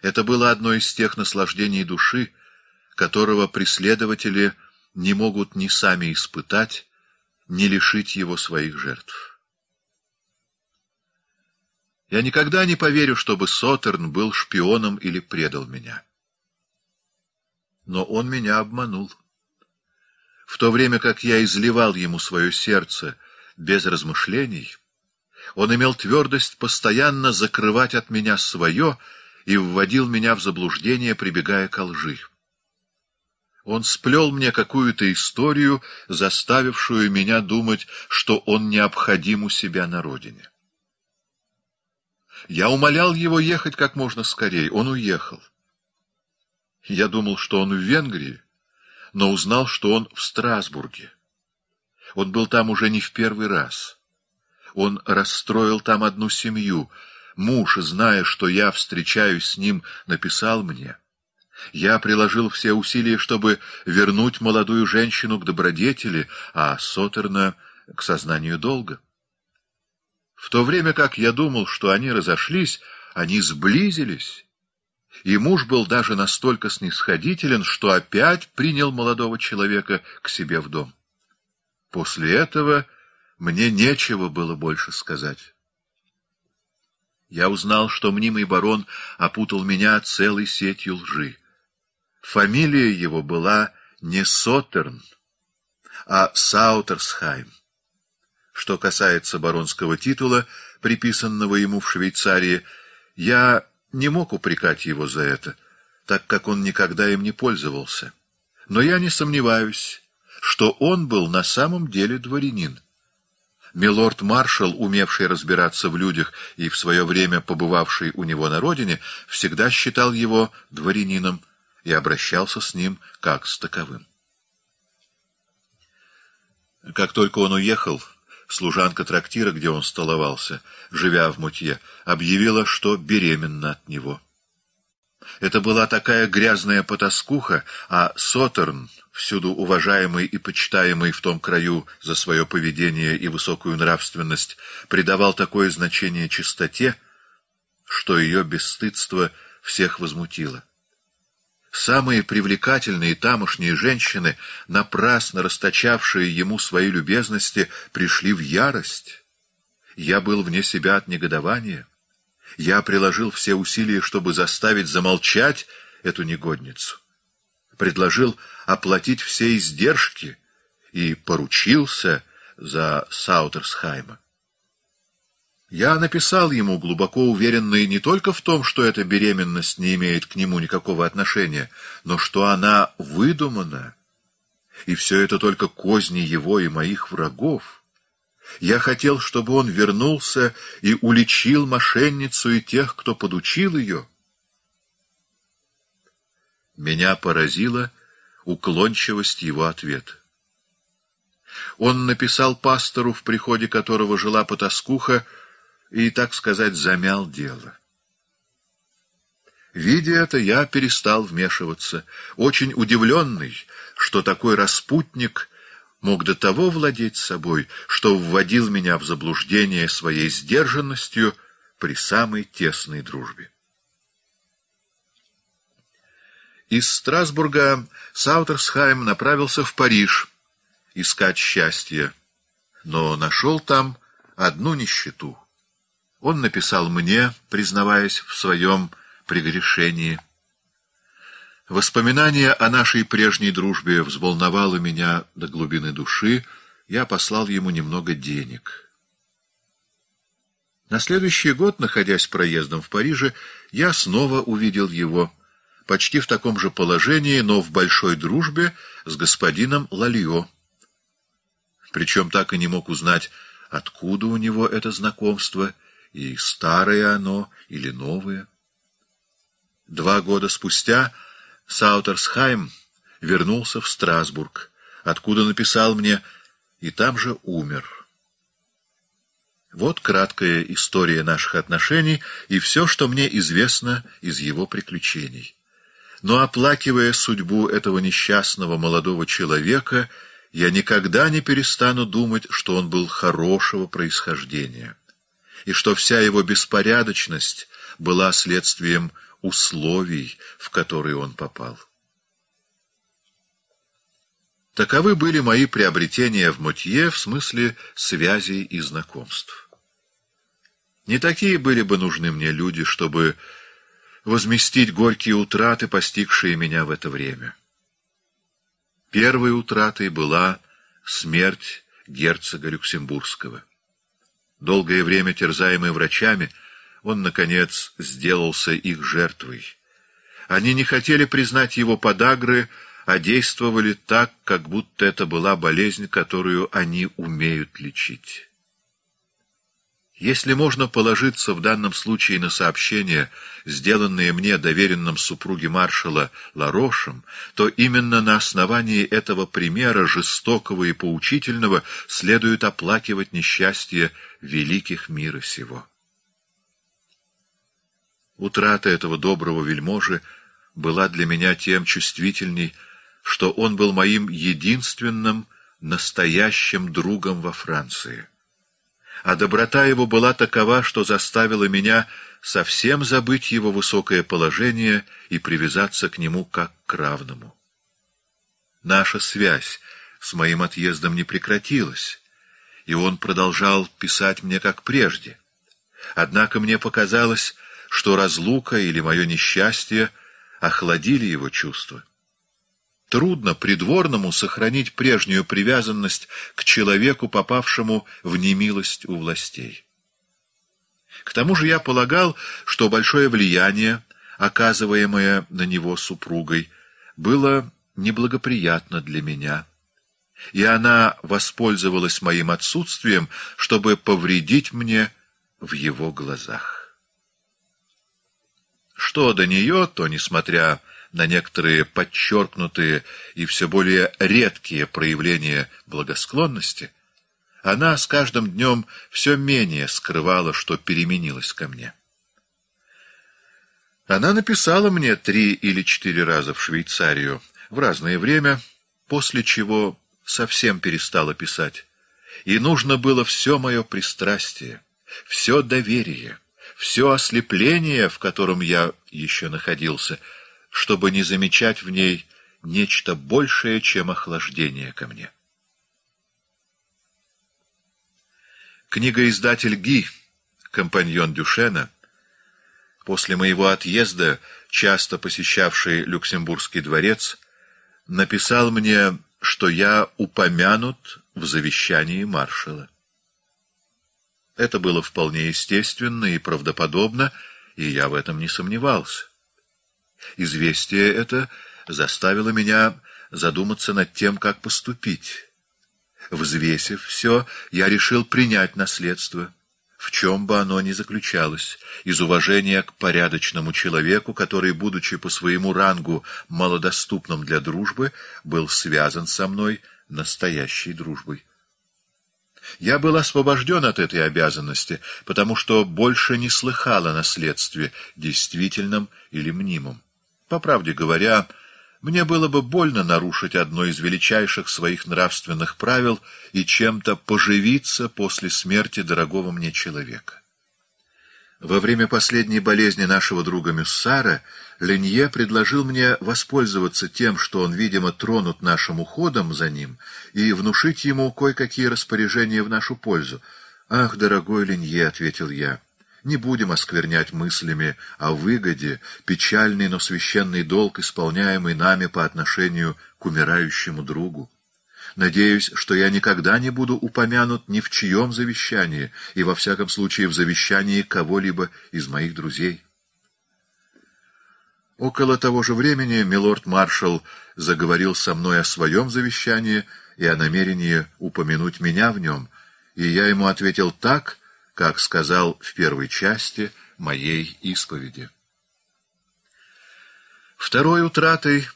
Это было одно из тех наслаждений души, которого преследователи не могут ни сами испытать, ни лишить его своих жертв. Я никогда не поверю, чтобы Сотерн был шпионом или предал меня. Но он меня обманул в то время как я изливал ему свое сердце без размышлений, он имел твердость постоянно закрывать от меня свое и вводил меня в заблуждение, прибегая к лжи. Он сплел мне какую-то историю, заставившую меня думать, что он необходим у себя на родине. Я умолял его ехать как можно скорее. Он уехал. Я думал, что он в Венгрии, но узнал, что он в Страсбурге. Он был там уже не в первый раз. Он расстроил там одну семью. Муж, зная, что я встречаюсь с ним, написал мне. Я приложил все усилия, чтобы вернуть молодую женщину к добродетели, а Сотерна — к сознанию долга. В то время как я думал, что они разошлись, они сблизились и муж был даже настолько снисходителен, что опять принял молодого человека к себе в дом. После этого мне нечего было больше сказать. Я узнал, что мнимый барон опутал меня целой сетью лжи. Фамилия его была не Сотерн, а Саутерсхайм. Что касается баронского титула, приписанного ему в Швейцарии, я не мог упрекать его за это, так как он никогда им не пользовался. Но я не сомневаюсь, что он был на самом деле дворянин. Милорд-маршал, умевший разбираться в людях и в свое время побывавший у него на родине, всегда считал его дворянином и обращался с ним как с таковым. Как только он уехал, служанка трактира, где он столовался, живя в мутье, объявила, что беременна от него. Это была такая грязная потаскуха, а Сотерн, всюду уважаемый и почитаемый в том краю за свое поведение и высокую нравственность, придавал такое значение чистоте, что ее бесстыдство всех возмутило. Самые привлекательные тамошние женщины, напрасно расточавшие ему свои любезности, пришли в ярость. Я был вне себя от негодования. Я приложил все усилия, чтобы заставить замолчать эту негодницу. Предложил оплатить все издержки и поручился за Саутерсхайма. Я написал ему, глубоко уверенный не только в том, что эта беременность не имеет к нему никакого отношения, но что она выдумана, и все это только козни его и моих врагов. Я хотел, чтобы он вернулся и уличил мошенницу и тех, кто подучил ее. Меня поразила уклончивость его ответа. Он написал пастору, в приходе которого жила потаскуха, и, так сказать, замял дело. Видя это, я перестал вмешиваться, очень удивленный, что такой распутник мог до того владеть собой, что вводил меня в заблуждение своей сдержанностью при самой тесной дружбе. Из Страсбурга Саутерсхайм направился в Париж искать счастье, но нашел там одну нищету — он написал мне, признаваясь в своем прегрешении. Воспоминание о нашей прежней дружбе взволновало меня до глубины души, я послал ему немного денег. На следующий год, находясь проездом в Париже, я снова увидел его, почти в таком же положении, но в большой дружбе с господином Лалио. Причем так и не мог узнать, откуда у него это знакомство — и старое оно или новое. Два года спустя Саутерсхайм вернулся в Страсбург, откуда написал мне и там же умер. Вот краткая история наших отношений и все, что мне известно из его приключений. Но оплакивая судьбу этого несчастного молодого человека, я никогда не перестану думать, что он был хорошего происхождения и что вся его беспорядочность была следствием условий, в которые он попал. Таковы были мои приобретения в Мутье в смысле связей и знакомств. Не такие были бы нужны мне люди, чтобы возместить горькие утраты, постигшие меня в это время. Первой утратой была смерть герцога Люксембургского. Долгое время терзаемый врачами, он, наконец, сделался их жертвой. Они не хотели признать его подагры, а действовали так, как будто это была болезнь, которую они умеют лечить. Если можно положиться в данном случае на сообщения, сделанные мне доверенным супруге маршала Ларошем, то именно на основании этого примера, жестокого и поучительного, следует оплакивать несчастье великих мира сего. Утрата этого доброго вельможи была для меня тем чувствительней, что он был моим единственным настоящим другом во Франции а доброта его была такова, что заставила меня совсем забыть его высокое положение и привязаться к нему как к равному. Наша связь с моим отъездом не прекратилась, и он продолжал писать мне как прежде. Однако мне показалось, что разлука или мое несчастье охладили его чувства. Трудно придворному сохранить прежнюю привязанность к человеку, попавшему в немилость у властей. К тому же я полагал, что большое влияние, оказываемое на него супругой, было неблагоприятно для меня, и она воспользовалась моим отсутствием, чтобы повредить мне в его глазах. Что до нее, то, несмотря на на некоторые подчеркнутые и все более редкие проявления благосклонности, она с каждым днем все менее скрывала, что переменилась ко мне. Она написала мне три или четыре раза в Швейцарию в разное время, после чего совсем перестала писать, и нужно было все мое пристрастие, все доверие, все ослепление, в котором я еще находился — чтобы не замечать в ней нечто большее, чем охлаждение ко мне. Книгоиздатель Ги, компаньон Дюшена, после моего отъезда, часто посещавший Люксембургский дворец, написал мне, что я упомянут в завещании маршала. Это было вполне естественно и правдоподобно, и я в этом не сомневался. Известие это заставило меня задуматься над тем, как поступить. Взвесив все, я решил принять наследство, в чем бы оно ни заключалось, из уважения к порядочному человеку, который, будучи по своему рангу малодоступным для дружбы, был связан со мной настоящей дружбой. Я был освобожден от этой обязанности, потому что больше не слыхал о наследстве, действительном или мнимом. По правде говоря, мне было бы больно нарушить одно из величайших своих нравственных правил и чем-то поживиться после смерти дорогого мне человека. Во время последней болезни нашего друга Мюссара Ленье предложил мне воспользоваться тем, что он, видимо, тронут нашим уходом за ним, и внушить ему кое-какие распоряжения в нашу пользу. «Ах, дорогой Ленье», — ответил я, — не будем осквернять мыслями о выгоде печальный, но священный долг, исполняемый нами по отношению к умирающему другу. Надеюсь, что я никогда не буду упомянут ни в чьем завещании, и во всяком случае в завещании кого-либо из моих друзей. Около того же времени милорд-маршал заговорил со мной о своем завещании и о намерении упомянуть меня в нем, и я ему ответил так, как сказал в первой части моей исповеди. Второй утратой,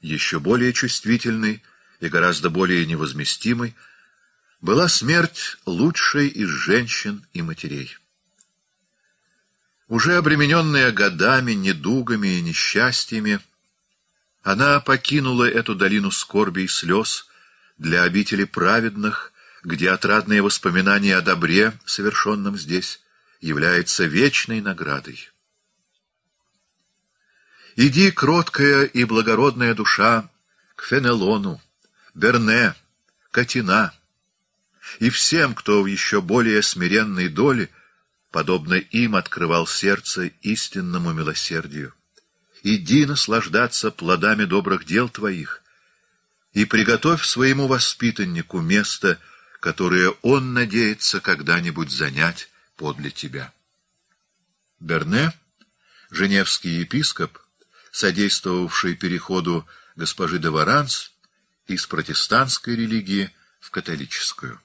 еще более чувствительной и гораздо более невозместимой, была смерть лучшей из женщин и матерей. Уже обремененная годами, недугами и несчастьями, она покинула эту долину скорби и слез для обители праведных где отрадные воспоминания о добре, совершенном здесь, является вечной наградой. Иди, кроткая и благородная душа, к Фенелону, Берне, Катина и всем, кто в еще более смиренной доле, подобно им, открывал сердце истинному милосердию. Иди наслаждаться плодами добрых дел твоих и приготовь своему воспитаннику место — которые он надеется когда-нибудь занять подле тебя. Берне, женевский епископ, содействовавший переходу госпожи де Варанс из протестантской религии в католическую.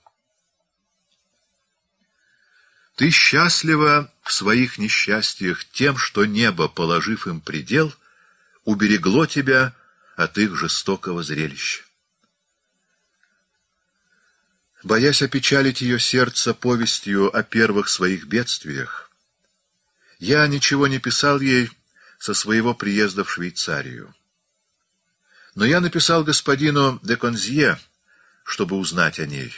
Ты счастлива в своих несчастьях тем, что небо, положив им предел, уберегло тебя от их жестокого зрелища боясь опечалить ее сердце повестью о первых своих бедствиях, я ничего не писал ей со своего приезда в Швейцарию. Но я написал господину де Конзье, чтобы узнать о ней.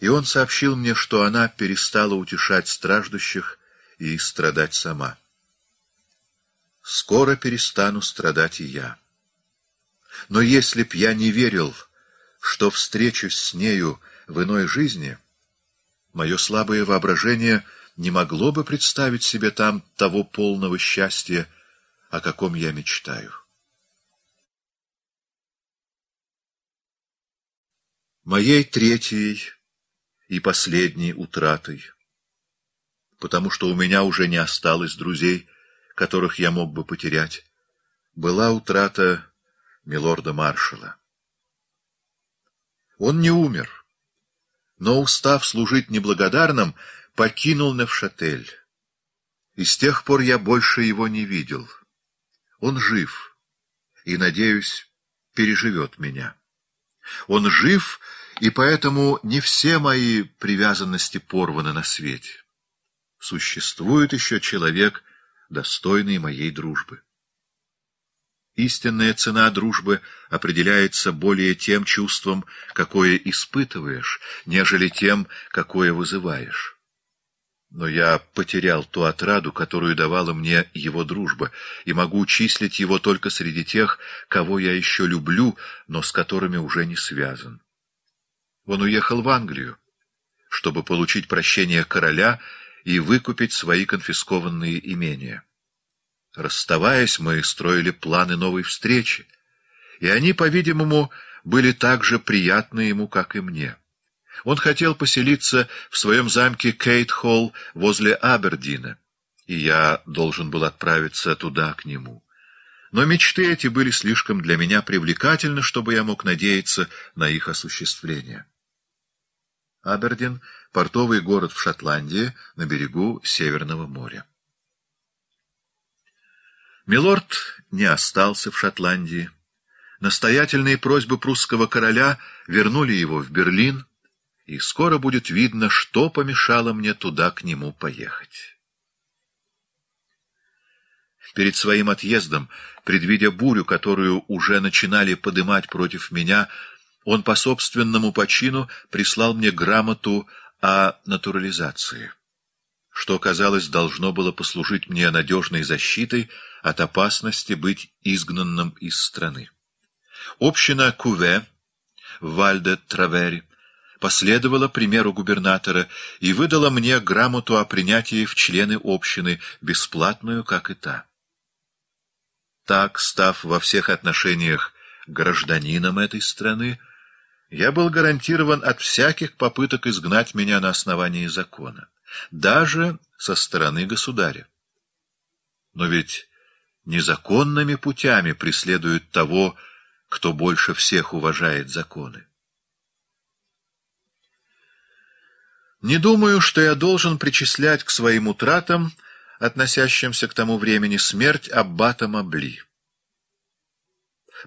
И он сообщил мне, что она перестала утешать страждущих и страдать сама. «Скоро перестану страдать и я. Но если б я не верил, — что встречусь с нею в иной жизни, мое слабое воображение не могло бы представить себе там того полного счастья, о каком я мечтаю. Моей третьей и последней утратой, потому что у меня уже не осталось друзей, которых я мог бы потерять, была утрата милорда-маршала. Он не умер, но, устав служить неблагодарным, покинул Невшатель. И с тех пор я больше его не видел. Он жив и, надеюсь, переживет меня. Он жив, и поэтому не все мои привязанности порваны на свете. Существует еще человек, достойный моей дружбы. Истинная цена дружбы определяется более тем чувством, какое испытываешь, нежели тем, какое вызываешь. Но я потерял ту отраду, которую давала мне его дружба, и могу числить его только среди тех, кого я еще люблю, но с которыми уже не связан. Он уехал в Англию, чтобы получить прощение короля и выкупить свои конфискованные имения. Расставаясь, мы строили планы новой встречи, и они, по-видимому, были так же приятны ему, как и мне. Он хотел поселиться в своем замке Кейт-Холл возле Абердина, и я должен был отправиться туда, к нему. Но мечты эти были слишком для меня привлекательны, чтобы я мог надеяться на их осуществление. Абердин — портовый город в Шотландии на берегу Северного моря. Милорд не остался в Шотландии. Настоятельные просьбы прусского короля вернули его в Берлин, и скоро будет видно, что помешало мне туда к нему поехать. Перед своим отъездом, предвидя бурю, которую уже начинали подымать против меня, он по собственному почину прислал мне грамоту о натурализации, что, казалось, должно было послужить мне надежной защитой, от опасности быть изгнанным из страны. Община Куве вальде Травери последовала примеру губернатора и выдала мне грамоту о принятии в члены общины, бесплатную, как и та. Так, став во всех отношениях гражданином этой страны, я был гарантирован от всяких попыток изгнать меня на основании закона, даже со стороны государя. Но ведь незаконными путями преследуют того, кто больше всех уважает законы. Не думаю, что я должен причислять к своим утратам, относящимся к тому времени, смерть аббата Мабли.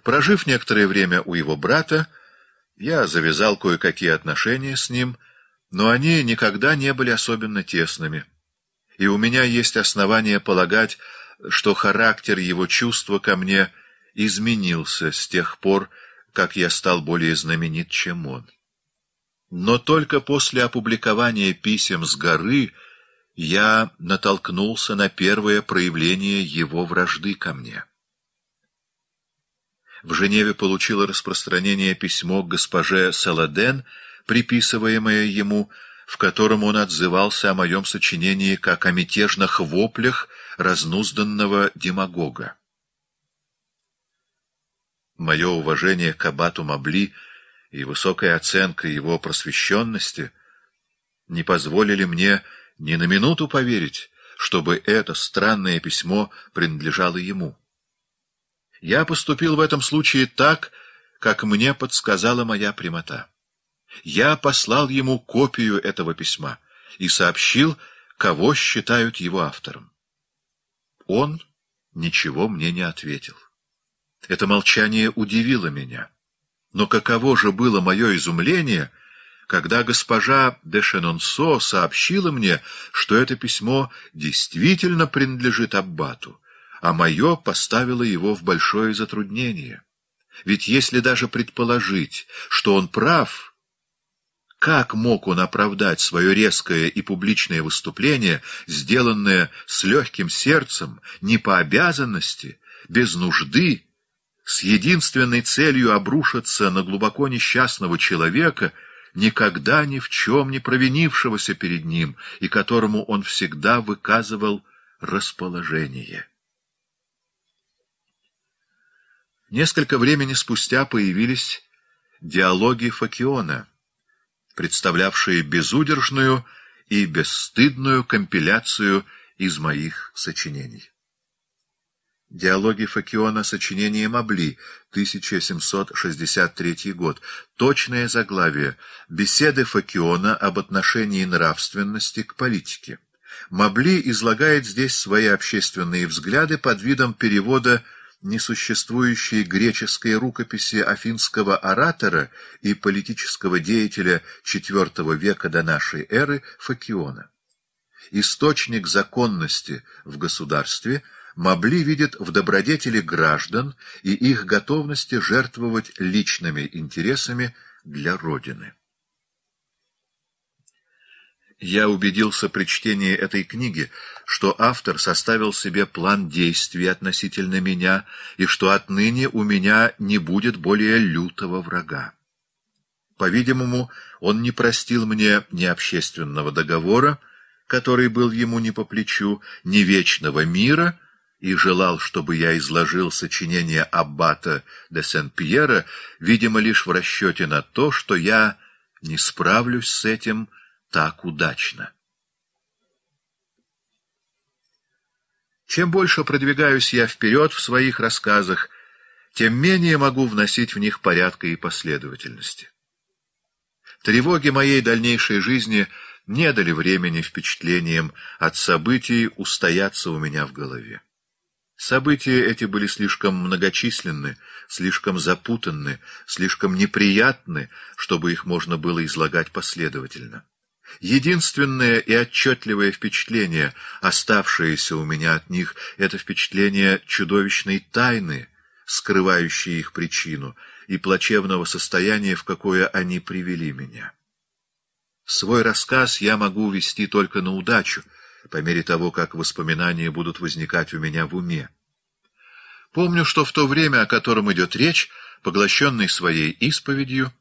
Прожив некоторое время у его брата, я завязал кое-какие отношения с ним, но они никогда не были особенно тесными. И у меня есть основания полагать, что характер его чувства ко мне изменился с тех пор, как я стал более знаменит, чем он. Но только после опубликования писем с горы я натолкнулся на первое проявление его вражды ко мне. В Женеве получило распространение письмо к госпоже Саладен, приписываемое ему, в котором он отзывался о моем сочинении как о мятежных воплях разнузданного демагога. Мое уважение к Абату Мабли и высокая оценка его просвещенности не позволили мне ни на минуту поверить, чтобы это странное письмо принадлежало ему. Я поступил в этом случае так, как мне подсказала моя прямота. Я послал ему копию этого письма и сообщил, кого считают его автором. Он ничего мне не ответил. Это молчание удивило меня. Но каково же было мое изумление, когда госпожа де Шенонсо сообщила мне, что это письмо действительно принадлежит Аббату, а мое поставило его в большое затруднение. Ведь если даже предположить, что он прав, как мог он оправдать свое резкое и публичное выступление, сделанное с легким сердцем, не по обязанности, без нужды, с единственной целью обрушиться на глубоко несчастного человека, никогда ни в чем не провинившегося перед ним и которому он всегда выказывал расположение? Несколько времени спустя появились диалоги Факиона — представлявшие безудержную и бесстыдную компиляцию из моих сочинений. Диалоги Факиона сочинение Мабли, 1763 год. Точное заглавие. Беседы Факиона об отношении нравственности к политике. Мабли излагает здесь свои общественные взгляды под видом перевода «Связь» несуществующей греческой рукописи афинского оратора и политического деятеля IV века до нашей эры Факиона. Источник законности в государстве Мабли видит в добродетели граждан и их готовности жертвовать личными интересами для Родины я убедился при чтении этой книги, что автор составил себе план действий относительно меня и что отныне у меня не будет более лютого врага. По-видимому, он не простил мне ни общественного договора, который был ему не по плечу, ни вечного мира, и желал, чтобы я изложил сочинение аббата де Сен-Пьера, видимо, лишь в расчете на то, что я не справлюсь с этим, так удачно. Чем больше продвигаюсь я вперед в своих рассказах, тем менее могу вносить в них порядка и последовательности. Тревоги моей дальнейшей жизни не дали времени впечатлениям от событий устояться у меня в голове. События эти были слишком многочисленны, слишком запутанны, слишком неприятны, чтобы их можно было излагать последовательно. Единственное и отчетливое впечатление, оставшееся у меня от них, — это впечатление чудовищной тайны, скрывающей их причину, и плачевного состояния, в какое они привели меня. Свой рассказ я могу вести только на удачу, по мере того, как воспоминания будут возникать у меня в уме. Помню, что в то время, о котором идет речь, поглощенный своей исповедью,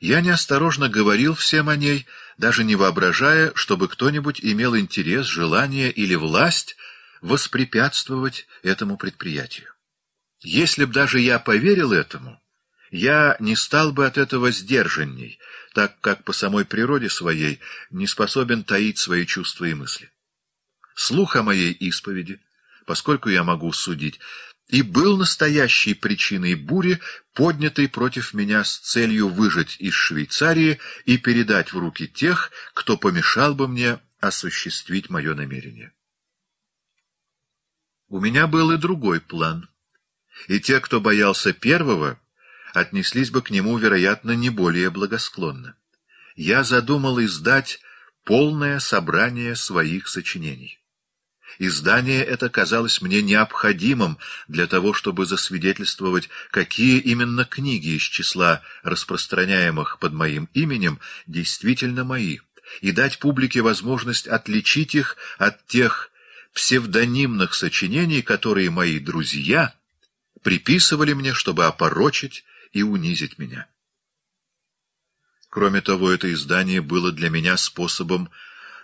я неосторожно говорил всем о ней — даже не воображая, чтобы кто-нибудь имел интерес, желание или власть воспрепятствовать этому предприятию. Если б даже я поверил этому, я не стал бы от этого сдержанней, так как по самой природе своей не способен таить свои чувства и мысли. Слух о моей исповеди, поскольку я могу судить, и был настоящей причиной бури, поднятой против меня с целью выжить из Швейцарии и передать в руки тех, кто помешал бы мне осуществить мое намерение. У меня был и другой план, и те, кто боялся первого, отнеслись бы к нему, вероятно, не более благосклонно. Я задумал издать полное собрание своих сочинений. Издание это казалось мне необходимым для того, чтобы засвидетельствовать, какие именно книги из числа распространяемых под моим именем действительно мои, и дать публике возможность отличить их от тех псевдонимных сочинений, которые мои друзья приписывали мне, чтобы опорочить и унизить меня. Кроме того, это издание было для меня способом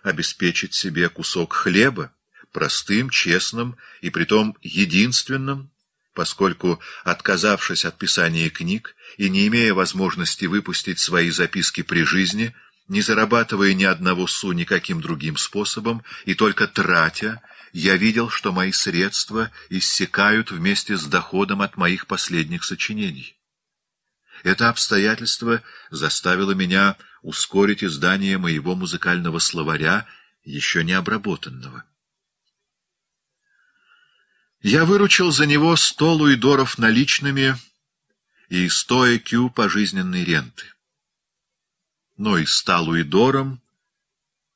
обеспечить себе кусок хлеба, простым, честным и притом единственным, поскольку, отказавшись от писания книг и не имея возможности выпустить свои записки при жизни, не зарабатывая ни одного су никаким другим способом и только тратя, я видел, что мои средства иссякают вместе с доходом от моих последних сочинений. Это обстоятельство заставило меня ускорить издание моего музыкального словаря, еще не обработанного. Я выручил за него сто луидоров наличными и сто ЭКЮ пожизненной ренты. Но и ста луидором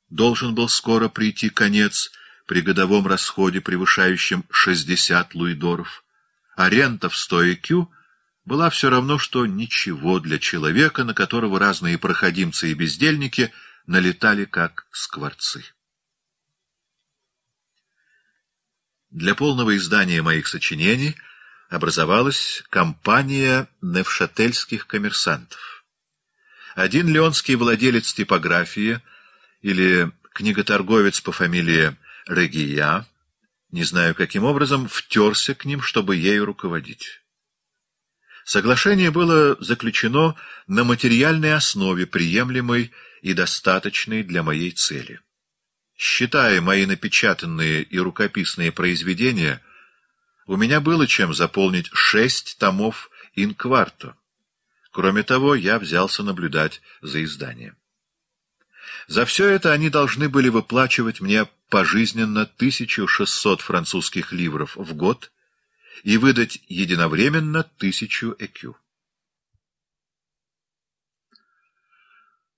должен был скоро прийти конец при годовом расходе, превышающем шестьдесят луидоров, а рента в сто ЭКЮ была все равно, что ничего для человека, на которого разные проходимцы и бездельники налетали как скворцы. Для полного издания моих сочинений образовалась компания невшательских коммерсантов. Один леонский владелец типографии или книготорговец по фамилии Регия, не знаю каким образом, втерся к ним, чтобы ею руководить. Соглашение было заключено на материальной основе, приемлемой и достаточной для моей цели. Считая мои напечатанные и рукописные произведения, у меня было чем заполнить шесть томов инкварто. Кроме того, я взялся наблюдать за изданием. За все это они должны были выплачивать мне пожизненно 1600 французских ливров в год и выдать единовременно 1000 ЭКЮ.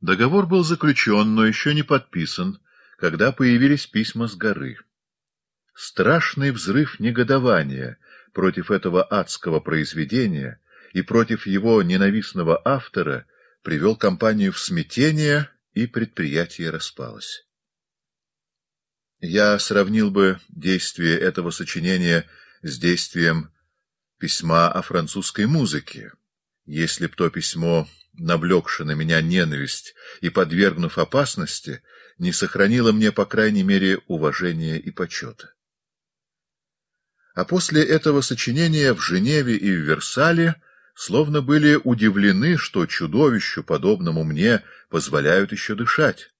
Договор был заключен, но еще не подписан, когда появились письма с горы. Страшный взрыв негодования против этого адского произведения и против его ненавистного автора привел компанию в смятение, и предприятие распалось. Я сравнил бы действие этого сочинения с действием письма о французской музыке. Если б то письмо, навлекшее на меня ненависть и подвергнув опасности, не сохранила мне, по крайней мере, уважения и почета. А после этого сочинения в Женеве и в Версале словно были удивлены, что чудовищу, подобному мне, позволяют еще дышать.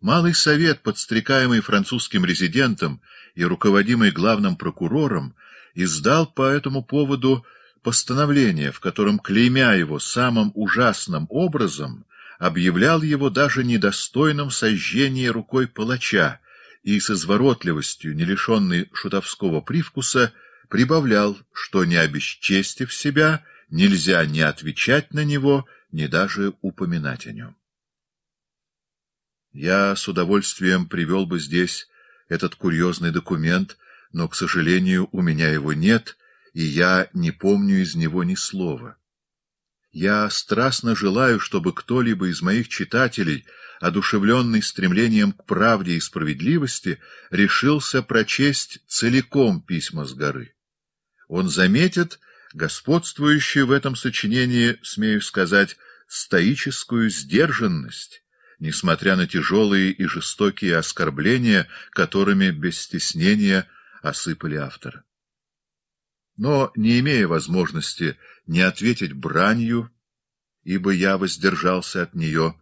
Малый совет, подстрекаемый французским резидентом и руководимый главным прокурором, издал по этому поводу постановление, в котором, клеймя его самым ужасным образом, объявлял его даже недостойным сожжения рукой палача и с изворотливостью, не лишенной шутовского привкуса, прибавлял, что не обесчестив себя, нельзя ни отвечать на него, ни даже упоминать о нем. Я с удовольствием привел бы здесь этот курьезный документ, но, к сожалению, у меня его нет, и я не помню из него ни слова. Я страстно желаю, чтобы кто-либо из моих читателей, одушевленный стремлением к правде и справедливости, решился прочесть целиком письма с горы. Он заметит господствующую в этом сочинении, смею сказать, стоическую сдержанность, несмотря на тяжелые и жестокие оскорбления, которыми без стеснения осыпали автора но, не имея возможности не ответить бранью, ибо я воздержался от нее,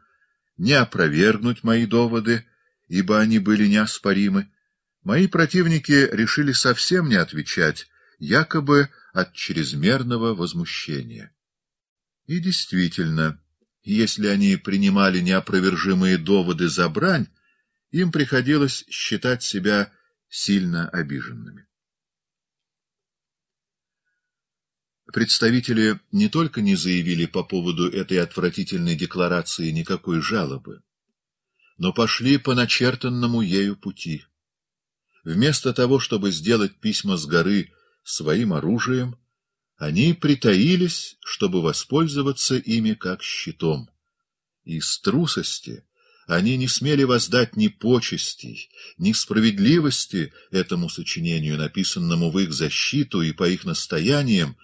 не опровергнуть мои доводы, ибо они были неоспоримы, мои противники решили совсем не отвечать, якобы от чрезмерного возмущения. И действительно, если они принимали неопровержимые доводы за брань, им приходилось считать себя сильно обиженными. представители не только не заявили по поводу этой отвратительной декларации никакой жалобы, но пошли по начертанному ею пути. Вместо того, чтобы сделать письма с горы своим оружием, они притаились, чтобы воспользоваться ими как щитом. Из трусости они не смели воздать ни почестей, ни справедливости этому сочинению, написанному в их защиту и по их настояниям,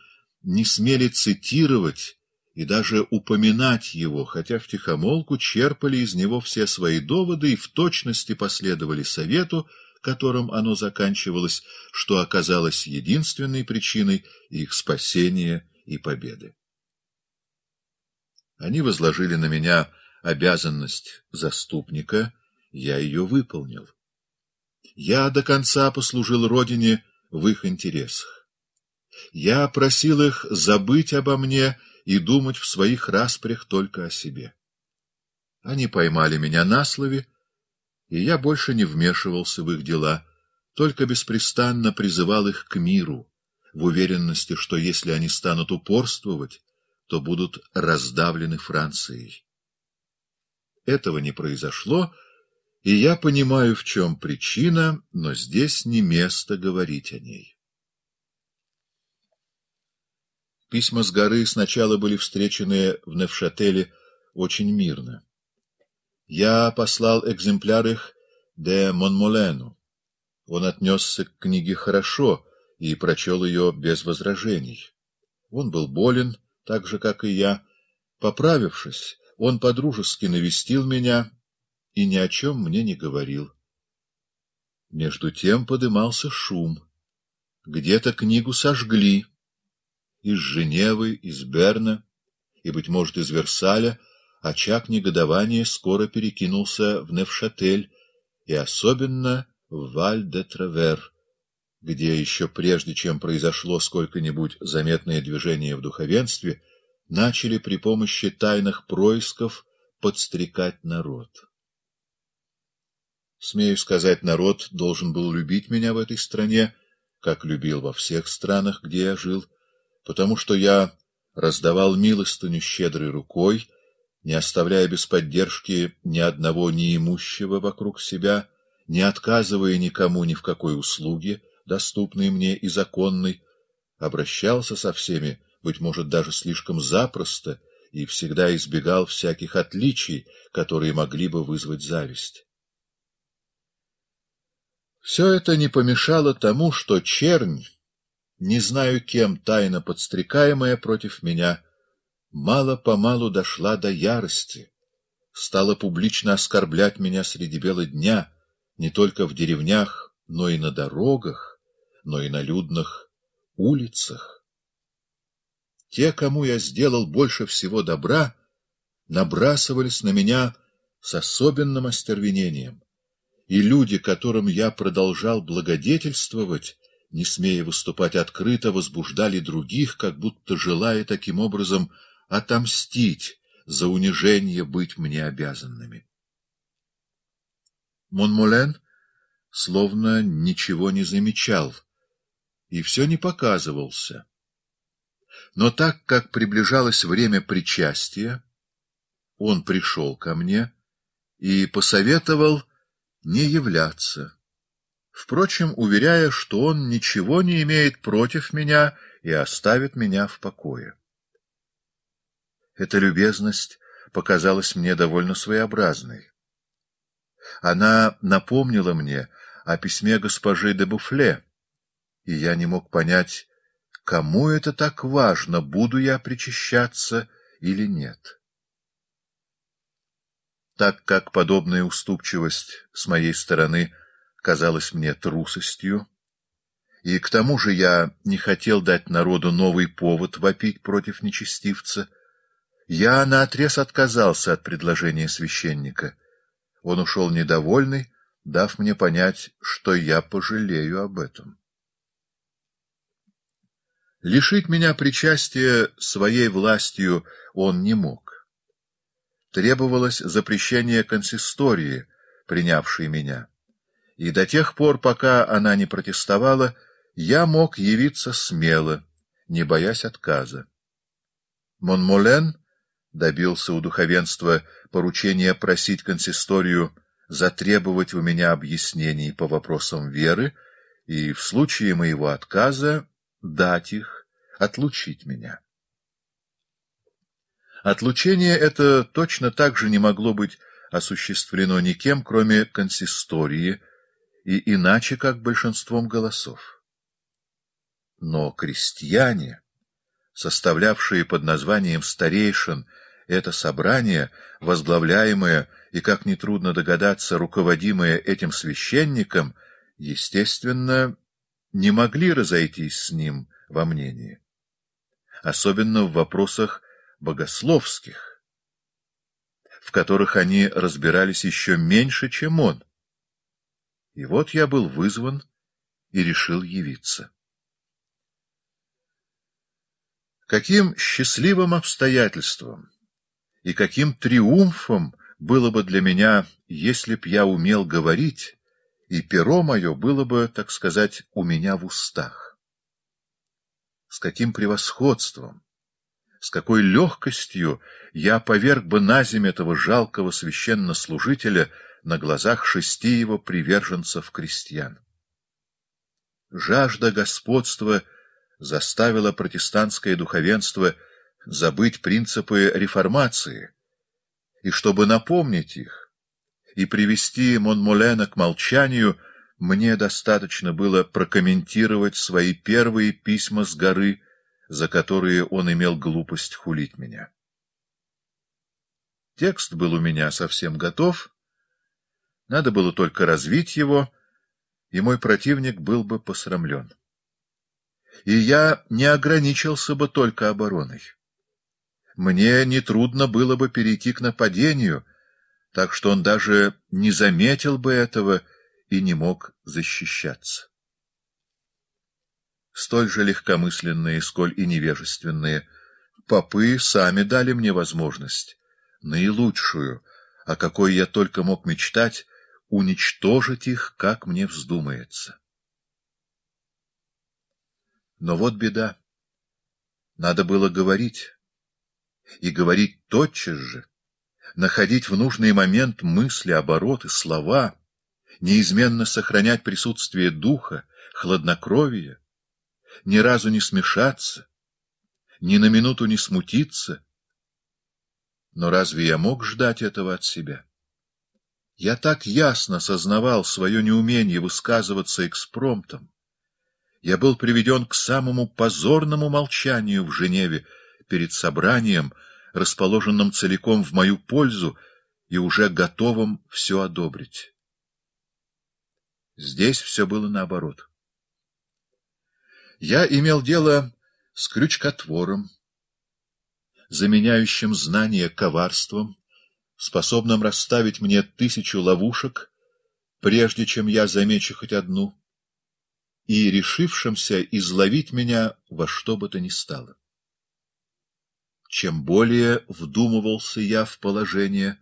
не смели цитировать и даже упоминать его, хотя в тихомолку черпали из него все свои доводы и в точности последовали совету, которым оно заканчивалось, что оказалось единственной причиной их спасения и победы. Они возложили на меня обязанность заступника, я ее выполнил. Я до конца послужил родине в их интересах. Я просил их забыть обо мне и думать в своих распрях только о себе. Они поймали меня на слове, и я больше не вмешивался в их дела, только беспрестанно призывал их к миру, в уверенности, что если они станут упорствовать, то будут раздавлены Францией. Этого не произошло, и я понимаю, в чем причина, но здесь не место говорить о ней. Письма с горы сначала были встречены в Невшателе очень мирно. Я послал экземпляр их де Монмолену. Он отнесся к книге хорошо и прочел ее без возражений. Он был болен, так же, как и я. Поправившись, он подружески навестил меня и ни о чем мне не говорил. Между тем подымался шум. Где-то книгу сожгли из Женевы, из Берна и, быть может, из Версаля, очаг а негодования скоро перекинулся в Невшатель и особенно в Валь-де-Травер, где еще прежде, чем произошло сколько-нибудь заметное движение в духовенстве, начали при помощи тайных происков подстрекать народ. Смею сказать, народ должен был любить меня в этой стране, как любил во всех странах, где я жил, потому что я раздавал милостыню щедрой рукой, не оставляя без поддержки ни одного неимущего вокруг себя, не отказывая никому ни в какой услуге, доступной мне и законной, обращался со всеми, быть может, даже слишком запросто, и всегда избегал всяких отличий, которые могли бы вызвать зависть. Все это не помешало тому, что чернь не знаю кем тайно подстрекаемая против меня, мало-помалу дошла до ярости, стала публично оскорблять меня среди бела дня, не только в деревнях, но и на дорогах, но и на людных улицах. Те, кому я сделал больше всего добра, набрасывались на меня с особенным остервенением, и люди, которым я продолжал благодетельствовать, не смея выступать открыто, возбуждали других, как будто желая таким образом отомстить за унижение быть мне обязанными. Монмолен словно ничего не замечал и все не показывался. Но так как приближалось время причастия, он пришел ко мне и посоветовал не являться впрочем, уверяя, что он ничего не имеет против меня и оставит меня в покое. Эта любезность показалась мне довольно своеобразной. Она напомнила мне о письме госпожи де Буфле, и я не мог понять, кому это так важно, буду я причащаться или нет. Так как подобная уступчивость с моей стороны — казалось мне трусостью, и к тому же я не хотел дать народу новый повод вопить против нечестивца. Я наотрез отказался от предложения священника. Он ушел недовольный, дав мне понять, что я пожалею об этом. Лишить меня причастия своей властью он не мог. Требовалось запрещение консистории, принявшей меня и до тех пор, пока она не протестовала, я мог явиться смело, не боясь отказа. Монмолен добился у духовенства поручения просить консисторию затребовать у меня объяснений по вопросам веры и в случае моего отказа дать их, отлучить меня. Отлучение это точно так же не могло быть осуществлено никем, кроме консистории, и иначе, как большинством голосов. Но крестьяне, составлявшие под названием старейшин это собрание, возглавляемое и, как нетрудно догадаться, руководимое этим священником, естественно, не могли разойтись с ним во мнении, особенно в вопросах богословских, в которых они разбирались еще меньше, чем он. И вот я был вызван и решил явиться. Каким счастливым обстоятельством и каким триумфом было бы для меня, если б я умел говорить, и перо мое было бы, так сказать, у меня в устах. С каким превосходством, с какой легкостью я поверг бы на земь этого жалкого священнослужителя — на глазах шести его приверженцев-крестьян. Жажда господства заставила протестантское духовенство забыть принципы реформации, и чтобы напомнить их и привести Монмолена к молчанию, мне достаточно было прокомментировать свои первые письма с горы, за которые он имел глупость хулить меня. Текст был у меня совсем готов — надо было только развить его, и мой противник был бы посрамлен. И я не ограничился бы только обороной. Мне нетрудно было бы перейти к нападению, так что он даже не заметил бы этого и не мог защищаться. Столь же легкомысленные, сколь и невежественные попы сами дали мне возможность, наилучшую, о какой я только мог мечтать, уничтожить их, как мне вздумается. Но вот беда. Надо было говорить. И говорить тотчас же. Находить в нужный момент мысли, обороты, слова. Неизменно сохранять присутствие духа, хладнокровие. Ни разу не смешаться. Ни на минуту не смутиться. Но разве я мог ждать этого от себя? Я так ясно сознавал свое неумение высказываться экспромтом. Я был приведен к самому позорному молчанию в Женеве перед собранием, расположенным целиком в мою пользу и уже готовым все одобрить. Здесь все было наоборот. Я имел дело с крючкотвором, заменяющим знание коварством, способным расставить мне тысячу ловушек, прежде чем я замечу хоть одну, и решившимся изловить меня во что бы то ни стало. Чем более вдумывался я в положение,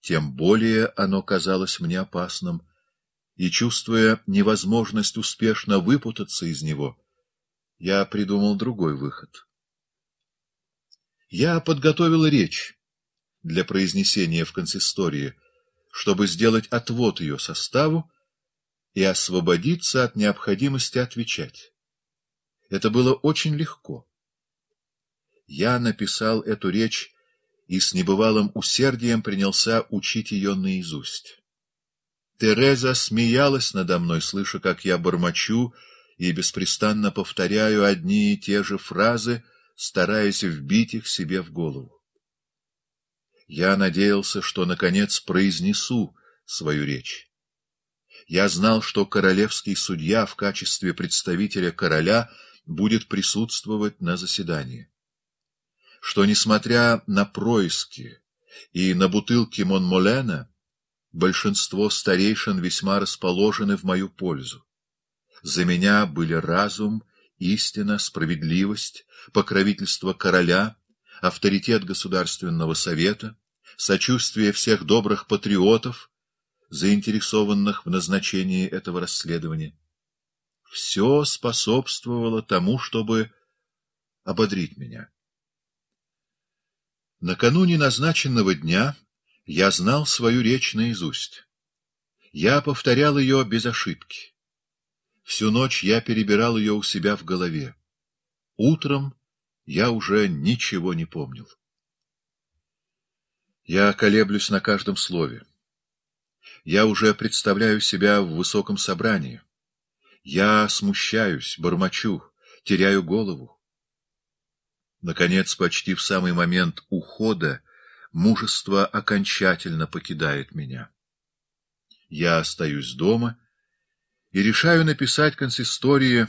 тем более оно казалось мне опасным, и, чувствуя невозможность успешно выпутаться из него, я придумал другой выход. Я подготовил речь, для произнесения в консистории, чтобы сделать отвод ее составу и освободиться от необходимости отвечать. Это было очень легко. Я написал эту речь и с небывалым усердием принялся учить ее наизусть. Тереза смеялась надо мной, слыша, как я бормочу и беспрестанно повторяю одни и те же фразы, стараясь вбить их себе в голову. Я надеялся, что, наконец, произнесу свою речь. Я знал, что королевский судья в качестве представителя короля будет присутствовать на заседании. Что, несмотря на происки и на бутылки Монмолена, большинство старейшин весьма расположены в мою пользу. За меня были разум, истина, справедливость, покровительство короля — авторитет Государственного Совета, сочувствие всех добрых патриотов, заинтересованных в назначении этого расследования. Все способствовало тому, чтобы ободрить меня. Накануне назначенного дня я знал свою речь наизусть. Я повторял ее без ошибки. Всю ночь я перебирал ее у себя в голове. Утром я уже ничего не помнил. Я колеблюсь на каждом слове. Я уже представляю себя в высоком собрании. Я смущаюсь, бормочу, теряю голову. Наконец, почти в самый момент ухода, мужество окончательно покидает меня. Я остаюсь дома и решаю написать консистории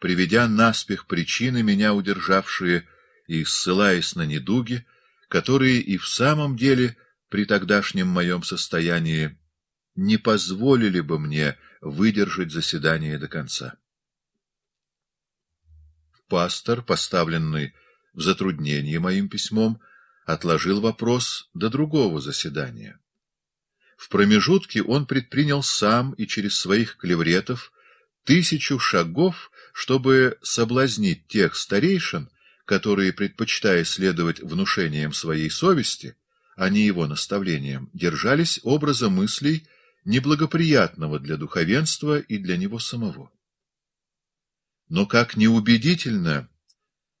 приведя наспех причины, меня удержавшие, и ссылаясь на недуги, которые и в самом деле при тогдашнем моем состоянии не позволили бы мне выдержать заседание до конца. Пастор, поставленный в затруднение моим письмом, отложил вопрос до другого заседания. В промежутке он предпринял сам и через своих клевретов тысячу шагов, чтобы соблазнить тех старейшин, которые, предпочитая следовать внушениям своей совести, а не его наставлениям, держались образа мыслей, неблагоприятного для духовенства и для него самого. Но как неубедительно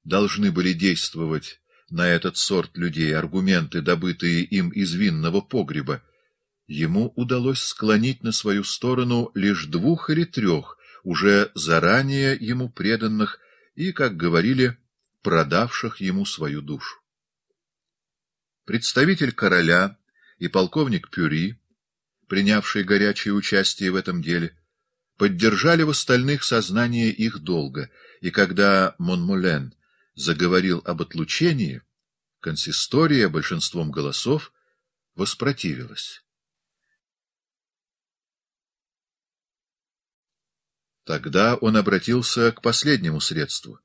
должны были действовать на этот сорт людей аргументы, добытые им из винного погреба, ему удалось склонить на свою сторону лишь двух или трех, уже заранее ему преданных и, как говорили, продавших ему свою душу. Представитель короля и полковник Пюри, принявшие горячее участие в этом деле, поддержали в остальных сознание их долга, и когда Монмулен заговорил об отлучении, консистория большинством голосов воспротивилась. Тогда он обратился к последнему средству.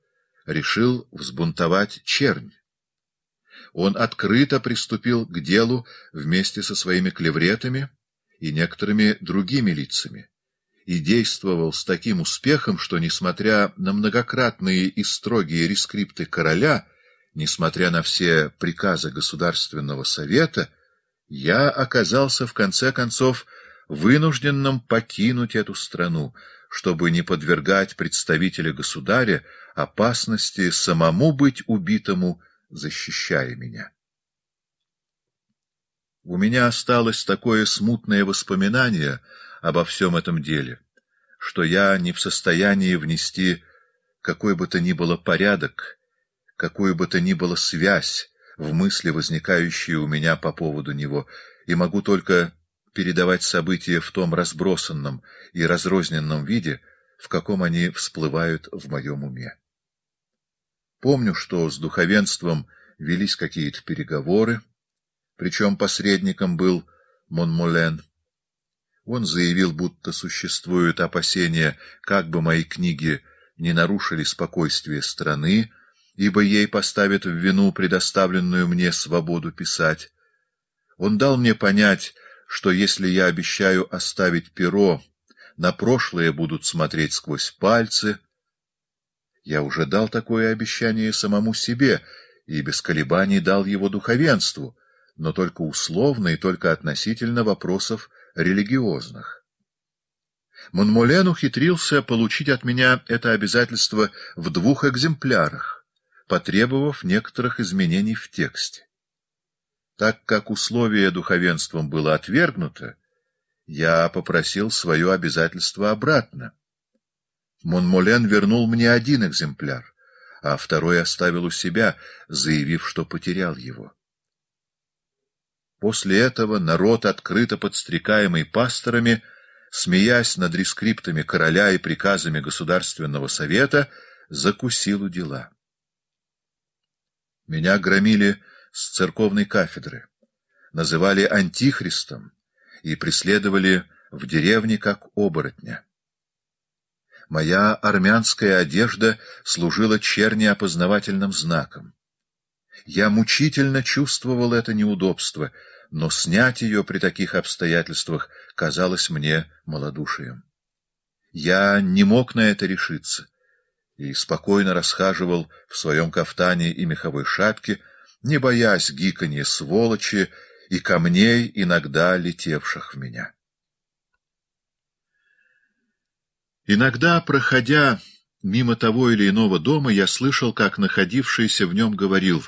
Решил взбунтовать чернь. Он открыто приступил к делу вместе со своими клевретами и некоторыми другими лицами и действовал с таким успехом, что, несмотря на многократные и строгие рескрипты короля, несмотря на все приказы Государственного совета, я оказался, в конце концов, вынужденным покинуть эту страну, чтобы не подвергать представителя государя опасности самому быть убитому, защищая меня. У меня осталось такое смутное воспоминание обо всем этом деле, что я не в состоянии внести какой бы то ни было порядок, какую бы то ни было связь в мысли, возникающие у меня по поводу него, и могу только передавать события в том разбросанном и разрозненном виде, в каком они всплывают в моем уме. Помню, что с духовенством велись какие-то переговоры, причем посредником был Монмолен. Он заявил, будто существуют опасения, как бы мои книги не нарушили спокойствие страны, ибо ей поставят в вину предоставленную мне свободу писать. Он дал мне понять, что если я обещаю оставить перо, на прошлое будут смотреть сквозь пальцы. Я уже дал такое обещание самому себе и без колебаний дал его духовенству, но только условно и только относительно вопросов религиозных. Монмолен ухитрился получить от меня это обязательство в двух экземплярах, потребовав некоторых изменений в тексте. Так как условие духовенством было отвергнуто, я попросил свое обязательство обратно. Монмолен вернул мне один экземпляр, а второй оставил у себя, заявив, что потерял его. После этого народ, открыто подстрекаемый пасторами, смеясь над рескриптами короля и приказами Государственного совета, закусил у дела. Меня громили с церковной кафедры, называли антихристом и преследовали в деревне как оборотня. Моя армянская одежда служила черни опознавательным знаком. Я мучительно чувствовал это неудобство, но снять ее при таких обстоятельствах казалось мне малодушием. Я не мог на это решиться и спокойно расхаживал в своем кафтане и меховой шапке, не боясь гиканье сволочи и камней, иногда летевших в меня. Иногда, проходя мимо того или иного дома, я слышал, как находившийся в нем говорил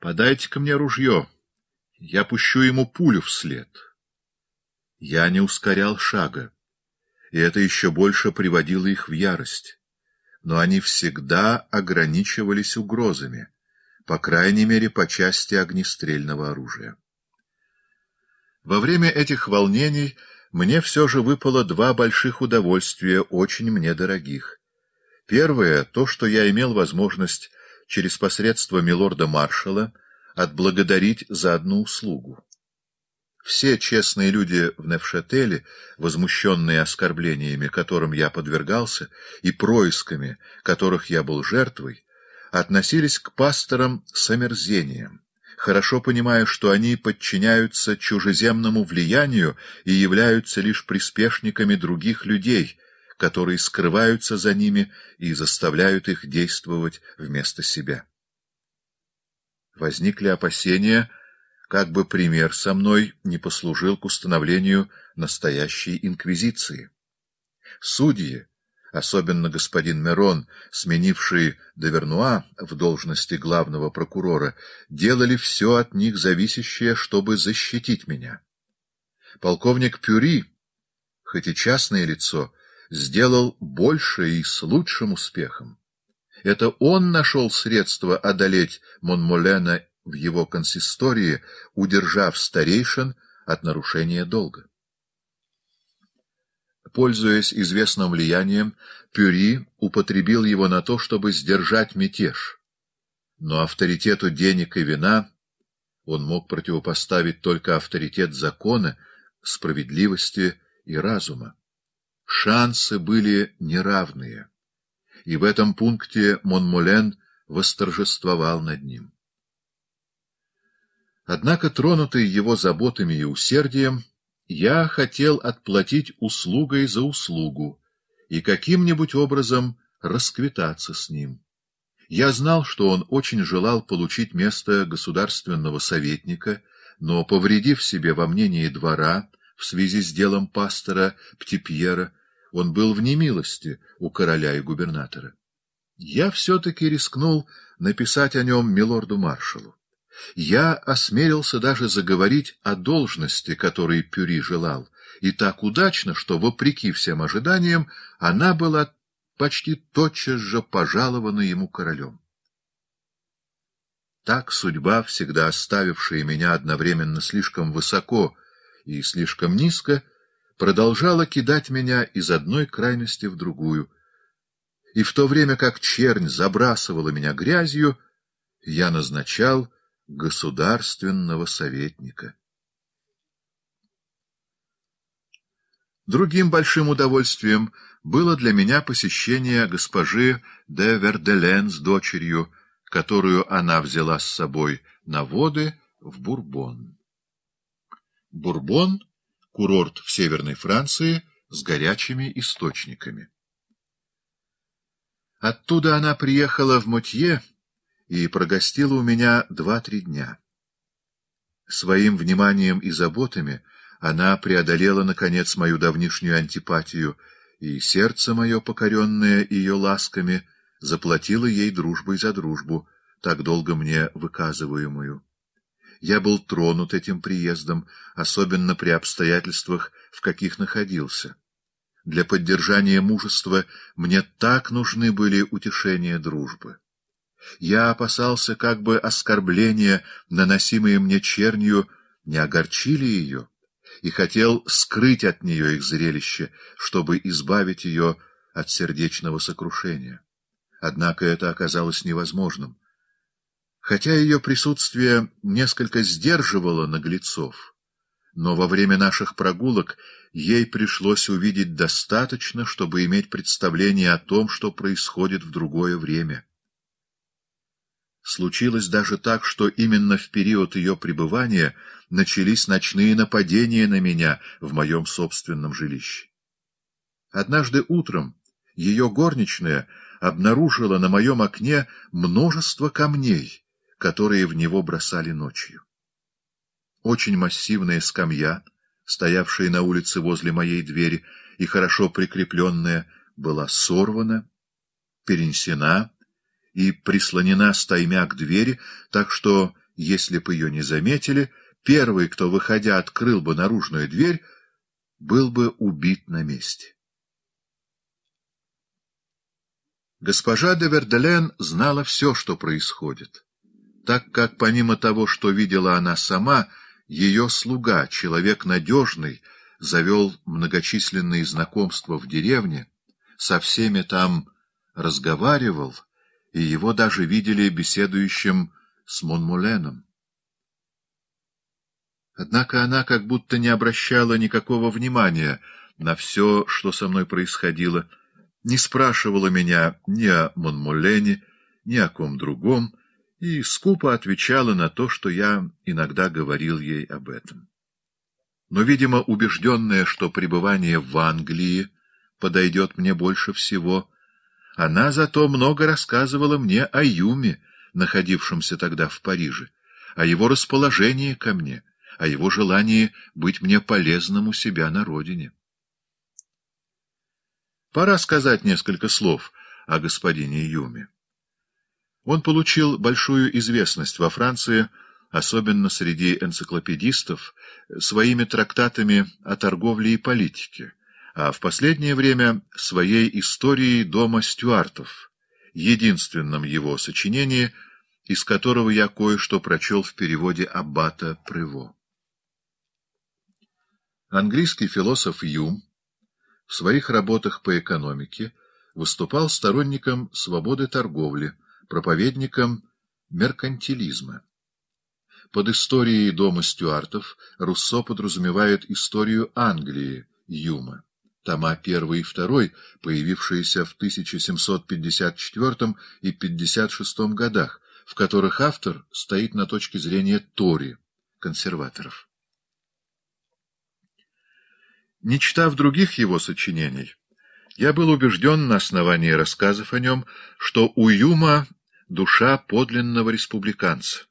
«Подайте-ка мне ружье, я пущу ему пулю вслед». Я не ускорял шага, и это еще больше приводило их в ярость. Но они всегда ограничивались угрозами по крайней мере по части огнестрельного оружия. Во время этих волнений мне все же выпало два больших удовольствия, очень мне дорогих. Первое — то, что я имел возможность через посредство милорда-маршала отблагодарить за одну услугу. Все честные люди в Невшателе, возмущенные оскорблениями, которым я подвергался, и происками, которых я был жертвой, относились к пасторам с омерзением, хорошо понимая, что они подчиняются чужеземному влиянию и являются лишь приспешниками других людей, которые скрываются за ними и заставляют их действовать вместо себя. Возникли опасения, как бы пример со мной не послужил к установлению настоящей инквизиции. Судьи, особенно господин Мерон, сменивший Довернуа в должности главного прокурора, делали все от них зависящее, чтобы защитить меня. Полковник Пюри, хоть и частное лицо, сделал больше и с лучшим успехом. Это он нашел средство одолеть Монмолена в его консистории, удержав старейшин от нарушения долга. Пользуясь известным влиянием, Пюри употребил его на то, чтобы сдержать мятеж. Но авторитету денег и вина он мог противопоставить только авторитет закона, справедливости и разума. Шансы были неравные, и в этом пункте Монмолен восторжествовал над ним. Однако, тронутый его заботами и усердием, я хотел отплатить услугой за услугу и каким-нибудь образом расквитаться с ним. Я знал, что он очень желал получить место государственного советника, но, повредив себе во мнении двора в связи с делом пастора Птипьера, он был в немилости у короля и губернатора. Я все-таки рискнул написать о нем милорду-маршалу. Я осмелился даже заговорить о должности, которой Пюри желал, и так удачно, что, вопреки всем ожиданиям, она была почти тотчас же пожалована ему королем. Так судьба, всегда оставившая меня одновременно слишком высоко и слишком низко, продолжала кидать меня из одной крайности в другую. И в то время как чернь забрасывала меня грязью, я назначал государственного советника. Другим большим удовольствием было для меня посещение госпожи де Верделен с дочерью, которую она взяла с собой на воды в Бурбон. Бурбон — курорт в Северной Франции с горячими источниками. Оттуда она приехала в Мотье, и прогостила у меня два-три дня. Своим вниманием и заботами она преодолела, наконец, мою давнишнюю антипатию, и сердце мое, покоренное ее ласками, заплатило ей дружбой за дружбу, так долго мне выказываемую. Я был тронут этим приездом, особенно при обстоятельствах, в каких находился. Для поддержания мужества мне так нужны были утешения дружбы. Я опасался, как бы оскорбления, наносимые мне чернью, не огорчили ее, и хотел скрыть от нее их зрелище, чтобы избавить ее от сердечного сокрушения. Однако это оказалось невозможным. Хотя ее присутствие несколько сдерживало наглецов, но во время наших прогулок ей пришлось увидеть достаточно, чтобы иметь представление о том, что происходит в другое время. Случилось даже так, что именно в период ее пребывания начались ночные нападения на меня в моем собственном жилище. Однажды утром ее горничная обнаружила на моем окне множество камней, которые в него бросали ночью. Очень массивная скамья, стоявшая на улице возле моей двери и хорошо прикрепленная, была сорвана, перенесена, и прислонена стаймя к двери, так что, если бы ее не заметили, первый, кто, выходя, открыл бы наружную дверь, был бы убит на месте. Госпожа де Верделен знала все, что происходит, так как, помимо того, что видела она сама, ее слуга, человек надежный, завел многочисленные знакомства в деревне, со всеми там разговаривал, и его даже видели беседующим с Монмуленом. Однако она как будто не обращала никакого внимания на все, что со мной происходило, не спрашивала меня ни о Монмулене, ни о ком другом, и скупо отвечала на то, что я иногда говорил ей об этом. Но, видимо, убежденная, что пребывание в Англии подойдет мне больше всего — она зато много рассказывала мне о Юме, находившемся тогда в Париже, о его расположении ко мне, о его желании быть мне полезным у себя на родине. Пора сказать несколько слов о господине Юме. Он получил большую известность во Франции, особенно среди энциклопедистов, своими трактатами о торговле и политике, а в последнее время своей историей дома Стюартов, единственном его сочинении, из которого я кое-что прочел в переводе Аббата Прево. Английский философ Юм в своих работах по экономике выступал сторонником свободы торговли, проповедником меркантилизма. Под историей дома Стюартов Руссо подразумевает историю Англии Юма тома 1 и 2, появившиеся в 1754 и 56 годах, в которых автор стоит на точке зрения Тори, консерваторов. Не читав других его сочинений, я был убежден на основании рассказов о нем, что у Юма душа подлинного республиканца,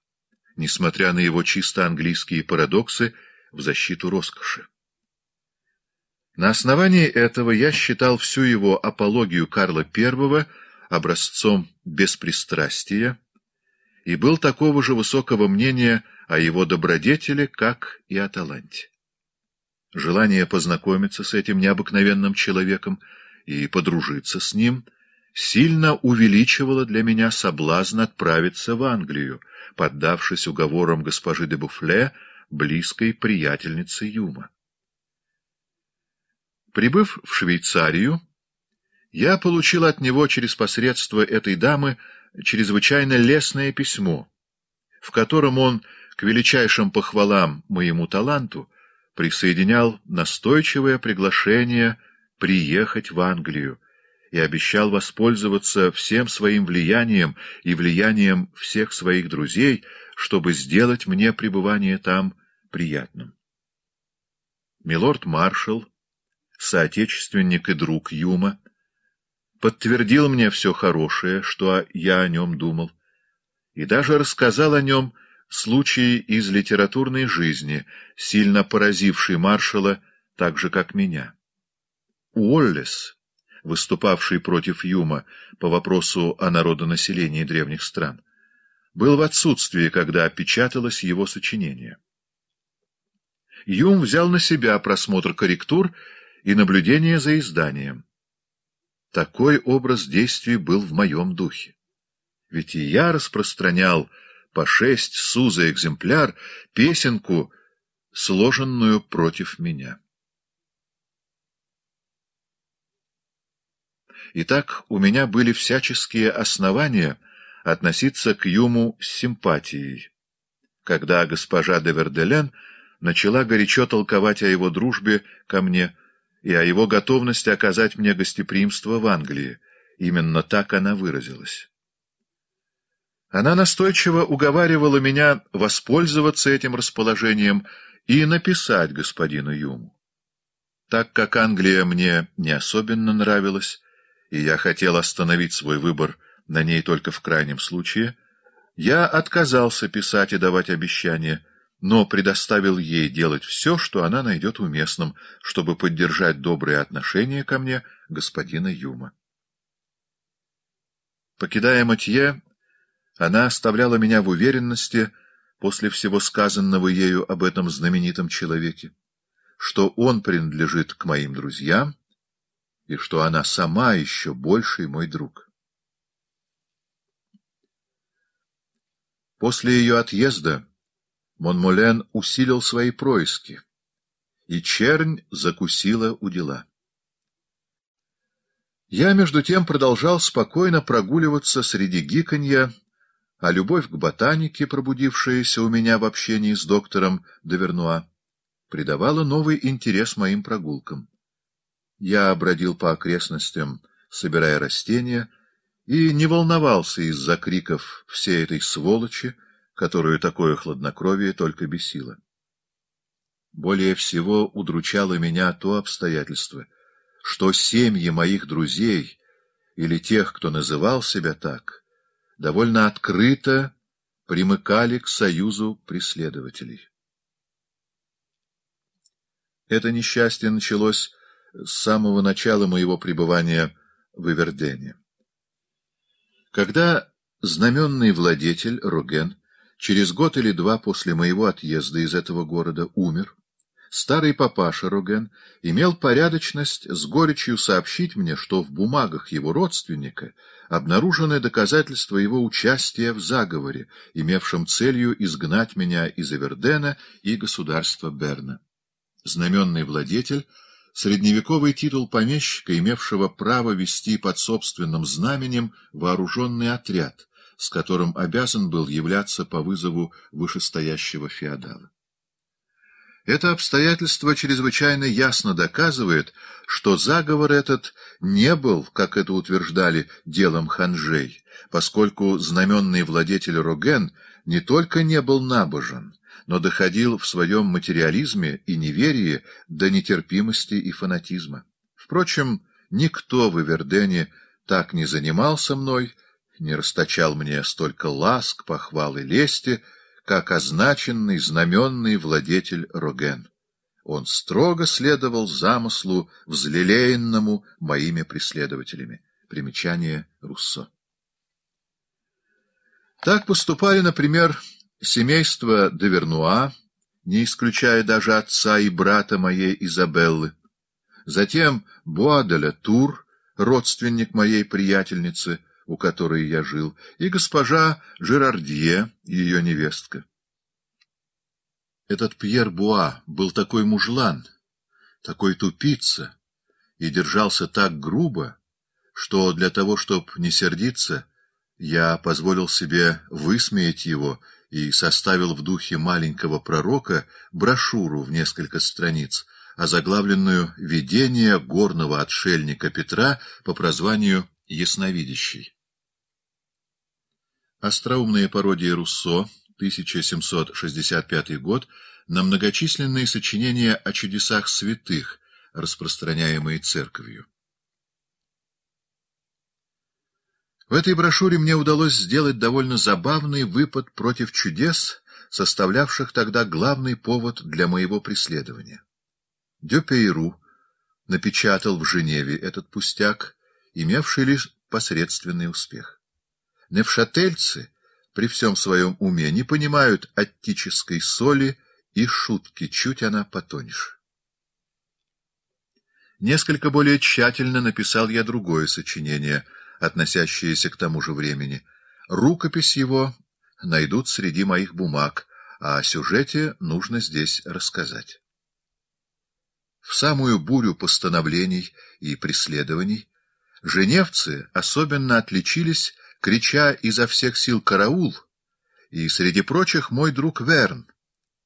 несмотря на его чисто английские парадоксы в защиту роскоши. На основании этого я считал всю его апологию Карла I образцом беспристрастия и был такого же высокого мнения о его добродетели, как и о таланте. Желание познакомиться с этим необыкновенным человеком и подружиться с ним сильно увеличивало для меня соблазн отправиться в Англию, поддавшись уговорам госпожи де Буфле, близкой приятельницы Юма. Прибыв в Швейцарию, я получил от него через посредство этой дамы чрезвычайно лестное письмо, в котором он к величайшим похвалам моему таланту присоединял настойчивое приглашение приехать в Англию и обещал воспользоваться всем своим влиянием и влиянием всех своих друзей, чтобы сделать мне пребывание там приятным. Милорд-маршал соотечественник и друг Юма, подтвердил мне все хорошее, что я о нем думал, и даже рассказал о нем случай из литературной жизни, сильно поразивший маршала так же, как меня. Уоллес, выступавший против Юма по вопросу о народонаселении древних стран, был в отсутствии, когда опечаталось его сочинение. Юм взял на себя просмотр корректур и наблюдение за изданием. Такой образ действий был в моем духе. Ведь и я распространял по шесть су за экземпляр песенку, сложенную против меня. Итак, у меня были всяческие основания относиться к Юму с симпатией, когда госпожа де Верделен начала горячо толковать о его дружбе ко мне – и о его готовности оказать мне гостеприимство в Англии. Именно так она выразилась. Она настойчиво уговаривала меня воспользоваться этим расположением и написать господину Юму. Так как Англия мне не особенно нравилась, и я хотел остановить свой выбор на ней только в крайнем случае, я отказался писать и давать обещания — но предоставил ей делать все, что она найдет уместным, чтобы поддержать добрые отношения ко мне господина Юма. Покидая Матье, она оставляла меня в уверенности после всего сказанного ею об этом знаменитом человеке, что он принадлежит к моим друзьям и что она сама еще больший мой друг. После ее отъезда Монмулен усилил свои происки, и чернь закусила у дела. Я, между тем, продолжал спокойно прогуливаться среди гиканья, а любовь к ботанике, пробудившаяся у меня в общении с доктором Довернуа, придавала новый интерес моим прогулкам. Я бродил по окрестностям, собирая растения, и не волновался из-за криков всей этой сволочи, которую такое хладнокровие только бесило. Более всего удручало меня то обстоятельство, что семьи моих друзей или тех, кто называл себя так, довольно открыто примыкали к союзу преследователей. Это несчастье началось с самого начала моего пребывания в Ивердене. Когда знаменный владетель Руген через год или два после моего отъезда из этого города умер, старый папаша Роген имел порядочность с горечью сообщить мне, что в бумагах его родственника обнаружены доказательства его участия в заговоре, имевшем целью изгнать меня из Эвердена и государства Берна. Знаменный владетель средневековый титул помещика, имевшего право вести под собственным знаменем вооруженный отряд, с которым обязан был являться по вызову вышестоящего феодала. Это обстоятельство чрезвычайно ясно доказывает, что заговор этот не был, как это утверждали, делом ханжей, поскольку знаменный владетель Роген не только не был набожен, но доходил в своем материализме и неверии до нетерпимости и фанатизма. Впрочем, никто в Ивердене так не занимался мной, не расточал мне столько ласк, похвал и лести, как означенный, знаменный владетель Роген. Он строго следовал замыслу, взлелеенному моими преследователями. Примечание Руссо. Так поступали, например, семейство Девернуа, не исключая даже отца и брата моей Изабеллы. Затем Буаделя Тур, родственник моей приятельницы, у которой я жил, и госпожа Жерардье, ее невестка. Этот Пьер Буа был такой мужлан, такой тупица, и держался так грубо, что для того, чтобы не сердиться, я позволил себе высмеять его и составил в духе маленького пророка брошюру в несколько страниц, озаглавленную «Видение горного отшельника Петра» по прозванию ясновидящий. Остроумные пародии Руссо, 1765 год, на многочисленные сочинения о чудесах святых, распространяемые церковью. В этой брошюре мне удалось сделать довольно забавный выпад против чудес, составлявших тогда главный повод для моего преследования. Дюпейру напечатал в Женеве этот пустяк, имевший лишь посредственный успех. Невшательцы при всем своем уме не понимают оттической соли и шутки, чуть она потонешь. Несколько более тщательно написал я другое сочинение, относящееся к тому же времени. Рукопись его найдут среди моих бумаг, а о сюжете нужно здесь рассказать. В самую бурю постановлений и преследований Женевцы особенно отличились, крича изо всех сил «караул!» и, среди прочих, мой друг Верн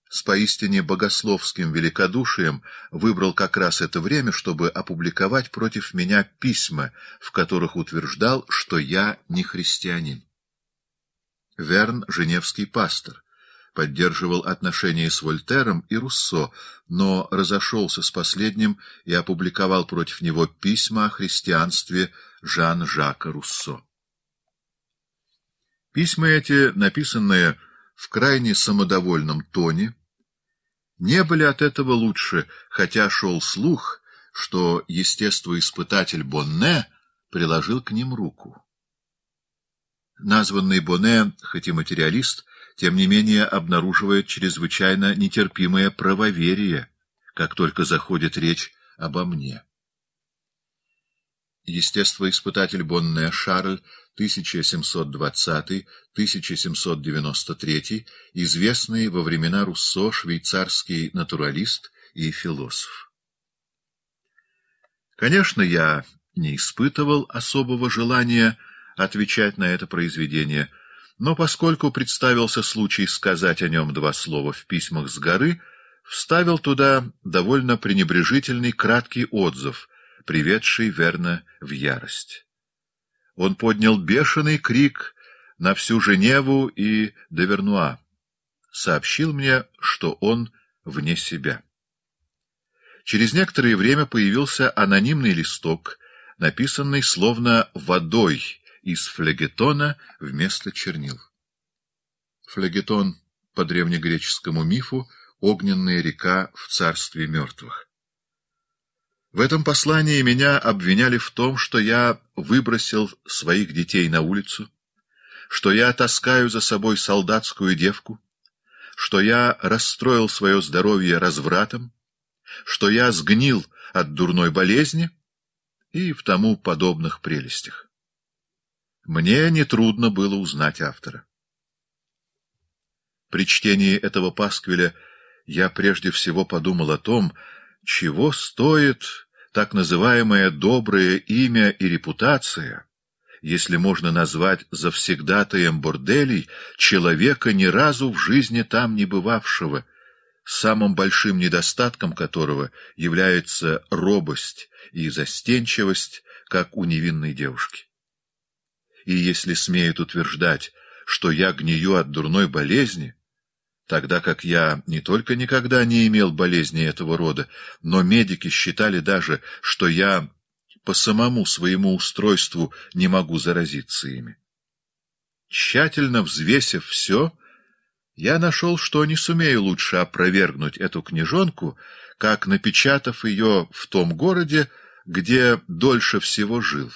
с поистине богословским великодушием выбрал как раз это время, чтобы опубликовать против меня письма, в которых утверждал, что я не христианин. Верн — женевский пастор поддерживал отношения с Вольтером и Руссо, но разошелся с последним и опубликовал против него письма о христианстве Жан-Жака Руссо. Письма эти, написанные в крайне самодовольном тоне, не были от этого лучше, хотя шел слух, что естествоиспытатель Бонне приложил к ним руку. Названный Бонне, хоть и материалист, тем не менее обнаруживает чрезвычайно нетерпимое правоверие, как только заходит речь обо мне. Естествоиспытатель Бонне Шарль 1720-1793, известный во времена Руссо швейцарский натуралист и философ. Конечно, я не испытывал особого желания отвечать на это произведение – но поскольку представился случай сказать о нем два слова в письмах с горы, вставил туда довольно пренебрежительный краткий отзыв, приведший Верна в ярость. Он поднял бешеный крик на всю Женеву и Девернуа, сообщил мне, что он вне себя. Через некоторое время появился анонимный листок, написанный словно «водой», из флегетона вместо чернил. Флегетон по древнегреческому мифу — огненная река в царстве мертвых. В этом послании меня обвиняли в том, что я выбросил своих детей на улицу, что я таскаю за собой солдатскую девку, что я расстроил свое здоровье развратом, что я сгнил от дурной болезни и в тому подобных прелестях. Мне нетрудно было узнать автора. При чтении этого пасквиля я прежде всего подумал о том, чего стоит так называемое доброе имя и репутация, если можно назвать завсегдатаем борделей человека, ни разу в жизни там не бывавшего, самым большим недостатком которого является робость и застенчивость, как у невинной девушки и если смеют утверждать, что я гнию от дурной болезни, тогда как я не только никогда не имел болезни этого рода, но медики считали даже, что я по самому своему устройству не могу заразиться ими. Тщательно взвесив все, я нашел, что не сумею лучше опровергнуть эту книжонку, как напечатав ее в том городе, где дольше всего жил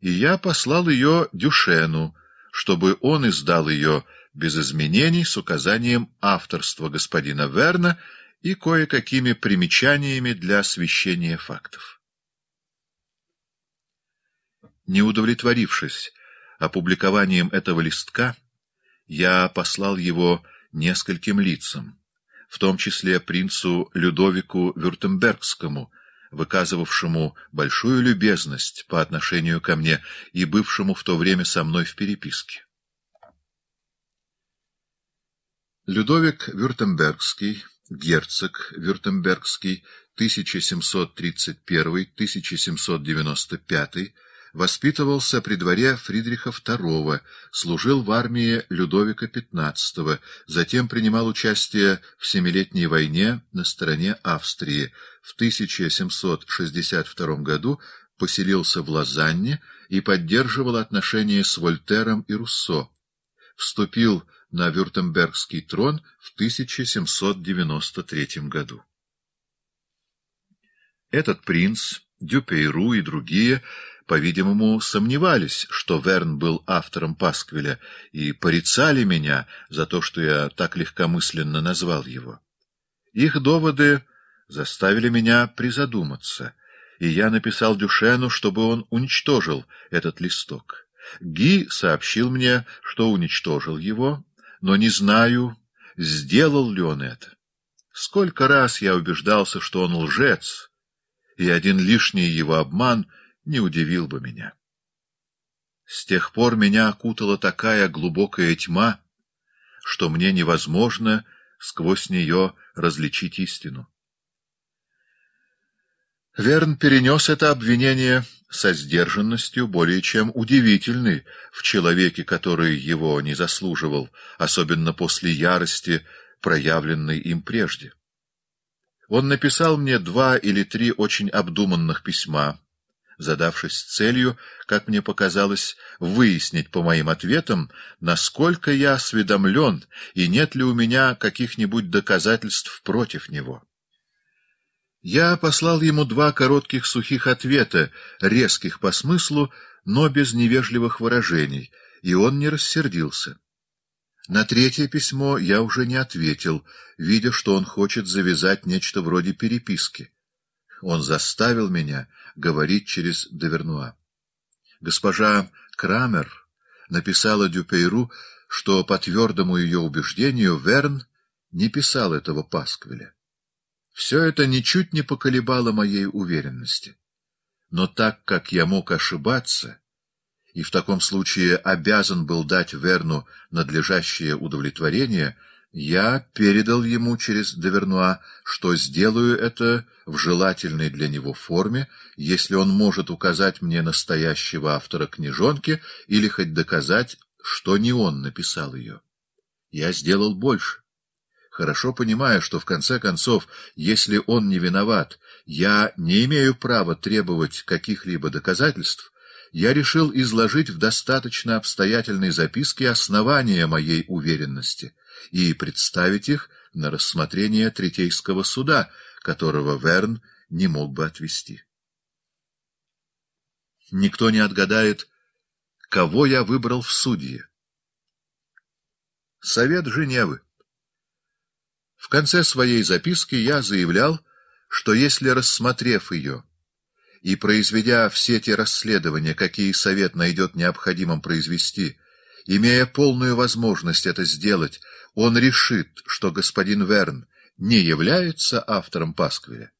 и я послал ее Дюшену, чтобы он издал ее без изменений с указанием авторства господина Верна и кое-какими примечаниями для освещения фактов. Не удовлетворившись опубликованием этого листка, я послал его нескольким лицам, в том числе принцу Людовику Вюртембергскому, выказывавшему большую любезность по отношению ко мне и бывшему в то время со мной в переписке. Людовик Вюртембергский, герцог Вюртембергский, 1731-1795 воспитывался при дворе Фридриха II, служил в армии Людовика XV, затем принимал участие в Семилетней войне на стороне Австрии. В 1762 году поселился в Лозанне и поддерживал отношения с Вольтером и Руссо. Вступил на Вюртембергский трон в 1793 году. Этот принц, Дюпейру и другие – по-видимому, сомневались, что Верн был автором Пасквиля, и порицали меня за то, что я так легкомысленно назвал его. Их доводы заставили меня призадуматься, и я написал Дюшену, чтобы он уничтожил этот листок. Ги сообщил мне, что уничтожил его, но не знаю, сделал ли он это. Сколько раз я убеждался, что он лжец, и один лишний его обман — не удивил бы меня. С тех пор меня окутала такая глубокая тьма, что мне невозможно сквозь нее различить истину. Верн перенес это обвинение со сдержанностью, более чем удивительной в человеке, который его не заслуживал, особенно после ярости, проявленной им прежде. Он написал мне два или три очень обдуманных письма, задавшись целью, как мне показалось, выяснить по моим ответам, насколько я осведомлен и нет ли у меня каких-нибудь доказательств против него. Я послал ему два коротких сухих ответа, резких по смыслу, но без невежливых выражений, и он не рассердился. На третье письмо я уже не ответил, видя, что он хочет завязать нечто вроде переписки. Он заставил меня говорить через Довернуа. Госпожа Крамер написала Дюпейру, что, по твердому ее убеждению, Верн не писал этого пасквиля. Все это ничуть не поколебало моей уверенности. Но так как я мог ошибаться, и в таком случае обязан был дать Верну надлежащее удовлетворение — я передал ему через Довернуа, что сделаю это в желательной для него форме, если он может указать мне настоящего автора книжонки или хоть доказать, что не он написал ее. Я сделал больше. Хорошо понимая, что в конце концов, если он не виноват, я не имею права требовать каких-либо доказательств, я решил изложить в достаточно обстоятельной записке основания моей уверенности — и представить их на рассмотрение Третейского суда, которого Верн не мог бы отвести. Никто не отгадает, кого я выбрал в судье. Совет Женевы. В конце своей записки я заявлял, что если, рассмотрев ее и произведя все те расследования, какие совет найдет необходимым произвести, имея полную возможность это сделать, он решит, что господин Верн не является автором Пасквиля,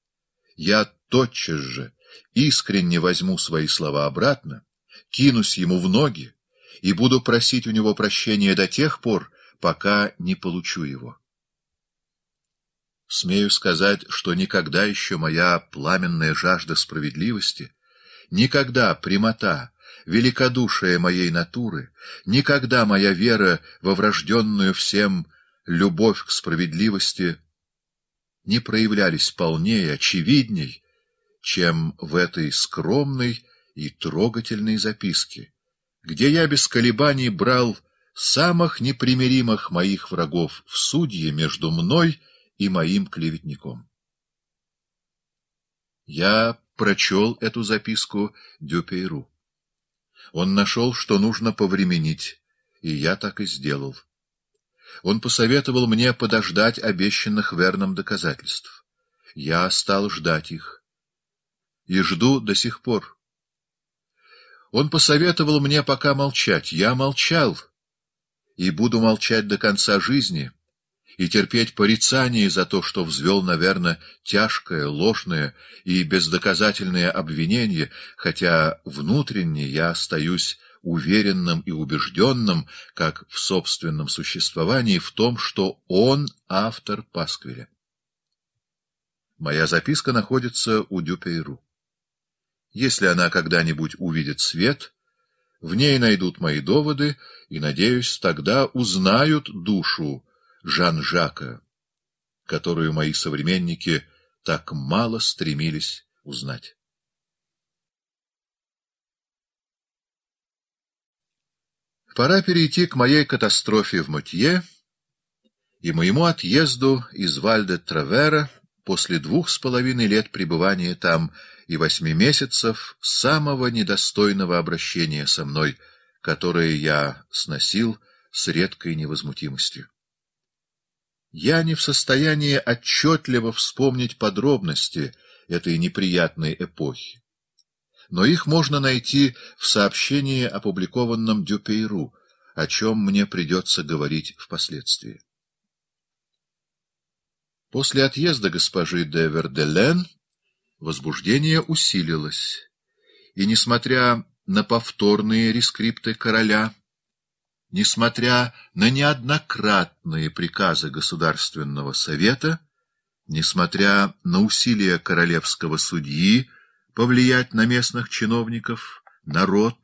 я тотчас же искренне возьму свои слова обратно, кинусь ему в ноги и буду просить у него прощения до тех пор, пока не получу его. Смею сказать, что никогда еще моя пламенная жажда справедливости, никогда прямота, великодушие моей натуры, никогда моя вера во врожденную всем любовь к справедливости не проявлялись полнее, очевидней, чем в этой скромной и трогательной записке, где я без колебаний брал самых непримиримых моих врагов в судье между мной и моим клеветником. Я прочел эту записку Дюпейру. Он нашел, что нужно повременить, и я так и сделал. Он посоветовал мне подождать обещанных верным доказательств. Я стал ждать их. И жду до сих пор. Он посоветовал мне пока молчать. Я молчал и буду молчать до конца жизни — и терпеть порицание за то, что взвел, наверное, тяжкое, ложное и бездоказательное обвинение, хотя внутренне я остаюсь уверенным и убежденным, как в собственном существовании, в том, что он автор Пасквиля. Моя записка находится у Дюпейру. Если она когда-нибудь увидит свет, в ней найдут мои доводы и, надеюсь, тогда узнают душу, Жан-Жака, которую мои современники так мало стремились узнать. Пора перейти к моей катастрофе в Мотье и моему отъезду из Вальде-Травера после двух с половиной лет пребывания там и восьми месяцев самого недостойного обращения со мной, которое я сносил с редкой невозмутимостью. Я не в состоянии отчетливо вспомнить подробности этой неприятной эпохи. Но их можно найти в сообщении, опубликованном Дюпейру, о чем мне придется говорить впоследствии. После отъезда госпожи де Верделен возбуждение усилилось, и, несмотря на повторные рескрипты короля, несмотря на неоднократные приказы Государственного совета, несмотря на усилия королевского судьи повлиять на местных чиновников, народ,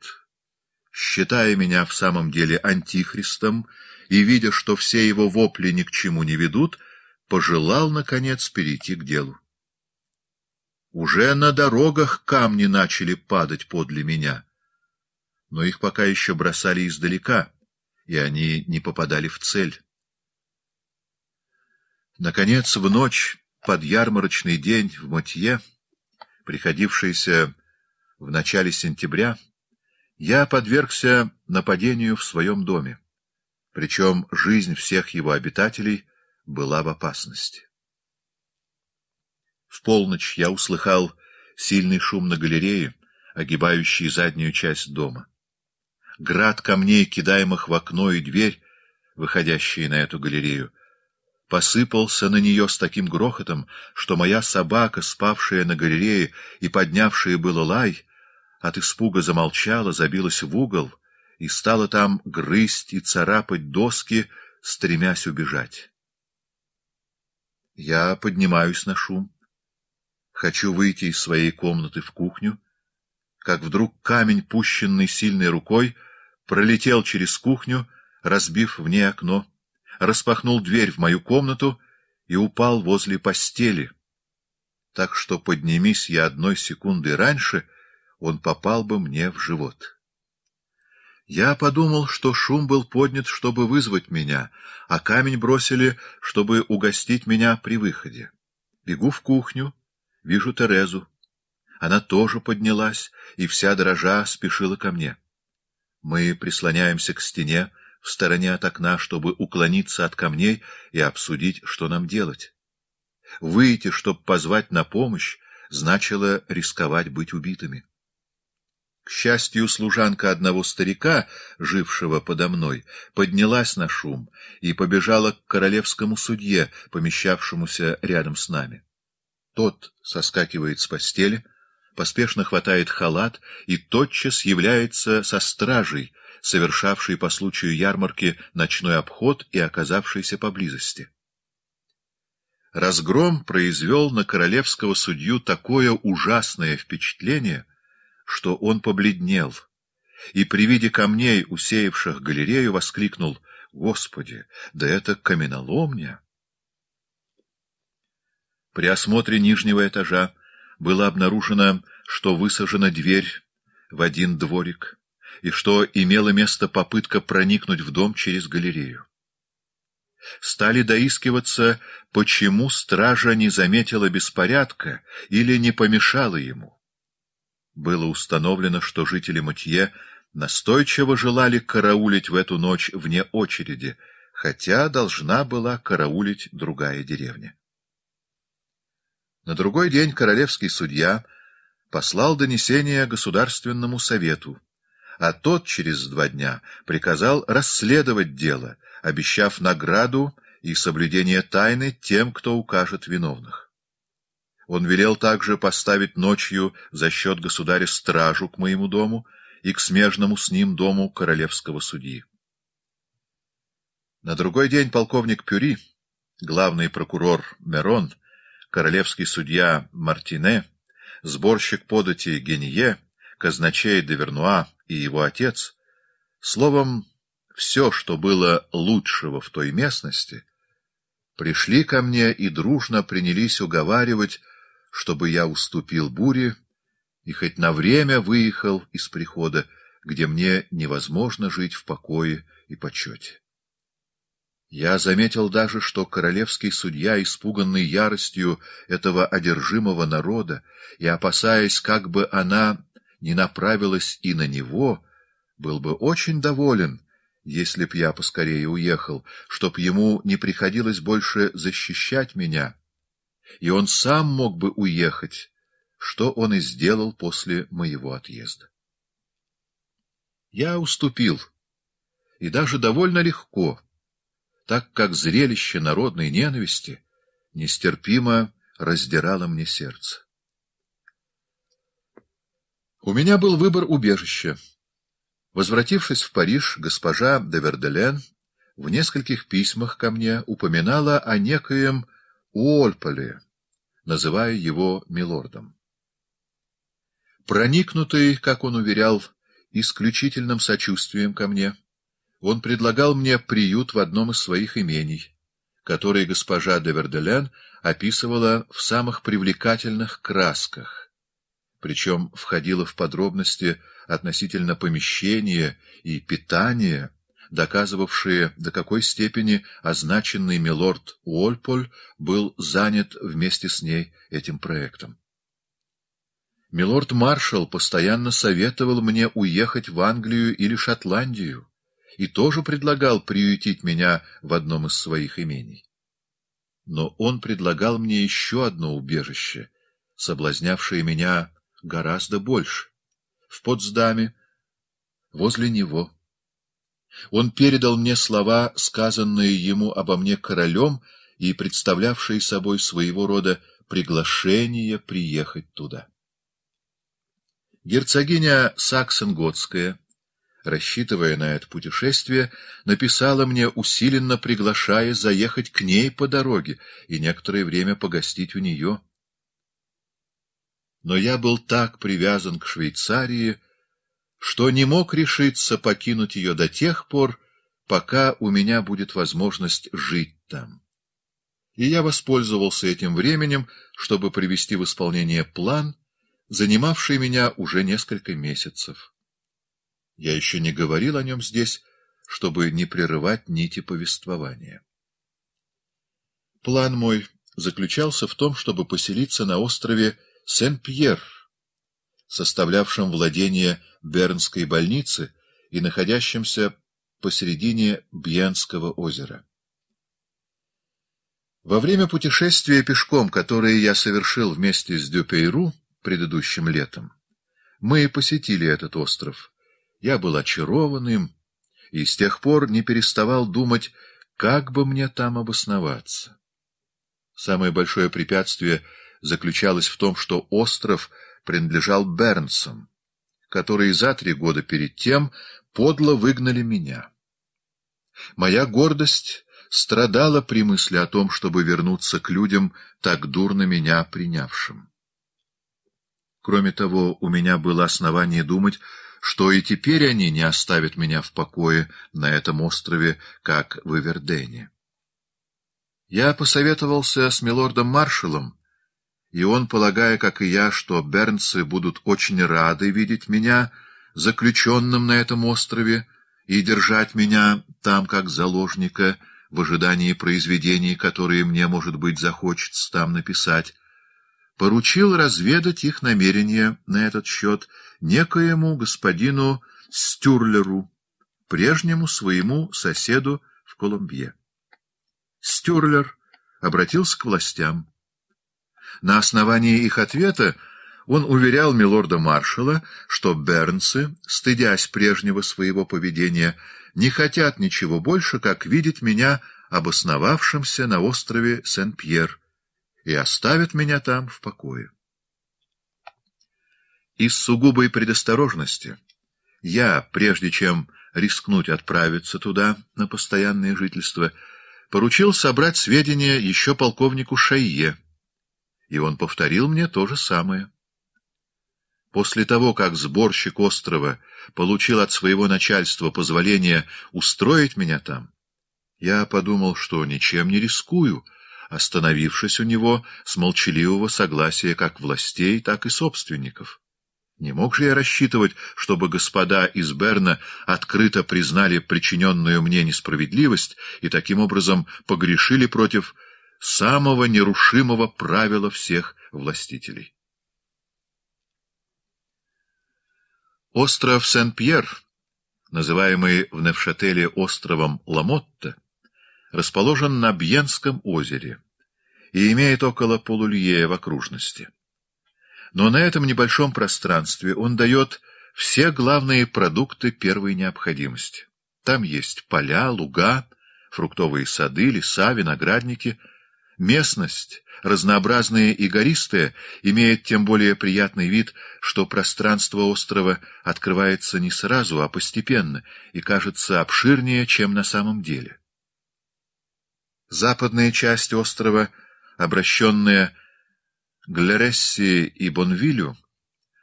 считая меня в самом деле антихристом и видя, что все его вопли ни к чему не ведут, пожелал, наконец, перейти к делу. Уже на дорогах камни начали падать подле меня, но их пока еще бросали издалека — и они не попадали в цель. Наконец, в ночь под ярмарочный день в Мотье, приходившийся в начале сентября, я подвергся нападению в своем доме, причем жизнь всех его обитателей была в опасности. В полночь я услыхал сильный шум на галерее, огибающей заднюю часть дома град камней, кидаемых в окно и дверь, выходящие на эту галерею, посыпался на нее с таким грохотом, что моя собака, спавшая на галерее и поднявшая было лай, от испуга замолчала, забилась в угол и стала там грызть и царапать доски, стремясь убежать. Я поднимаюсь на шум. Хочу выйти из своей комнаты в кухню, как вдруг камень, пущенный сильной рукой, пролетел через кухню, разбив в ней окно, распахнул дверь в мою комнату и упал возле постели. Так что, поднимись я одной секунды раньше, он попал бы мне в живот. Я подумал, что шум был поднят, чтобы вызвать меня, а камень бросили, чтобы угостить меня при выходе. Бегу в кухню, вижу Терезу. Она тоже поднялась и вся дрожа спешила ко мне. Мы прислоняемся к стене в стороне от окна, чтобы уклониться от камней и обсудить, что нам делать. Выйти, чтобы позвать на помощь, значило рисковать быть убитыми. К счастью, служанка одного старика, жившего подо мной, поднялась на шум и побежала к королевскому судье, помещавшемуся рядом с нами. Тот соскакивает с постели — поспешно хватает халат и тотчас является со стражей, совершавшей по случаю ярмарки ночной обход и оказавшейся поблизости. Разгром произвел на королевского судью такое ужасное впечатление, что он побледнел, и при виде камней, усеявших галерею, воскликнул «Господи, да это каменоломня!» При осмотре нижнего этажа было обнаружено, что высажена дверь в один дворик и что имела место попытка проникнуть в дом через галерею. Стали доискиваться, почему стража не заметила беспорядка или не помешала ему. Было установлено, что жители Матье настойчиво желали караулить в эту ночь вне очереди, хотя должна была караулить другая деревня. На другой день королевский судья послал донесение Государственному совету, а тот через два дня приказал расследовать дело, обещав награду и соблюдение тайны тем, кто укажет виновных. Он велел также поставить ночью за счет государя стражу к моему дому и к смежному с ним дому королевского судьи. На другой день полковник Пюри, главный прокурор Мерон, — королевский судья Мартине, сборщик подати Генье, казначей де и его отец, словом, все, что было лучшего в той местности, пришли ко мне и дружно принялись уговаривать, чтобы я уступил буре и хоть на время выехал из прихода, где мне невозможно жить в покое и почете. Я заметил даже, что королевский судья, испуганный яростью этого одержимого народа и опасаясь, как бы она не направилась и на него, был бы очень доволен, если б я поскорее уехал, чтоб ему не приходилось больше защищать меня, и он сам мог бы уехать, что он и сделал после моего отъезда. Я уступил, и даже довольно легко — так как зрелище народной ненависти нестерпимо раздирало мне сердце. У меня был выбор убежища. Возвратившись в Париж, госпожа де Верделен в нескольких письмах ко мне упоминала о некоем Уольполе, называя его милордом. Проникнутый, как он уверял, исключительным сочувствием ко мне, он предлагал мне приют в одном из своих имений, который госпожа де Верделян описывала в самых привлекательных красках, причем входила в подробности относительно помещения и питания, доказывавшие, до какой степени означенный милорд Уольполь был занят вместе с ней этим проектом. Милорд-маршал постоянно советовал мне уехать в Англию или Шотландию, и тоже предлагал приютить меня в одном из своих имений. Но он предлагал мне еще одно убежище, соблазнявшее меня гораздо больше. В Потсдаме, возле него. Он передал мне слова, сказанные ему обо мне королем и представлявшие собой своего рода приглашение приехать туда. Герцогиня Саксенготская — рассчитывая на это путешествие, написала мне, усиленно приглашая заехать к ней по дороге и некоторое время погостить у нее. Но я был так привязан к Швейцарии, что не мог решиться покинуть ее до тех пор, пока у меня будет возможность жить там. И я воспользовался этим временем, чтобы привести в исполнение план, занимавший меня уже несколько месяцев. Я еще не говорил о нем здесь, чтобы не прерывать нити повествования. План мой заключался в том, чтобы поселиться на острове Сен-Пьер, составлявшем владение Бернской больницы и находящемся посередине Бьянского озера. Во время путешествия пешком, которое я совершил вместе с Дюпейру предыдущим летом, мы посетили этот остров — я был очарованным и с тех пор не переставал думать, как бы мне там обосноваться. Самое большое препятствие заключалось в том, что остров принадлежал Бернсам, которые за три года перед тем подло выгнали меня. Моя гордость страдала при мысли о том, чтобы вернуться к людям, так дурно меня принявшим. Кроме того, у меня было основание думать, что и теперь они не оставят меня в покое на этом острове, как в Ивердене. Я посоветовался с милордом-маршалом, и он, полагая, как и я, что бернцы будут очень рады видеть меня, заключенным на этом острове, и держать меня там как заложника, в ожидании произведений, которые мне, может быть, захочется там написать, поручил разведать их намерения на этот счет некоему господину Стюрлеру, прежнему своему соседу в Колумбье. Стюрлер обратился к властям. На основании их ответа он уверял милорда-маршала, что бернцы, стыдясь прежнего своего поведения, не хотят ничего больше, как видеть меня обосновавшимся на острове Сен-Пьер, и оставят меня там в покое. Из сугубой предосторожности я, прежде чем рискнуть отправиться туда на постоянное жительство, поручил собрать сведения еще полковнику Шайе, и он повторил мне то же самое. После того, как сборщик острова получил от своего начальства позволение устроить меня там, я подумал, что ничем не рискую — остановившись у него с молчаливого согласия как властей, так и собственников. Не мог же я рассчитывать, чтобы господа из Берна открыто признали причиненную мне несправедливость и таким образом погрешили против самого нерушимого правила всех властителей. Остров Сен-Пьер, называемый в Невшателе островом Ламотта, расположен на Бьенском озере и имеет около полулье в окружности. Но на этом небольшом пространстве он дает все главные продукты первой необходимости. Там есть поля, луга, фруктовые сады, леса, виноградники. Местность, разнообразная и гористая, имеет тем более приятный вид, что пространство острова открывается не сразу, а постепенно и кажется обширнее, чем на самом деле. Западная часть острова, обращенная к Лересси и Бонвилю,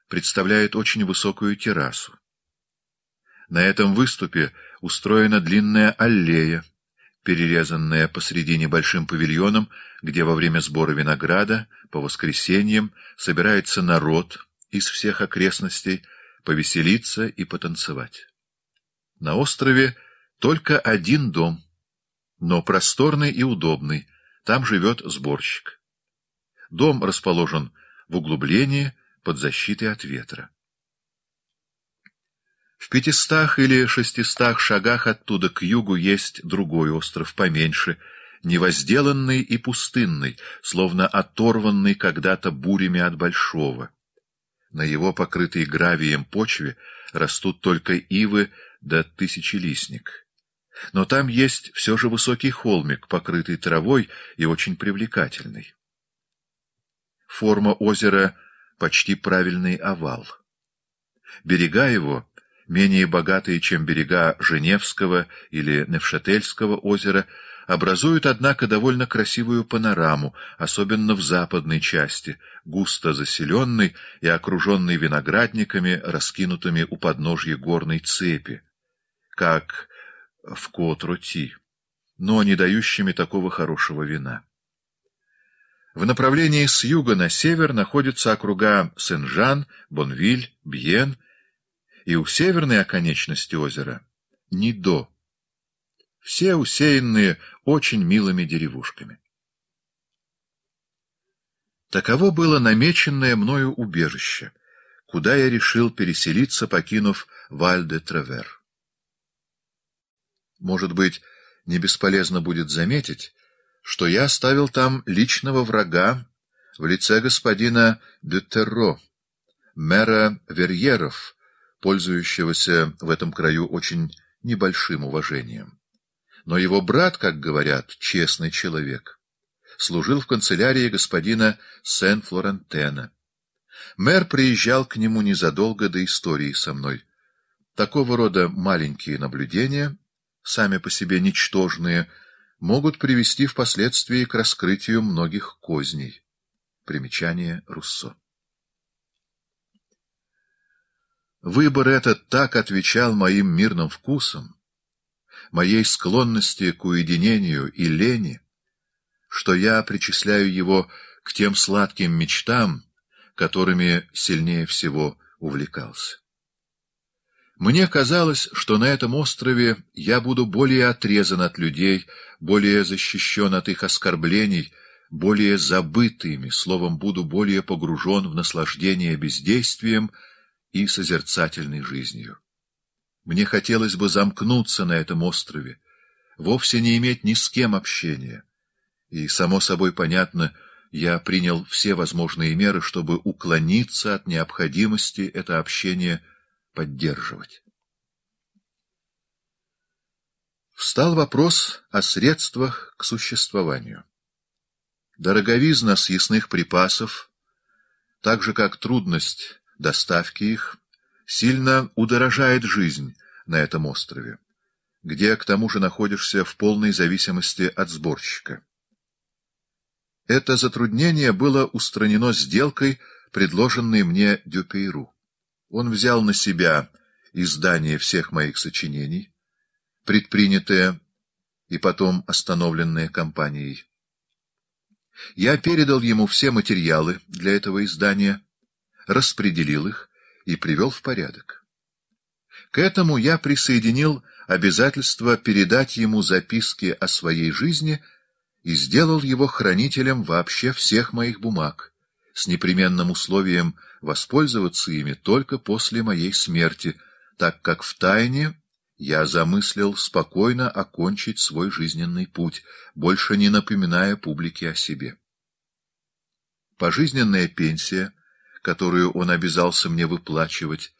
представляет очень высокую террасу. На этом выступе устроена длинная аллея, перерезанная посреди небольшим павильоном, где во время сбора винограда по воскресеньям собирается народ из всех окрестностей повеселиться и потанцевать. На острове только один дом — но просторный и удобный, там живет сборщик. Дом расположен в углублении под защитой от ветра. В пятистах или шестистах шагах оттуда к югу есть другой остров поменьше, невозделанный и пустынный, словно оторванный когда-то бурями от большого. На его покрытой гравием почве растут только ивы да тысячелистник. Но там есть все же высокий холмик, покрытый травой и очень привлекательный. Форма озера — почти правильный овал. Берега его менее богатые, чем берега Женевского или Невшательского озера, образуют, однако, довольно красивую панораму, особенно в западной части, густо заселенной и окруженной виноградниками, раскинутыми у подножья горной цепи, как в Котрути, но не дающими такого хорошего вина. В направлении с юга на север находятся округа Сен-Жан, Бонвиль, Бьен и у северной оконечности озера — Нидо. Все усеянные очень милыми деревушками. Таково было намеченное мною убежище, куда я решил переселиться, покинув валь де Тревер. Может быть, не бесполезно будет заметить, что я оставил там личного врага в лице господина Детерро, мэра Верьеров, пользующегося в этом краю очень небольшим уважением. Но его брат, как говорят, честный человек, служил в канцелярии господина Сен-Флорентена. Мэр приезжал к нему незадолго до истории со мной. Такого рода маленькие наблюдения — сами по себе ничтожные, могут привести впоследствии к раскрытию многих козней. Примечание Руссо. Выбор этот так отвечал моим мирным вкусам, моей склонности к уединению и лени, что я причисляю его к тем сладким мечтам, которыми сильнее всего увлекался. Мне казалось, что на этом острове я буду более отрезан от людей, более защищен от их оскорблений, более забытыми. словом, буду более погружен в наслаждение бездействием и созерцательной жизнью. Мне хотелось бы замкнуться на этом острове, вовсе не иметь ни с кем общения. И, само собой понятно, я принял все возможные меры, чтобы уклониться от необходимости это общение поддерживать. Встал вопрос о средствах к существованию. Дороговизна съестных припасов, так же как трудность доставки их, сильно удорожает жизнь на этом острове, где к тому же находишься в полной зависимости от сборщика. Это затруднение было устранено сделкой, предложенной мне Дюпейру. Он взял на себя издание всех моих сочинений, предпринятое и потом остановленное компанией. Я передал ему все материалы для этого издания, распределил их и привел в порядок. К этому я присоединил обязательство передать ему записки о своей жизни и сделал его хранителем вообще всех моих бумаг, с непременным условием — воспользоваться ими только после моей смерти, так как в тайне я замыслил спокойно окончить свой жизненный путь, больше не напоминая публике о себе. Пожизненная пенсия, которую он обязался мне выплачивать,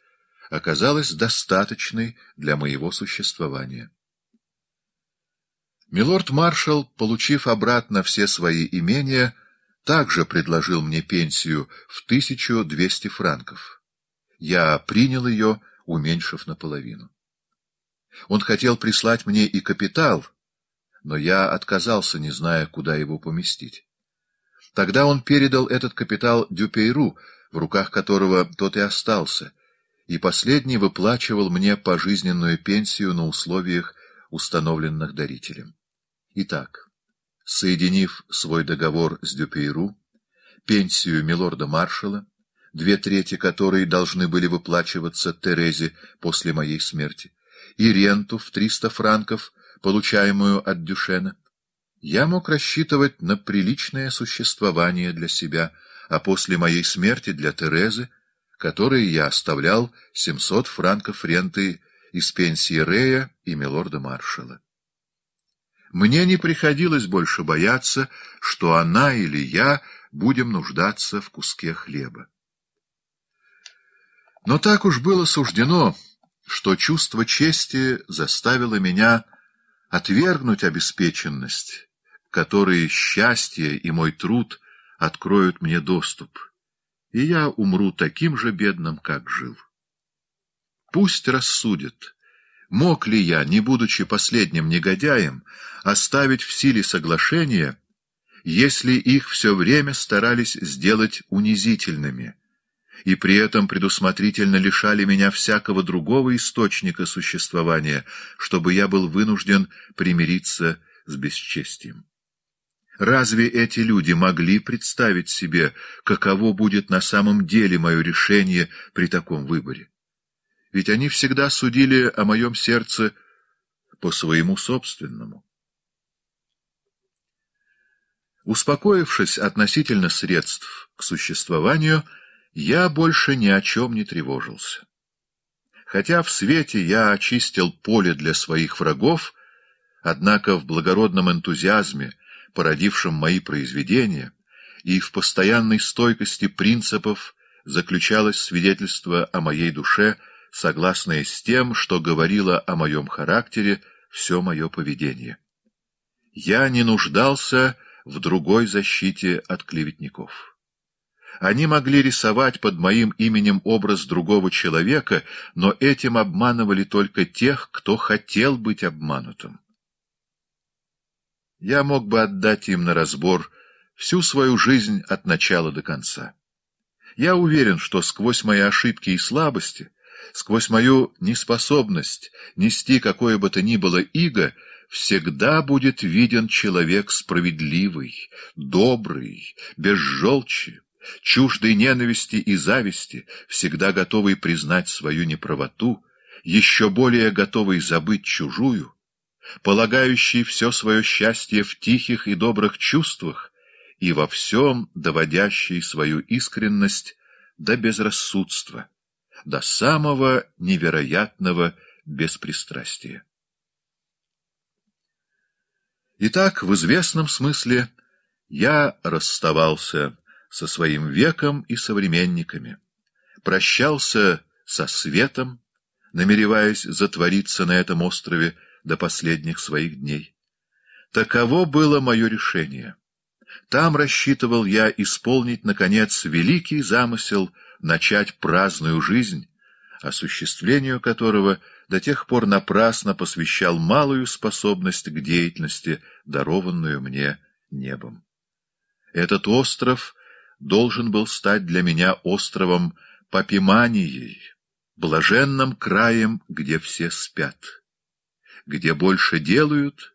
оказалась достаточной для моего существования. Милорд-маршал, получив обратно все свои имения, также предложил мне пенсию в 1200 франков. Я принял ее, уменьшив наполовину. Он хотел прислать мне и капитал, но я отказался, не зная, куда его поместить. Тогда он передал этот капитал Дюпейру, в руках которого тот и остался, и последний выплачивал мне пожизненную пенсию на условиях, установленных дарителем. Итак, соединив свой договор с Дюпейру, пенсию милорда-маршала, две трети которой должны были выплачиваться Терезе после моей смерти, и ренту в 300 франков, получаемую от Дюшена, я мог рассчитывать на приличное существование для себя, а после моей смерти для Терезы, которой я оставлял 700 франков ренты из пенсии Рея и милорда-маршала. Мне не приходилось больше бояться, что она или я будем нуждаться в куске хлеба. Но так уж было суждено, что чувство чести заставило меня отвергнуть обеспеченность, которой счастье и мой труд откроют мне доступ, и я умру таким же бедным, как жил. Пусть рассудит, Мог ли я, не будучи последним негодяем, оставить в силе соглашения, если их все время старались сделать унизительными, и при этом предусмотрительно лишали меня всякого другого источника существования, чтобы я был вынужден примириться с бесчестием? Разве эти люди могли представить себе, каково будет на самом деле мое решение при таком выборе? Ведь они всегда судили о моем сердце по своему собственному. Успокоившись относительно средств к существованию, я больше ни о чем не тревожился. Хотя в свете я очистил поле для своих врагов, однако в благородном энтузиазме, породившем мои произведения, и в постоянной стойкости принципов заключалось свидетельство о моей душе — согласное с тем, что говорило о моем характере все мое поведение. Я не нуждался в другой защите от клеветников. Они могли рисовать под моим именем образ другого человека, но этим обманывали только тех, кто хотел быть обманутым. Я мог бы отдать им на разбор всю свою жизнь от начала до конца. Я уверен, что сквозь мои ошибки и слабости сквозь мою неспособность нести какое бы то ни было иго, всегда будет виден человек справедливый, добрый, без желчи, чуждой ненависти и зависти, всегда готовый признать свою неправоту, еще более готовый забыть чужую, полагающий все свое счастье в тихих и добрых чувствах и во всем доводящий свою искренность до безрассудства до самого невероятного беспристрастия. Итак, в известном смысле я расставался со своим веком и современниками, прощался со светом, намереваясь затвориться на этом острове до последних своих дней. Таково было мое решение. Там рассчитывал я исполнить, наконец, великий замысел — начать праздную жизнь, осуществлению которого до тех пор напрасно посвящал малую способность к деятельности, дарованную мне небом. Этот остров должен был стать для меня островом Папиманией, блаженным краем, где все спят, где больше делают,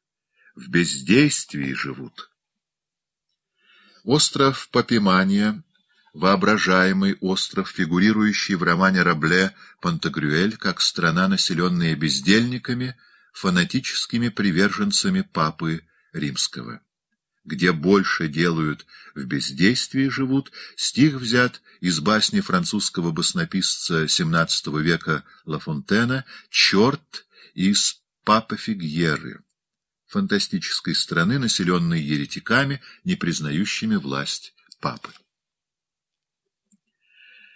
в бездействии живут. Остров Папимания — воображаемый остров, фигурирующий в романе Рабле «Пантагрюэль» как страна, населенная бездельниками, фанатическими приверженцами Папы Римского. «Где больше делают, в бездействии живут» стих взят из басни французского баснописца XVII века Лафонтена «Черт из Папа фантастической страны, населенной еретиками, не признающими власть папы.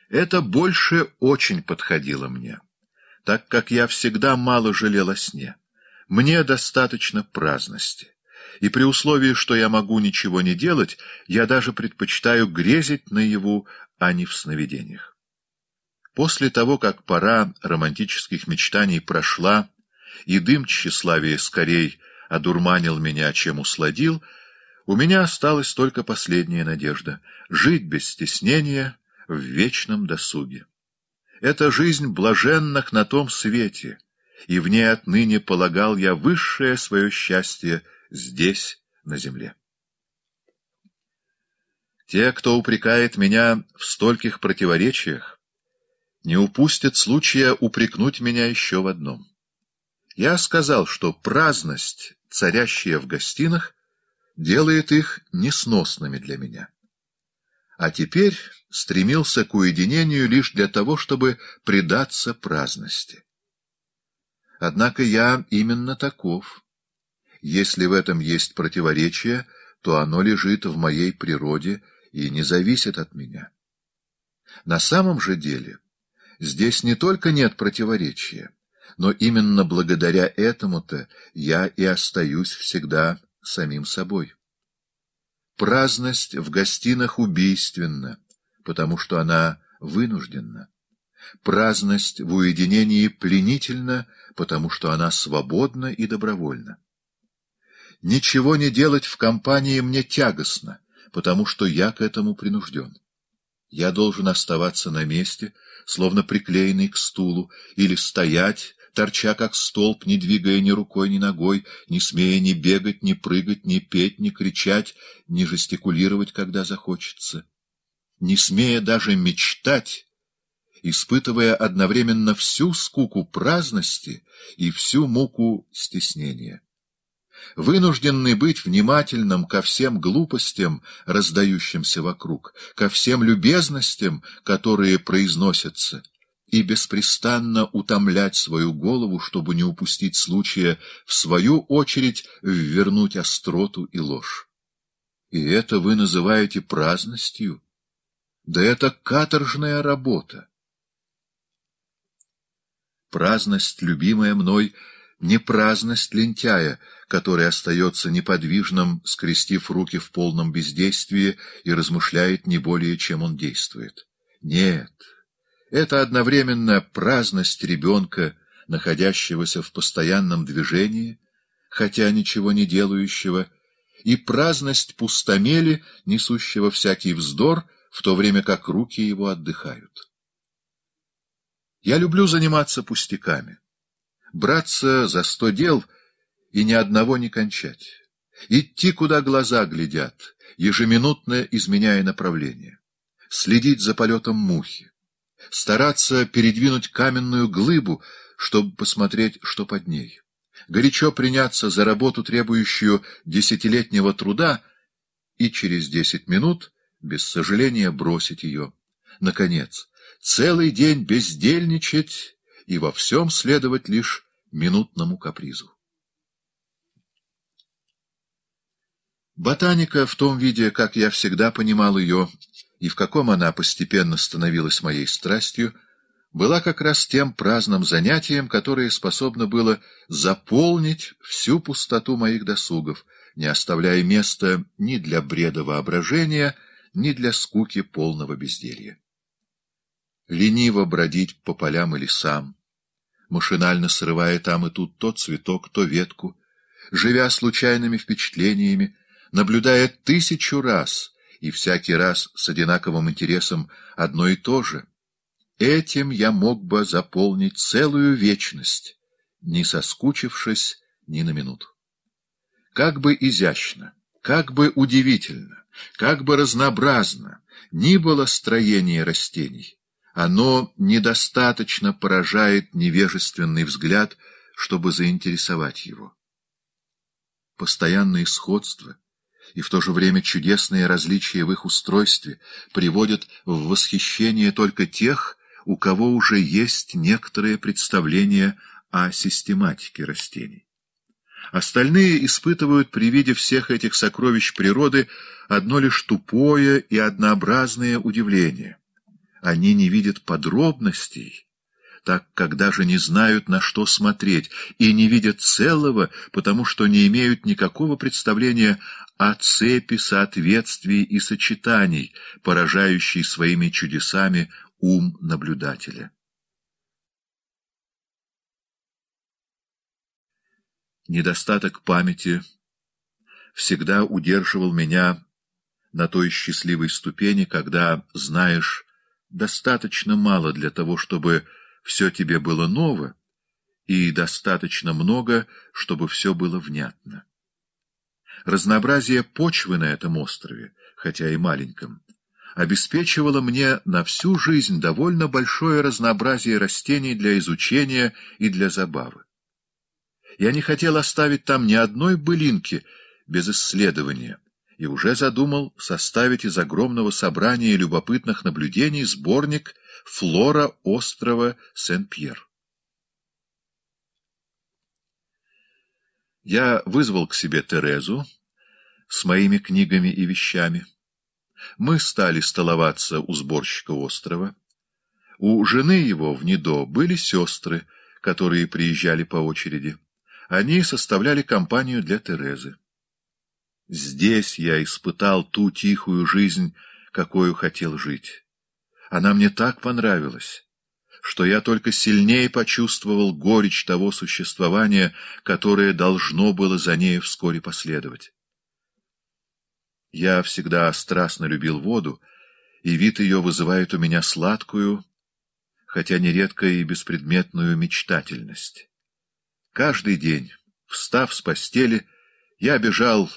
Это больше очень подходило мне, так как я всегда мало жалел о сне. Мне достаточно праздности. И при условии, что я могу ничего не делать, я даже предпочитаю грезить наяву, а не в сновидениях. После того, как пора романтических мечтаний прошла, и дым тщеславия скорей одурманил меня, чем усладил, у меня осталась только последняя надежда — жить без стеснения — в вечном досуге. Это жизнь блаженных на том свете, и в ней отныне полагал я высшее свое счастье здесь, на земле. Те, кто упрекает меня в стольких противоречиях, не упустят случая упрекнуть меня еще в одном. Я сказал, что праздность, царящая в гостинах, делает их несносными для меня а теперь стремился к уединению лишь для того, чтобы предаться праздности. Однако я именно таков. Если в этом есть противоречие, то оно лежит в моей природе и не зависит от меня. На самом же деле здесь не только нет противоречия, но именно благодаря этому-то я и остаюсь всегда самим собой. Праздность в гостинах убийственна, потому что она вынуждена. Праздность в уединении пленительна, потому что она свободна и добровольна. Ничего не делать в компании мне тягостно, потому что я к этому принужден. Я должен оставаться на месте, словно приклеенный к стулу, или стоять, торча как столб, не двигая ни рукой, ни ногой, не смея ни бегать, ни прыгать, ни петь, ни кричать, ни жестикулировать, когда захочется, не смея даже мечтать, испытывая одновременно всю скуку праздности и всю муку стеснения. Вынужденный быть внимательным ко всем глупостям, раздающимся вокруг, ко всем любезностям, которые произносятся, и беспрестанно утомлять свою голову, чтобы не упустить случая, в свою очередь, ввернуть остроту и ложь. И это вы называете праздностью? Да это каторжная работа. Праздность, любимая мной, не праздность лентяя, который остается неподвижным, скрестив руки в полном бездействии и размышляет не более, чем он действует. Нет, это одновременно праздность ребенка, находящегося в постоянном движении, хотя ничего не делающего, и праздность пустомели, несущего всякий вздор, в то время как руки его отдыхают. Я люблю заниматься пустяками, браться за сто дел и ни одного не кончать, идти, куда глаза глядят, ежеминутно изменяя направление, следить за полетом мухи, стараться передвинуть каменную глыбу, чтобы посмотреть, что под ней. Горячо приняться за работу, требующую десятилетнего труда, и через десять минут, без сожаления, бросить ее. Наконец, целый день бездельничать и во всем следовать лишь минутному капризу. Ботаника в том виде, как я всегда понимал ее, — и в каком она постепенно становилась моей страстью, была как раз тем праздным занятием, которое способно было заполнить всю пустоту моих досугов, не оставляя места ни для бреда воображения, ни для скуки полного безделья. Лениво бродить по полям и лесам, машинально срывая там и тут то цветок, то ветку, живя случайными впечатлениями, наблюдая тысячу раз — и всякий раз с одинаковым интересом одно и то же. Этим я мог бы заполнить целую вечность, не соскучившись ни на минуту. Как бы изящно, как бы удивительно, как бы разнообразно ни было строение растений, оно недостаточно поражает невежественный взгляд, чтобы заинтересовать его. Постоянные сходства — и в то же время чудесные различия в их устройстве приводят в восхищение только тех, у кого уже есть некоторые представления о систематике растений. Остальные испытывают при виде всех этих сокровищ природы одно лишь тупое и однообразное удивление. Они не видят подробностей, так как даже не знают, на что смотреть, и не видят целого, потому что не имеют никакого представления о цепи соответствий и сочетаний, поражающей своими чудесами ум наблюдателя. Недостаток памяти всегда удерживал меня на той счастливой ступени, когда знаешь достаточно мало для того, чтобы все тебе было ново, и достаточно много, чтобы все было внятно разнообразие почвы на этом острове, хотя и маленьком, обеспечивало мне на всю жизнь довольно большое разнообразие растений для изучения и для забавы. Я не хотел оставить там ни одной былинки без исследования и уже задумал составить из огромного собрания любопытных наблюдений сборник «Флора острова Сен-Пьер». Я вызвал к себе Терезу с моими книгами и вещами. Мы стали столоваться у сборщика острова. У жены его в Нидо были сестры, которые приезжали по очереди. Они составляли компанию для Терезы. Здесь я испытал ту тихую жизнь, какую хотел жить. Она мне так понравилась что я только сильнее почувствовал горечь того существования, которое должно было за ней вскоре последовать. Я всегда страстно любил воду, и вид ее вызывает у меня сладкую, хотя нередко и беспредметную мечтательность. Каждый день, встав с постели, я бежал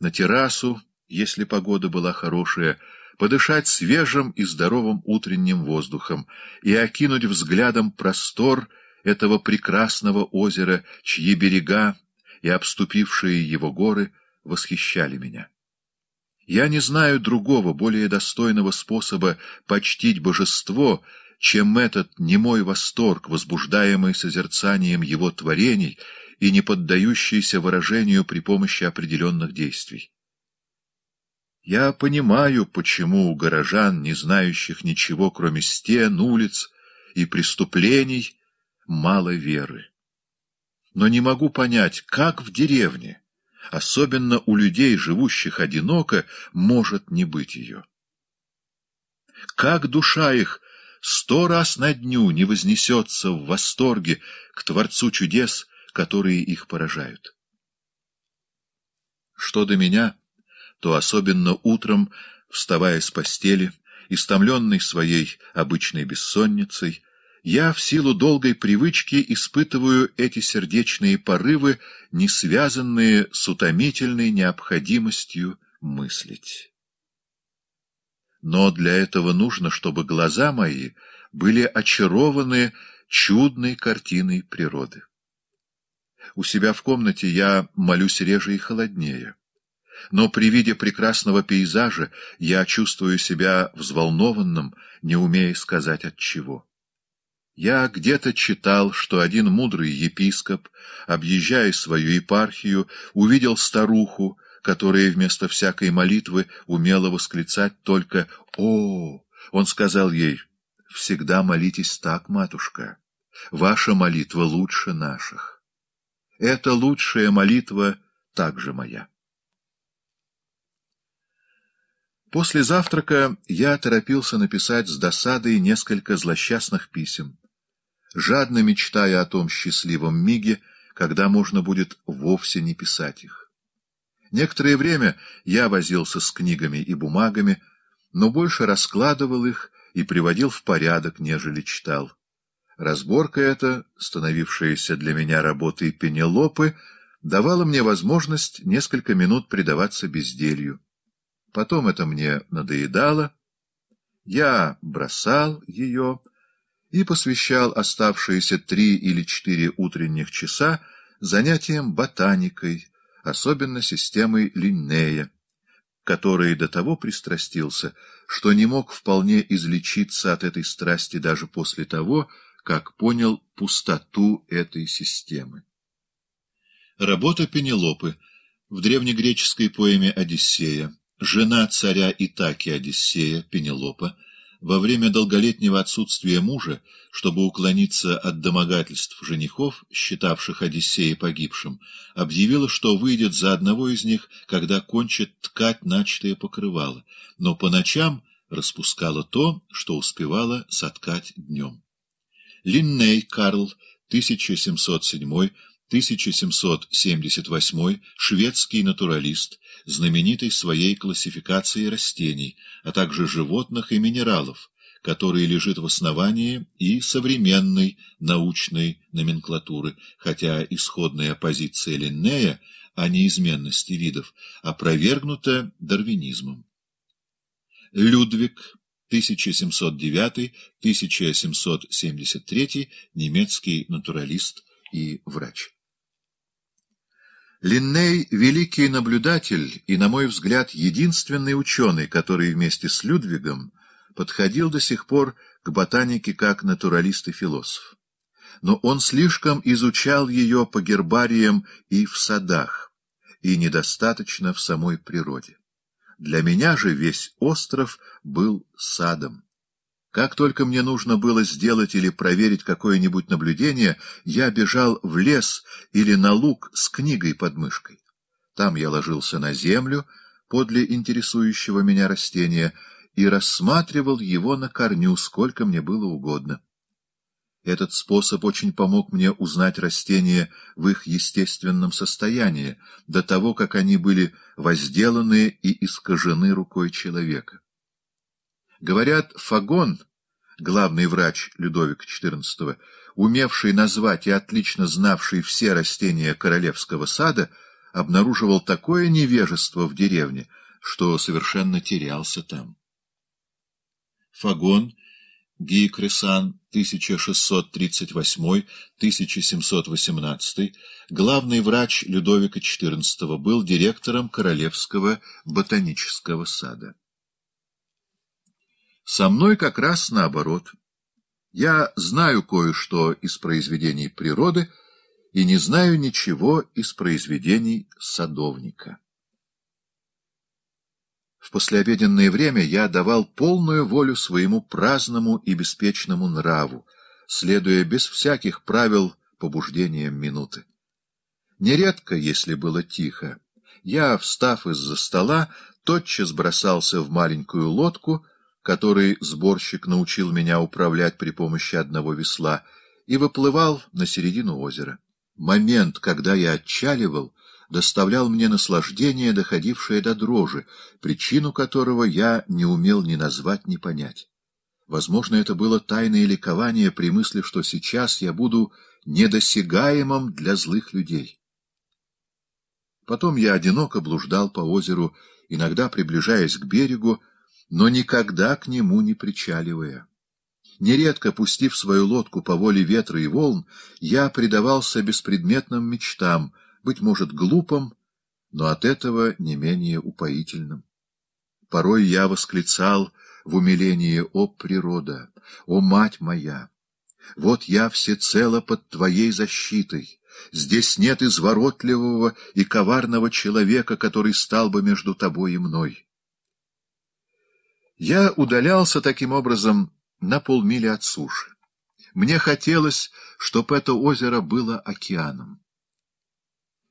на террасу, если погода была хорошая, подышать свежим и здоровым утренним воздухом и окинуть взглядом простор этого прекрасного озера, чьи берега и обступившие его горы восхищали меня. Я не знаю другого, более достойного способа почтить божество, чем этот немой восторг, возбуждаемый созерцанием его творений и не поддающийся выражению при помощи определенных действий. Я понимаю, почему у горожан, не знающих ничего, кроме стен, улиц и преступлений, мало веры. Но не могу понять, как в деревне, особенно у людей, живущих одиноко, может не быть ее. Как душа их сто раз на дню не вознесется в восторге к Творцу чудес, которые их поражают. Что до меня то особенно утром, вставая с постели, истомленный своей обычной бессонницей, я в силу долгой привычки испытываю эти сердечные порывы, не связанные с утомительной необходимостью мыслить. Но для этого нужно, чтобы глаза мои были очарованы чудной картиной природы. У себя в комнате я молюсь реже и холоднее но при виде прекрасного пейзажа я чувствую себя взволнованным, не умея сказать от чего. Я где-то читал, что один мудрый епископ, объезжая свою епархию, увидел старуху, которая вместо всякой молитвы умела восклицать только «О!». Он сказал ей «Всегда молитесь так, матушка. Ваша молитва лучше наших. Это лучшая молитва также моя». После завтрака я торопился написать с досадой несколько злосчастных писем, жадно мечтая о том счастливом миге, когда можно будет вовсе не писать их. Некоторое время я возился с книгами и бумагами, но больше раскладывал их и приводил в порядок, нежели читал. Разборка эта, становившаяся для меня работой Пенелопы, давала мне возможность несколько минут предаваться безделью. Потом это мне надоедало. Я бросал ее и посвящал оставшиеся три или четыре утренних часа занятиям ботаникой, особенно системой Линнея, который до того пристрастился, что не мог вполне излечиться от этой страсти даже после того, как понял пустоту этой системы. Работа Пенелопы в древнегреческой поэме «Одиссея» Жена царя Итаки Одиссея, Пенелопа, во время долголетнего отсутствия мужа, чтобы уклониться от домогательств женихов, считавших Одиссея погибшим, объявила, что выйдет за одного из них, когда кончит ткать начатое покрывало, но по ночам распускала то, что успевала соткать днем. Линней Карл, 1707 1778 шведский натуралист, знаменитый своей классификацией растений, а также животных и минералов, который лежит в основании и современной научной номенклатуры, хотя исходная позиция Линнея о неизменности видов опровергнута дарвинизмом. Людвиг 1709-1773, немецкий натуралист и врач. Линней — великий наблюдатель и, на мой взгляд, единственный ученый, который вместе с Людвигом подходил до сих пор к ботанике как натуралист и философ. Но он слишком изучал ее по гербариям и в садах, и недостаточно в самой природе. Для меня же весь остров был садом. Как только мне нужно было сделать или проверить какое-нибудь наблюдение, я бежал в лес или на луг с книгой под мышкой. Там я ложился на землю подле интересующего меня растения и рассматривал его на корню, сколько мне было угодно. Этот способ очень помог мне узнать растения в их естественном состоянии, до того, как они были возделаны и искажены рукой человека. Говорят, Фагон, главный врач Людовика XIV, умевший назвать и отлично знавший все растения королевского сада, обнаруживал такое невежество в деревне, что совершенно терялся там. Фагон, Ги 1638-1718, главный врач Людовика XIV, был директором Королевского ботанического сада. Со мной как раз наоборот. Я знаю кое-что из произведений природы и не знаю ничего из произведений садовника. В послеобеденное время я давал полную волю своему праздному и беспечному нраву, следуя без всяких правил побуждениям минуты. Нередко, если было тихо, я, встав из-за стола, тотчас бросался в маленькую лодку — который сборщик научил меня управлять при помощи одного весла, и выплывал на середину озера. Момент, когда я отчаливал, доставлял мне наслаждение, доходившее до дрожи, причину которого я не умел ни назвать, ни понять. Возможно, это было тайное ликование при мысли, что сейчас я буду недосягаемым для злых людей. Потом я одиноко блуждал по озеру, иногда приближаясь к берегу, но никогда к нему не причаливая. Нередко, пустив свою лодку по воле ветра и волн, я предавался беспредметным мечтам, быть может, глупым, но от этого не менее упоительным. Порой я восклицал в умилении «О природа! О мать моя! Вот я всецело под твоей защитой!» Здесь нет изворотливого и коварного человека, который стал бы между тобой и мной. Я удалялся таким образом на полмили от суши. Мне хотелось, чтобы это озеро было океаном.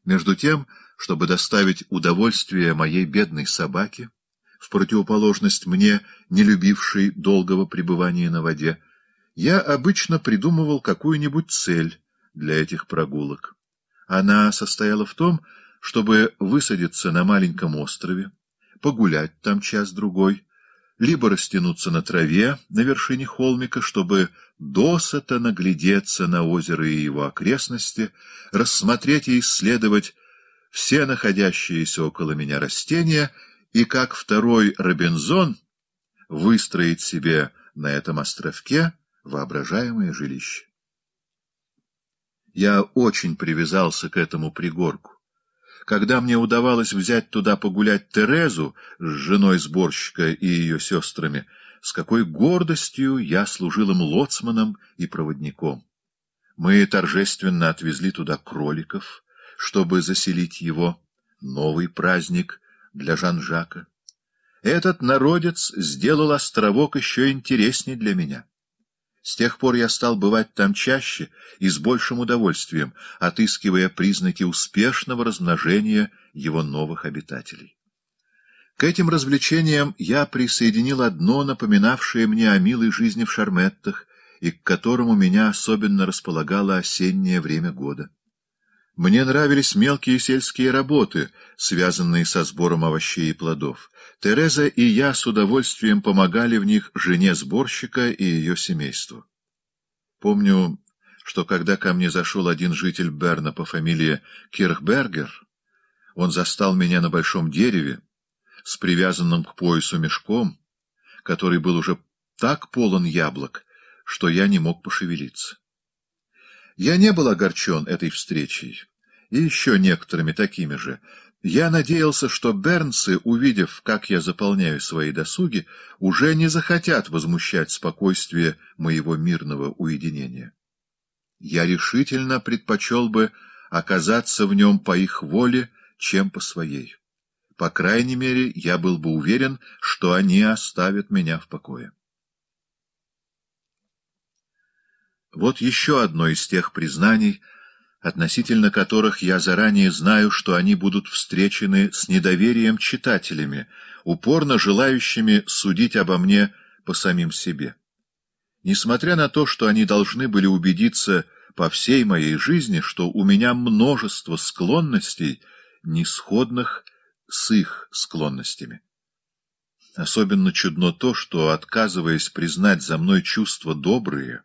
Между тем, чтобы доставить удовольствие моей бедной собаке, в противоположность мне, не любившей долгого пребывания на воде, я обычно придумывал какую-нибудь цель для этих прогулок. Она состояла в том, чтобы высадиться на маленьком острове, погулять там час-другой, либо растянуться на траве на вершине холмика, чтобы досыта наглядеться на озеро и его окрестности, рассмотреть и исследовать все находящиеся около меня растения и, как второй Робинзон, выстроить себе на этом островке воображаемое жилище. Я очень привязался к этому пригорку. Когда мне удавалось взять туда погулять Терезу с женой сборщика и ее сестрами, с какой гордостью я служил им лоцманом и проводником. Мы торжественно отвезли туда кроликов, чтобы заселить его. Новый праздник для Жан-Жака. Этот народец сделал островок еще интереснее для меня. С тех пор я стал бывать там чаще и с большим удовольствием, отыскивая признаки успешного размножения его новых обитателей. К этим развлечениям я присоединил одно, напоминавшее мне о милой жизни в шарметтах, и к которому меня особенно располагало осеннее время года. Мне нравились мелкие сельские работы, связанные со сбором овощей и плодов. Тереза и я с удовольствием помогали в них жене сборщика и ее семейству. Помню, что когда ко мне зашел один житель Берна по фамилии Кирхбергер, он застал меня на большом дереве с привязанным к поясу мешком, который был уже так полон яблок, что я не мог пошевелиться. Я не был огорчен этой встречей и еще некоторыми такими же. Я надеялся, что бернцы, увидев, как я заполняю свои досуги, уже не захотят возмущать спокойствие моего мирного уединения. Я решительно предпочел бы оказаться в нем по их воле, чем по своей. По крайней мере, я был бы уверен, что они оставят меня в покое. Вот еще одно из тех признаний, относительно которых я заранее знаю, что они будут встречены с недоверием читателями, упорно желающими судить обо мне по самим себе. Несмотря на то, что они должны были убедиться по всей моей жизни, что у меня множество склонностей, несходных с их склонностями. Особенно чудно то, что, отказываясь признать за мной чувства добрые,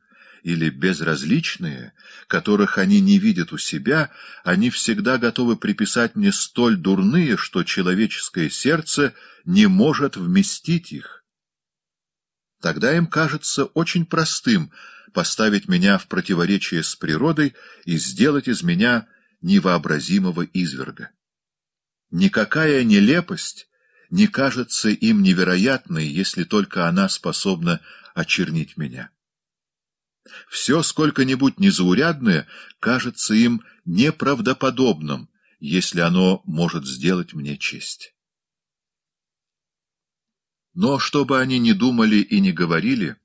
или безразличные, которых они не видят у себя, они всегда готовы приписать мне столь дурные, что человеческое сердце не может вместить их. Тогда им кажется очень простым поставить меня в противоречие с природой и сделать из меня невообразимого изверга. Никакая нелепость не кажется им невероятной, если только она способна очернить меня. Все сколько-нибудь незаурядное кажется им неправдоподобным, если оно может сделать мне честь. Но что бы они ни думали и ни говорили,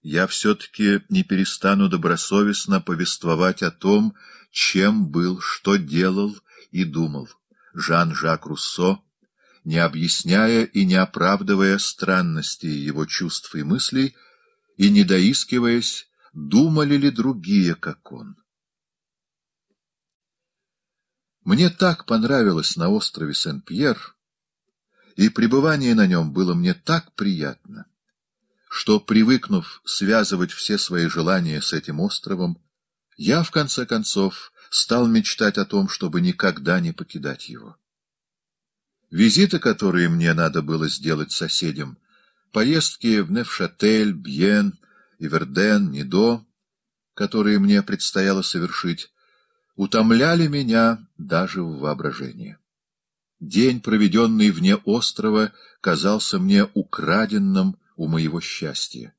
я все-таки не перестану добросовестно повествовать о том, чем был, что делал и думал Жан-Жак Руссо, не объясняя и не оправдывая странности его чувств и мыслей, и не доискиваясь думали ли другие, как он. Мне так понравилось на острове Сен-Пьер, и пребывание на нем было мне так приятно, что, привыкнув связывать все свои желания с этим островом, я, в конце концов, стал мечтать о том, чтобы никогда не покидать его. Визиты, которые мне надо было сделать соседям, поездки в Невшатель, Бьен, Иверден, Нидо, которые мне предстояло совершить, утомляли меня даже в воображении. День, проведенный вне острова, казался мне украденным у моего счастья.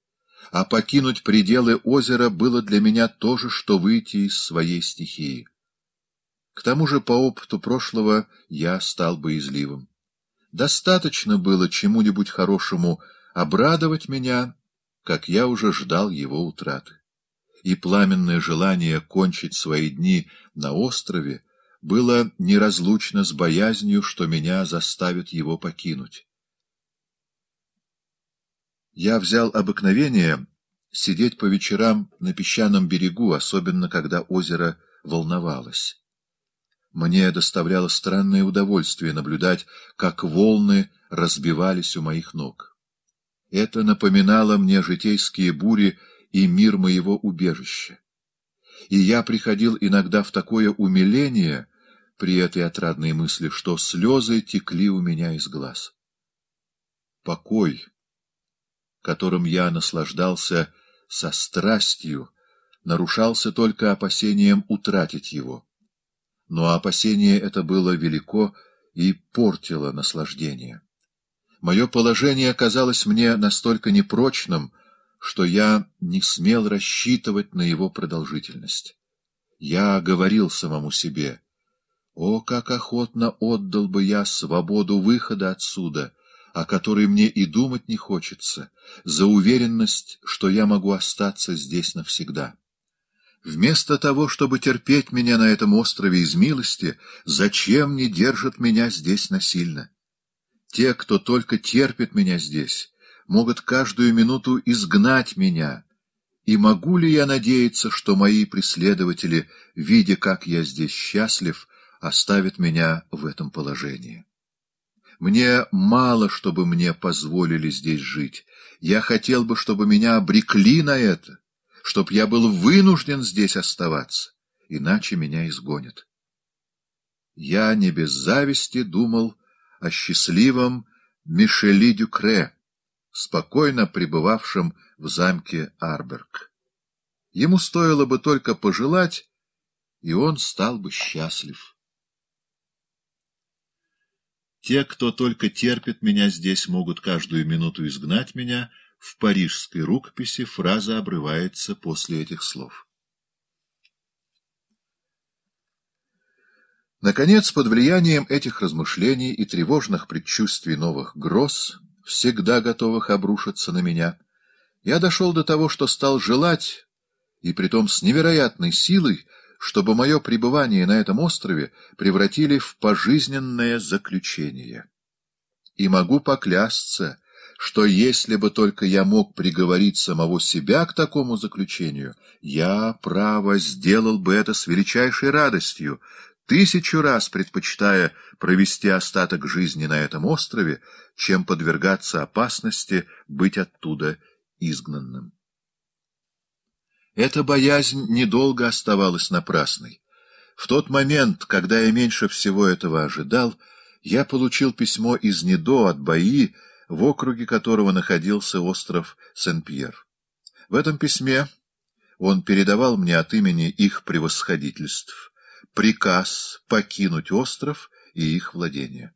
А покинуть пределы озера было для меня то же, что выйти из своей стихии. К тому же по опыту прошлого я стал боязливым. Достаточно было чему-нибудь хорошему обрадовать меня как я уже ждал его утраты. И пламенное желание кончить свои дни на острове было неразлучно с боязнью, что меня заставят его покинуть. Я взял обыкновение сидеть по вечерам на песчаном берегу, особенно когда озеро волновалось. Мне доставляло странное удовольствие наблюдать, как волны разбивались у моих ног. Это напоминало мне житейские бури и мир моего убежища. И я приходил иногда в такое умиление при этой отрадной мысли, что слезы текли у меня из глаз. Покой, которым я наслаждался со страстью, нарушался только опасением утратить его. Но опасение это было велико и портило наслаждение. Мое положение оказалось мне настолько непрочным, что я не смел рассчитывать на его продолжительность. Я говорил самому себе, «О, как охотно отдал бы я свободу выхода отсюда, о которой мне и думать не хочется, за уверенность, что я могу остаться здесь навсегда». Вместо того, чтобы терпеть меня на этом острове из милости, зачем не держат меня здесь насильно?» Те, кто только терпит меня здесь, могут каждую минуту изгнать меня. И могу ли я надеяться, что мои преследователи, видя, как я здесь счастлив, оставят меня в этом положении? Мне мало, чтобы мне позволили здесь жить. Я хотел бы, чтобы меня обрекли на это, чтобы я был вынужден здесь оставаться, иначе меня изгонят. Я не без зависти думал о счастливом Мишели Дюкре, спокойно пребывавшем в замке Арберг. Ему стоило бы только пожелать, и он стал бы счастлив. Те, кто только терпит меня здесь, могут каждую минуту изгнать меня. В парижской рукописи фраза обрывается после этих слов. Наконец, под влиянием этих размышлений и тревожных предчувствий новых гроз, всегда готовых обрушиться на меня, я дошел до того, что стал желать, и притом с невероятной силой, чтобы мое пребывание на этом острове превратили в пожизненное заключение. И могу поклясться, что если бы только я мог приговорить самого себя к такому заключению, я, право, сделал бы это с величайшей радостью, тысячу раз предпочитая провести остаток жизни на этом острове, чем подвергаться опасности быть оттуда изгнанным. Эта боязнь недолго оставалась напрасной. В тот момент, когда я меньше всего этого ожидал, я получил письмо из Недо от Баи, в округе которого находился остров Сен-Пьер. В этом письме он передавал мне от имени их превосходительств приказ покинуть остров и их владение.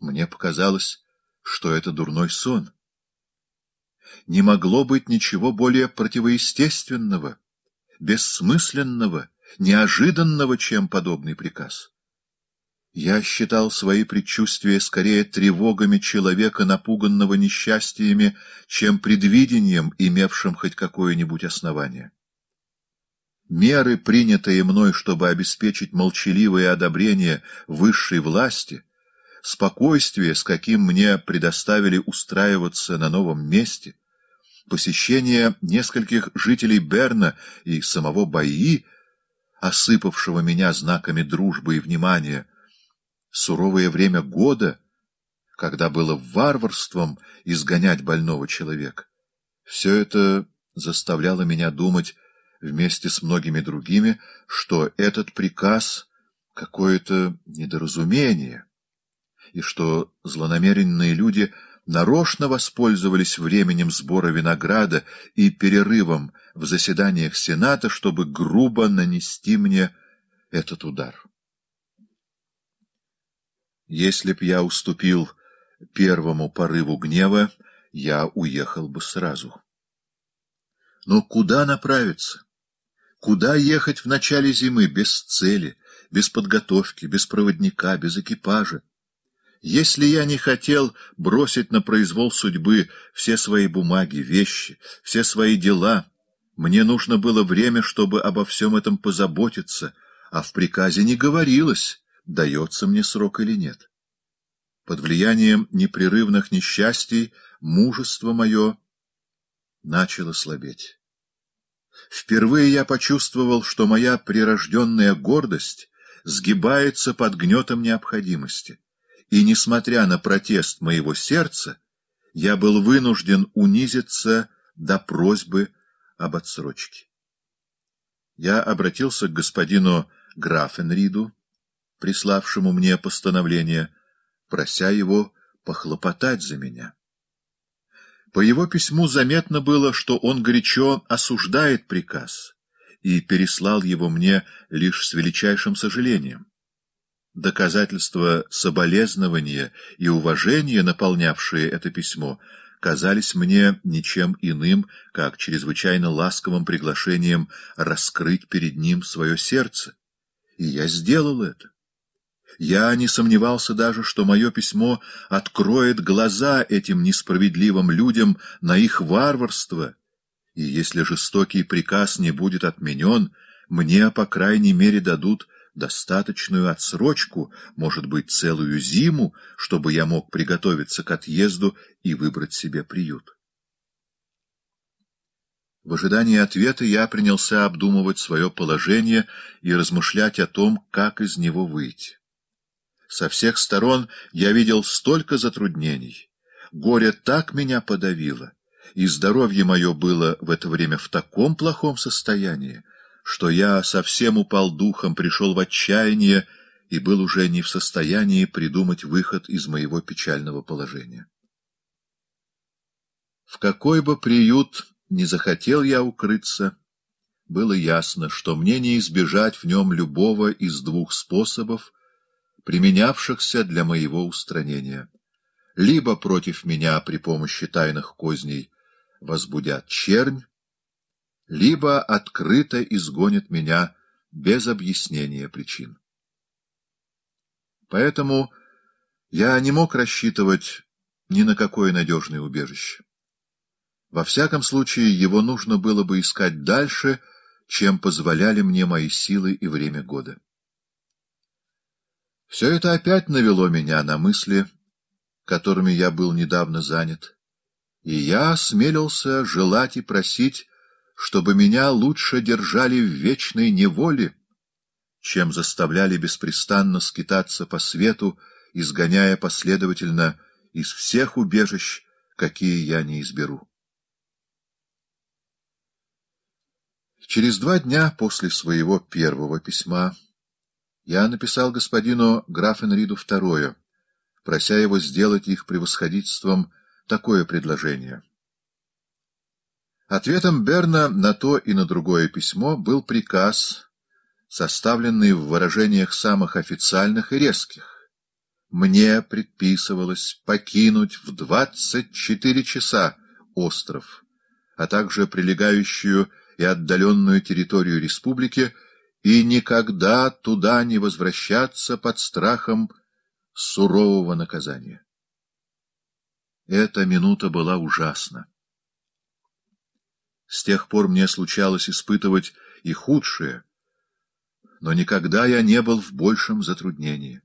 Мне показалось, что это дурной сон. Не могло быть ничего более противоестественного, бессмысленного, неожиданного, чем подобный приказ. Я считал свои предчувствия скорее тревогами человека, напуганного несчастьями, чем предвидением, имевшим хоть какое-нибудь основание меры, принятые мной, чтобы обеспечить молчаливое одобрение высшей власти, спокойствие, с каким мне предоставили устраиваться на новом месте, посещение нескольких жителей Берна и самого Баи, осыпавшего меня знаками дружбы и внимания, суровое время года, когда было варварством изгонять больного человека. Все это заставляло меня думать вместе с многими другими, что этот приказ — какое-то недоразумение, и что злонамеренные люди нарочно воспользовались временем сбора винограда и перерывом в заседаниях Сената, чтобы грубо нанести мне этот удар. Если б я уступил первому порыву гнева, я уехал бы сразу. Но куда направиться? Куда ехать в начале зимы без цели, без подготовки, без проводника, без экипажа? Если я не хотел бросить на произвол судьбы все свои бумаги, вещи, все свои дела, мне нужно было время, чтобы обо всем этом позаботиться, а в приказе не говорилось, дается мне срок или нет. Под влиянием непрерывных несчастий мужество мое начало слабеть. Впервые я почувствовал, что моя прирожденная гордость сгибается под гнетом необходимости, и, несмотря на протест моего сердца, я был вынужден унизиться до просьбы об отсрочке. Я обратился к господину Графенриду, приславшему мне постановление, прося его похлопотать за меня. По его письму заметно было, что он горячо осуждает приказ и переслал его мне лишь с величайшим сожалением. Доказательства соболезнования и уважения, наполнявшие это письмо, казались мне ничем иным, как чрезвычайно ласковым приглашением раскрыть перед ним свое сердце. И я сделал это. Я не сомневался даже, что мое письмо откроет глаза этим несправедливым людям на их варварство, и если жестокий приказ не будет отменен, мне, по крайней мере, дадут достаточную отсрочку, может быть, целую зиму, чтобы я мог приготовиться к отъезду и выбрать себе приют. В ожидании ответа я принялся обдумывать свое положение и размышлять о том, как из него выйти. Со всех сторон я видел столько затруднений. Горе так меня подавило, и здоровье мое было в это время в таком плохом состоянии, что я совсем упал духом, пришел в отчаяние и был уже не в состоянии придумать выход из моего печального положения. В какой бы приют не захотел я укрыться, было ясно, что мне не избежать в нем любого из двух способов, применявшихся для моего устранения. Либо против меня при помощи тайных козней возбудят чернь, либо открыто изгонят меня без объяснения причин. Поэтому я не мог рассчитывать ни на какое надежное убежище. Во всяком случае, его нужно было бы искать дальше, чем позволяли мне мои силы и время года. Все это опять навело меня на мысли, которыми я был недавно занят, и я осмелился желать и просить, чтобы меня лучше держали в вечной неволе, чем заставляли беспрестанно скитаться по свету, изгоняя последовательно из всех убежищ, какие я не изберу. Через два дня после своего первого письма я написал господину Графенриду II, прося его сделать их превосходительством такое предложение. Ответом Берна на то и на другое письмо был приказ, составленный в выражениях самых официальных и резких. Мне предписывалось покинуть в 24 часа остров, а также прилегающую и отдаленную территорию республики, и никогда туда не возвращаться под страхом сурового наказания. Эта минута была ужасна. С тех пор мне случалось испытывать и худшее, но никогда я не был в большем затруднении.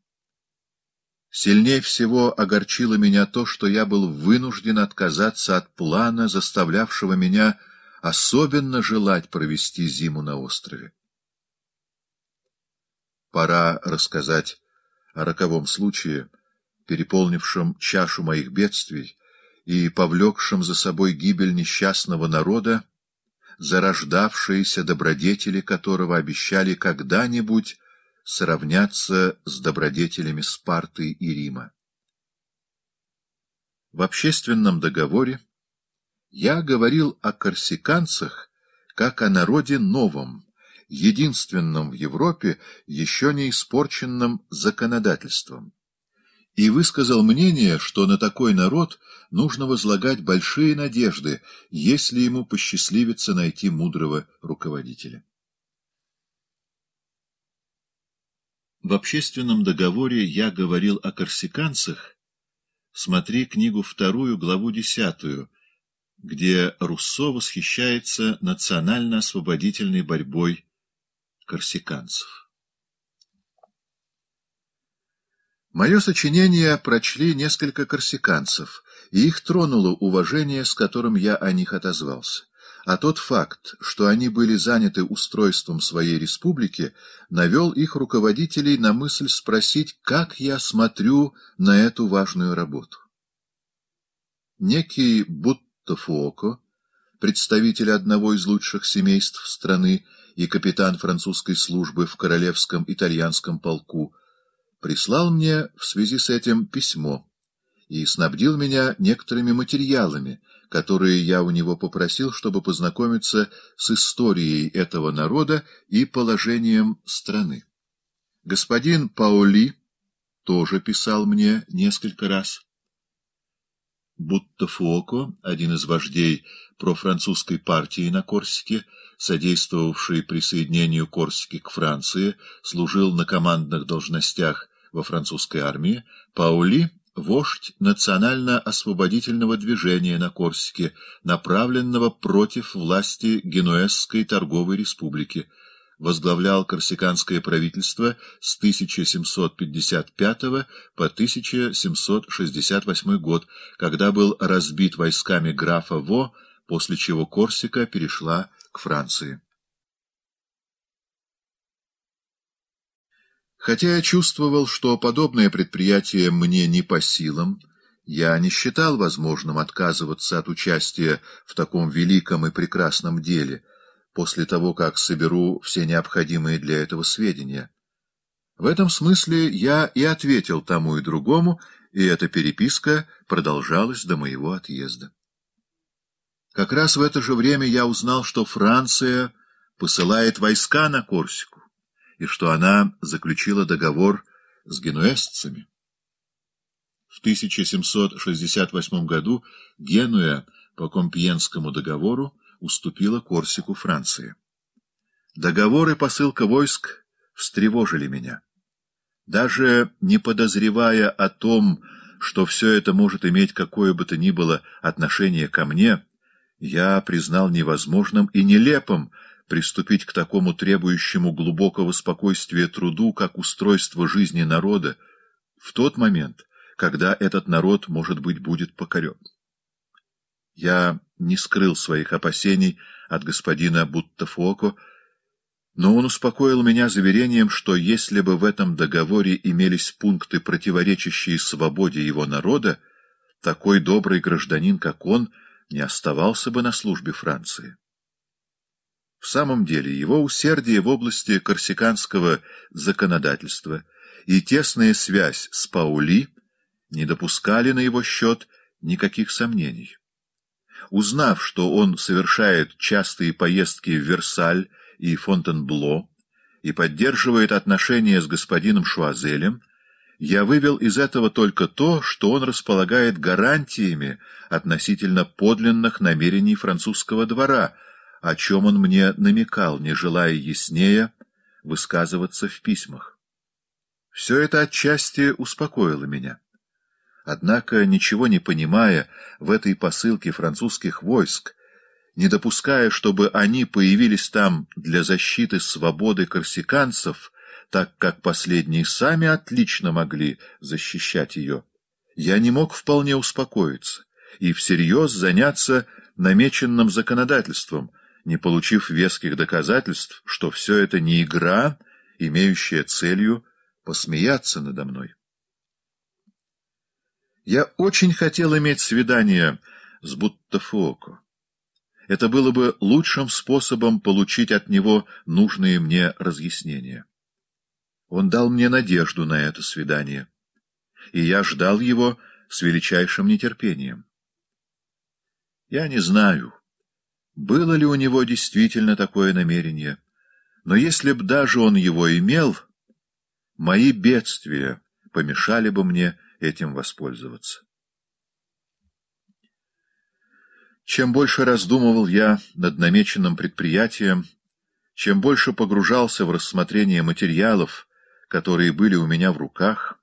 Сильнее всего огорчило меня то, что я был вынужден отказаться от плана, заставлявшего меня особенно желать провести зиму на острове пора рассказать о роковом случае, переполнившем чашу моих бедствий и повлекшем за собой гибель несчастного народа, зарождавшиеся добродетели которого обещали когда-нибудь сравняться с добродетелями Спарты и Рима. В общественном договоре я говорил о корсиканцах как о народе новом, единственным в Европе еще не испорченным законодательством, и высказал мнение, что на такой народ нужно возлагать большие надежды, если ему посчастливится найти мудрого руководителя. В общественном договоре я говорил о корсиканцах, смотри книгу вторую, главу десятую, где Руссо восхищается национально-освободительной борьбой корсиканцев. Мое сочинение прочли несколько корсиканцев, и их тронуло уважение, с которым я о них отозвался. А тот факт, что они были заняты устройством своей республики, навел их руководителей на мысль спросить, как я смотрю на эту важную работу. Некий Буттофуоко, представитель одного из лучших семейств страны и капитан французской службы в Королевском итальянском полку, прислал мне в связи с этим письмо и снабдил меня некоторыми материалами, которые я у него попросил, чтобы познакомиться с историей этого народа и положением страны. Господин Паули тоже писал мне несколько раз будто Фуоко, один из вождей профранцузской партии на Корсике, содействовавший присоединению Корсики к Франции, служил на командных должностях во французской армии, Паули — вождь национально-освободительного движения на Корсике, направленного против власти Генуэзской торговой республики — возглавлял корсиканское правительство с 1755 по 1768 год, когда был разбит войсками графа Во, после чего Корсика перешла к Франции. Хотя я чувствовал, что подобное предприятие мне не по силам, я не считал возможным отказываться от участия в таком великом и прекрасном деле — после того, как соберу все необходимые для этого сведения. В этом смысле я и ответил тому и другому, и эта переписка продолжалась до моего отъезда. Как раз в это же время я узнал, что Франция посылает войска на Корсику, и что она заключила договор с генуэзцами. В 1768 году Генуя по Компьенскому договору уступила Корсику Франции. Договоры посылка войск встревожили меня. Даже не подозревая о том, что все это может иметь какое бы то ни было отношение ко мне, я признал невозможным и нелепым приступить к такому требующему глубокого спокойствия труду, как устройство жизни народа, в тот момент, когда этот народ, может быть, будет покорен. Я не скрыл своих опасений от господина Буттафоко, но он успокоил меня заверением, что если бы в этом договоре имелись пункты, противоречащие свободе его народа, такой добрый гражданин, как он, не оставался бы на службе Франции. В самом деле, его усердие в области корсиканского законодательства и тесная связь с Паули не допускали на его счет никаких сомнений. Узнав, что он совершает частые поездки в Версаль и Фонтенбло и поддерживает отношения с господином Шуазелем, я вывел из этого только то, что он располагает гарантиями относительно подлинных намерений французского двора, о чем он мне намекал, не желая яснее высказываться в письмах. Все это отчасти успокоило меня. Однако, ничего не понимая в этой посылке французских войск, не допуская, чтобы они появились там для защиты свободы корсиканцев, так как последние сами отлично могли защищать ее, я не мог вполне успокоиться и всерьез заняться намеченным законодательством, не получив веских доказательств, что все это не игра, имеющая целью посмеяться надо мной. Я очень хотел иметь свидание с Буттафуоко. Это было бы лучшим способом получить от него нужные мне разъяснения. Он дал мне надежду на это свидание, и я ждал его с величайшим нетерпением. Я не знаю, было ли у него действительно такое намерение, но если б даже он его имел, мои бедствия помешали бы мне этим воспользоваться. Чем больше раздумывал я над намеченным предприятием, чем больше погружался в рассмотрение материалов, которые были у меня в руках,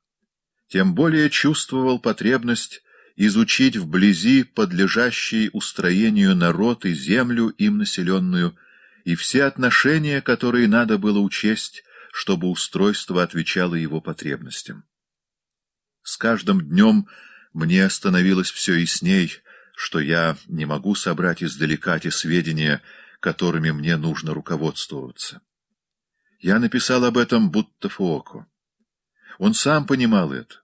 тем более чувствовал потребность изучить вблизи подлежащий устроению народ и землю, им населенную, и все отношения, которые надо было учесть, чтобы устройство отвечало его потребностям. С каждым днем мне становилось все ясней, что я не могу собрать издалека те сведения, которыми мне нужно руководствоваться. Я написал об этом будто Фуоко. Он сам понимал это.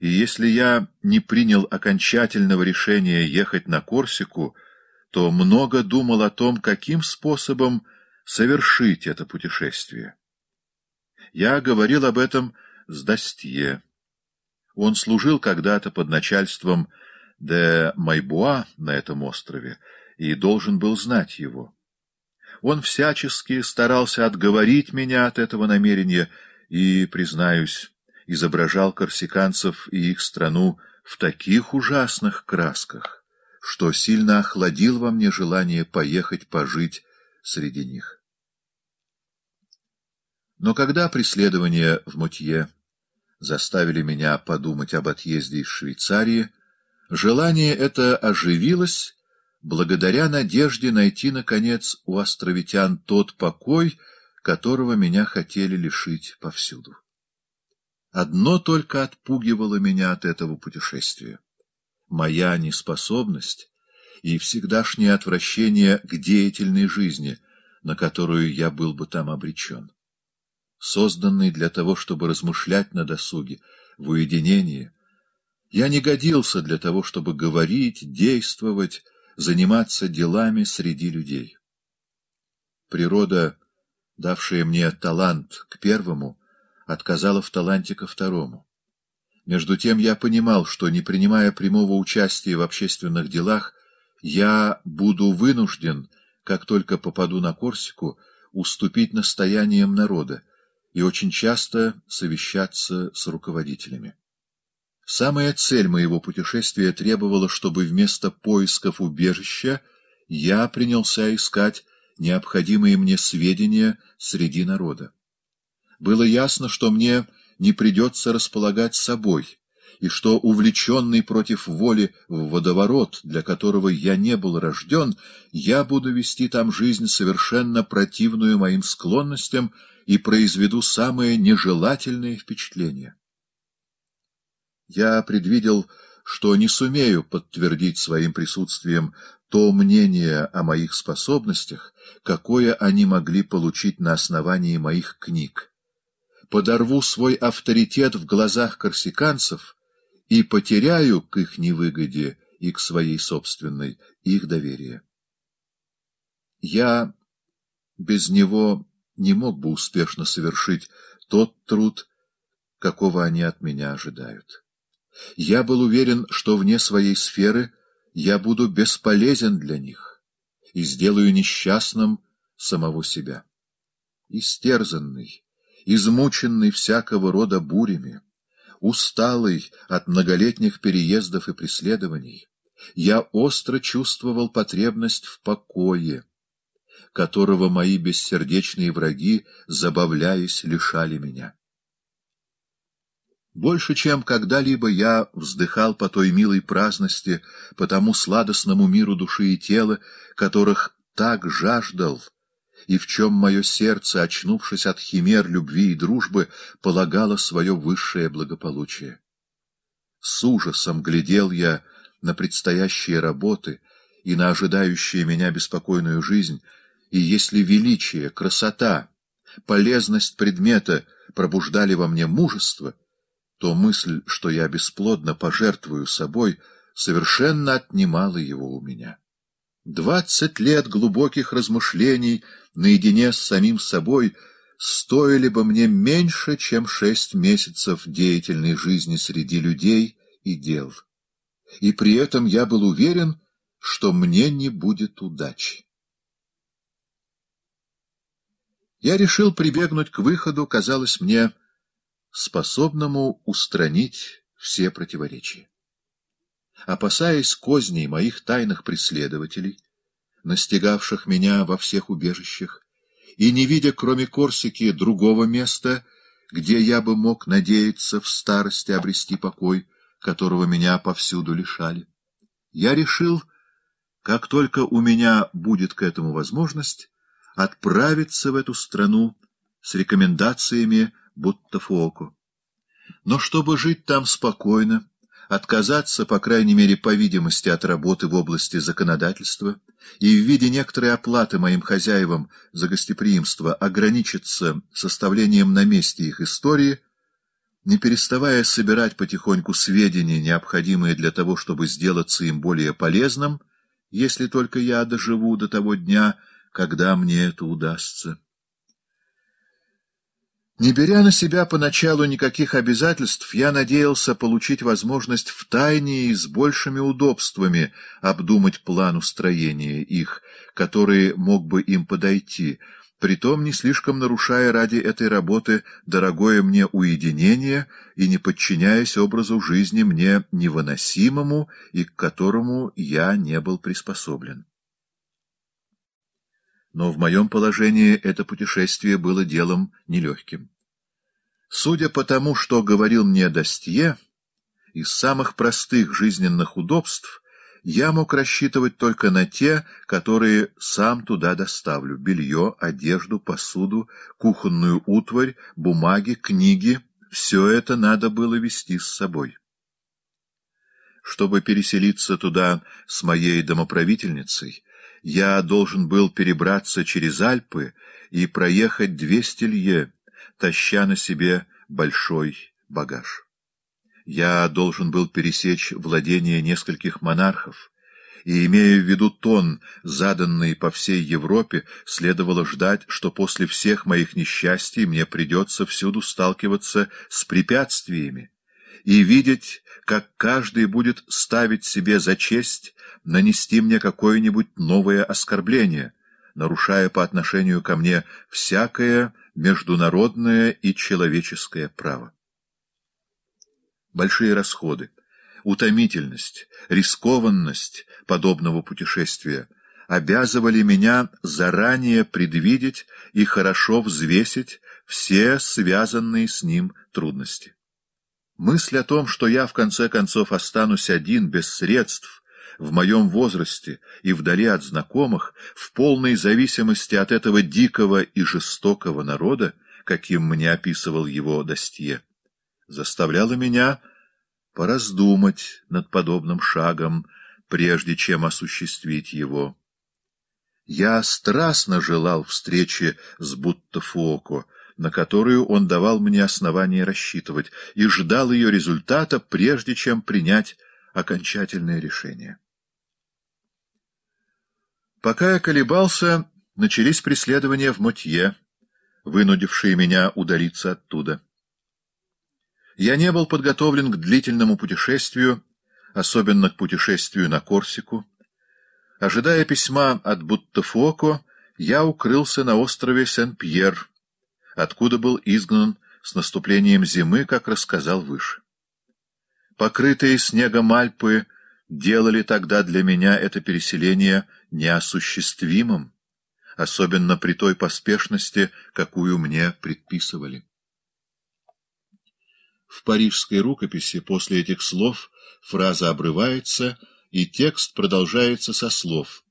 И если я не принял окончательного решения ехать на Корсику, то много думал о том, каким способом совершить это путешествие. Я говорил об этом с Достье. Он служил когда-то под начальством де Майбуа на этом острове и должен был знать его. Он всячески старался отговорить меня от этого намерения и, признаюсь, изображал корсиканцев и их страну в таких ужасных красках, что сильно охладил во мне желание поехать пожить среди них. Но когда преследование в Мутье заставили меня подумать об отъезде из Швейцарии, желание это оживилось благодаря надежде найти, наконец, у островитян тот покой, которого меня хотели лишить повсюду. Одно только отпугивало меня от этого путешествия. Моя неспособность и всегдашнее отвращение к деятельной жизни, на которую я был бы там обречен созданный для того, чтобы размышлять на досуге, в уединении. Я не годился для того, чтобы говорить, действовать, заниматься делами среди людей. Природа, давшая мне талант к первому, отказала в таланте ко второму. Между тем я понимал, что, не принимая прямого участия в общественных делах, я буду вынужден, как только попаду на Корсику, уступить настояниям народа, и очень часто совещаться с руководителями. Самая цель моего путешествия требовала, чтобы вместо поисков убежища я принялся искать необходимые мне сведения среди народа. Было ясно, что мне не придется располагать собой, и что, увлеченный против воли в водоворот, для которого я не был рожден, я буду вести там жизнь, совершенно противную моим склонностям, и произведу самое нежелательное впечатление. Я предвидел, что не сумею подтвердить своим присутствием то мнение о моих способностях, какое они могли получить на основании моих книг. Подорву свой авторитет в глазах корсиканцев и потеряю к их невыгоде и к своей собственной их доверие. Я без него не мог бы успешно совершить тот труд, какого они от меня ожидают. Я был уверен, что вне своей сферы я буду бесполезен для них и сделаю несчастным самого себя. Истерзанный, измученный всякого рода бурями, усталый от многолетних переездов и преследований, я остро чувствовал потребность в покое, которого мои бессердечные враги, забавляясь, лишали меня. Больше, чем когда-либо я вздыхал по той милой праздности, по тому сладостному миру души и тела, которых так жаждал, и в чем мое сердце, очнувшись от химер любви и дружбы, полагало свое высшее благополучие. С ужасом глядел я на предстоящие работы и на ожидающую меня беспокойную жизнь, и если величие, красота, полезность предмета пробуждали во мне мужество, то мысль, что я бесплодно пожертвую собой, совершенно отнимала его у меня. Двадцать лет глубоких размышлений наедине с самим собой стоили бы мне меньше, чем шесть месяцев деятельной жизни среди людей и дел. И при этом я был уверен, что мне не будет удачи. Я решил прибегнуть к выходу, казалось мне, способному устранить все противоречия. Опасаясь козней моих тайных преследователей, настигавших меня во всех убежищах, и не видя, кроме Корсики, другого места, где я бы мог надеяться в старости обрести покой, которого меня повсюду лишали, я решил, как только у меня будет к этому возможность, отправиться в эту страну с рекомендациями будто Но чтобы жить там спокойно, отказаться, по крайней мере, по видимости, от работы в области законодательства и в виде некоторой оплаты моим хозяевам за гостеприимство ограничиться составлением на месте их истории, не переставая собирать потихоньку сведения, необходимые для того, чтобы сделаться им более полезным, если только я доживу до того дня, когда мне это удастся. Не беря на себя поначалу никаких обязательств, я надеялся получить возможность втайне и с большими удобствами обдумать план устроения их, который мог бы им подойти, притом не слишком нарушая ради этой работы дорогое мне уединение и не подчиняясь образу жизни мне невыносимому и к которому я не был приспособлен но в моем положении это путешествие было делом нелегким. Судя по тому, что говорил мне Достье, из самых простых жизненных удобств я мог рассчитывать только на те, которые сам туда доставлю — белье, одежду, посуду, кухонную утварь, бумаги, книги. Все это надо было вести с собой. Чтобы переселиться туда с моей домоправительницей, я должен был перебраться через Альпы и проехать две стелье, таща на себе большой багаж. Я должен был пересечь владение нескольких монархов, и, имея в виду тон, заданный по всей Европе, следовало ждать, что после всех моих несчастий мне придется всюду сталкиваться с препятствиями, и видеть, как каждый будет ставить себе за честь нанести мне какое-нибудь новое оскорбление, нарушая по отношению ко мне всякое международное и человеческое право. Большие расходы, утомительность, рискованность подобного путешествия обязывали меня заранее предвидеть и хорошо взвесить все связанные с ним трудности. Мысль о том, что я в конце концов останусь один, без средств, в моем возрасте и вдали от знакомых, в полной зависимости от этого дикого и жестокого народа, каким мне описывал его Достье, заставляла меня пораздумать над подобным шагом, прежде чем осуществить его. Я страстно желал встречи с Буттафуоко, на которую он давал мне основание рассчитывать, и ждал ее результата, прежде чем принять окончательное решение. Пока я колебался, начались преследования в Мотье, вынудившие меня удалиться оттуда. Я не был подготовлен к длительному путешествию, особенно к путешествию на Корсику. Ожидая письма от Буттефоко, я укрылся на острове Сен-Пьер — откуда был изгнан с наступлением зимы, как рассказал выше. Покрытые снегом Альпы делали тогда для меня это переселение неосуществимым, особенно при той поспешности, какую мне предписывали. В парижской рукописи после этих слов фраза обрывается, и текст продолжается со слов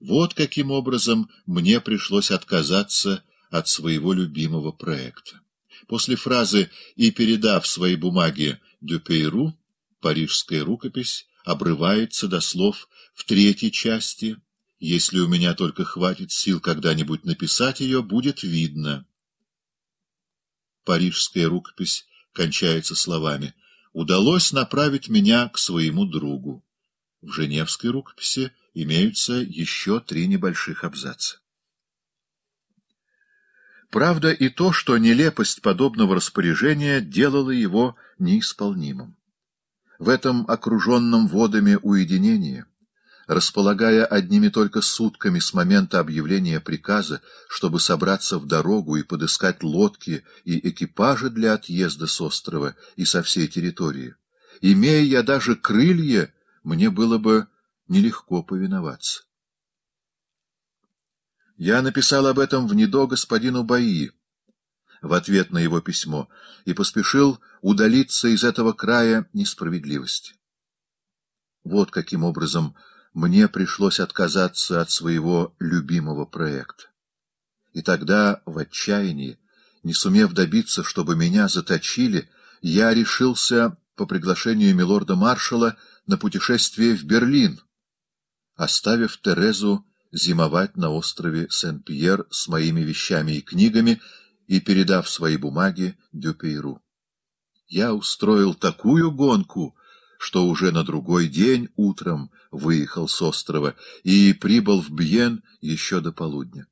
«Вот каким образом мне пришлось отказаться от своего любимого проекта. После фразы «и передав свои бумаги Дюпейру», парижская рукопись обрывается до слов «в третьей части», если у меня только хватит сил когда-нибудь написать ее, будет видно. Парижская рукопись кончается словами «удалось направить меня к своему другу». В женевской рукописи имеются еще три небольших абзаца. Правда и то, что нелепость подобного распоряжения делала его неисполнимым. В этом окруженном водами уединении, располагая одними только сутками с момента объявления приказа, чтобы собраться в дорогу и подыскать лодки и экипажи для отъезда с острова и со всей территории, имея я даже крылья, мне было бы нелегко повиноваться. Я написал об этом в Недо господину Баи в ответ на его письмо и поспешил удалиться из этого края несправедливости. Вот каким образом мне пришлось отказаться от своего любимого проекта. И тогда, в отчаянии, не сумев добиться, чтобы меня заточили, я решился по приглашению милорда-маршала на путешествие в Берлин, оставив Терезу зимовать на острове Сен-Пьер с моими вещами и книгами и передав свои бумаги Дюпейру. Я устроил такую гонку, что уже на другой день утром выехал с острова и прибыл в Бьен еще до полудня.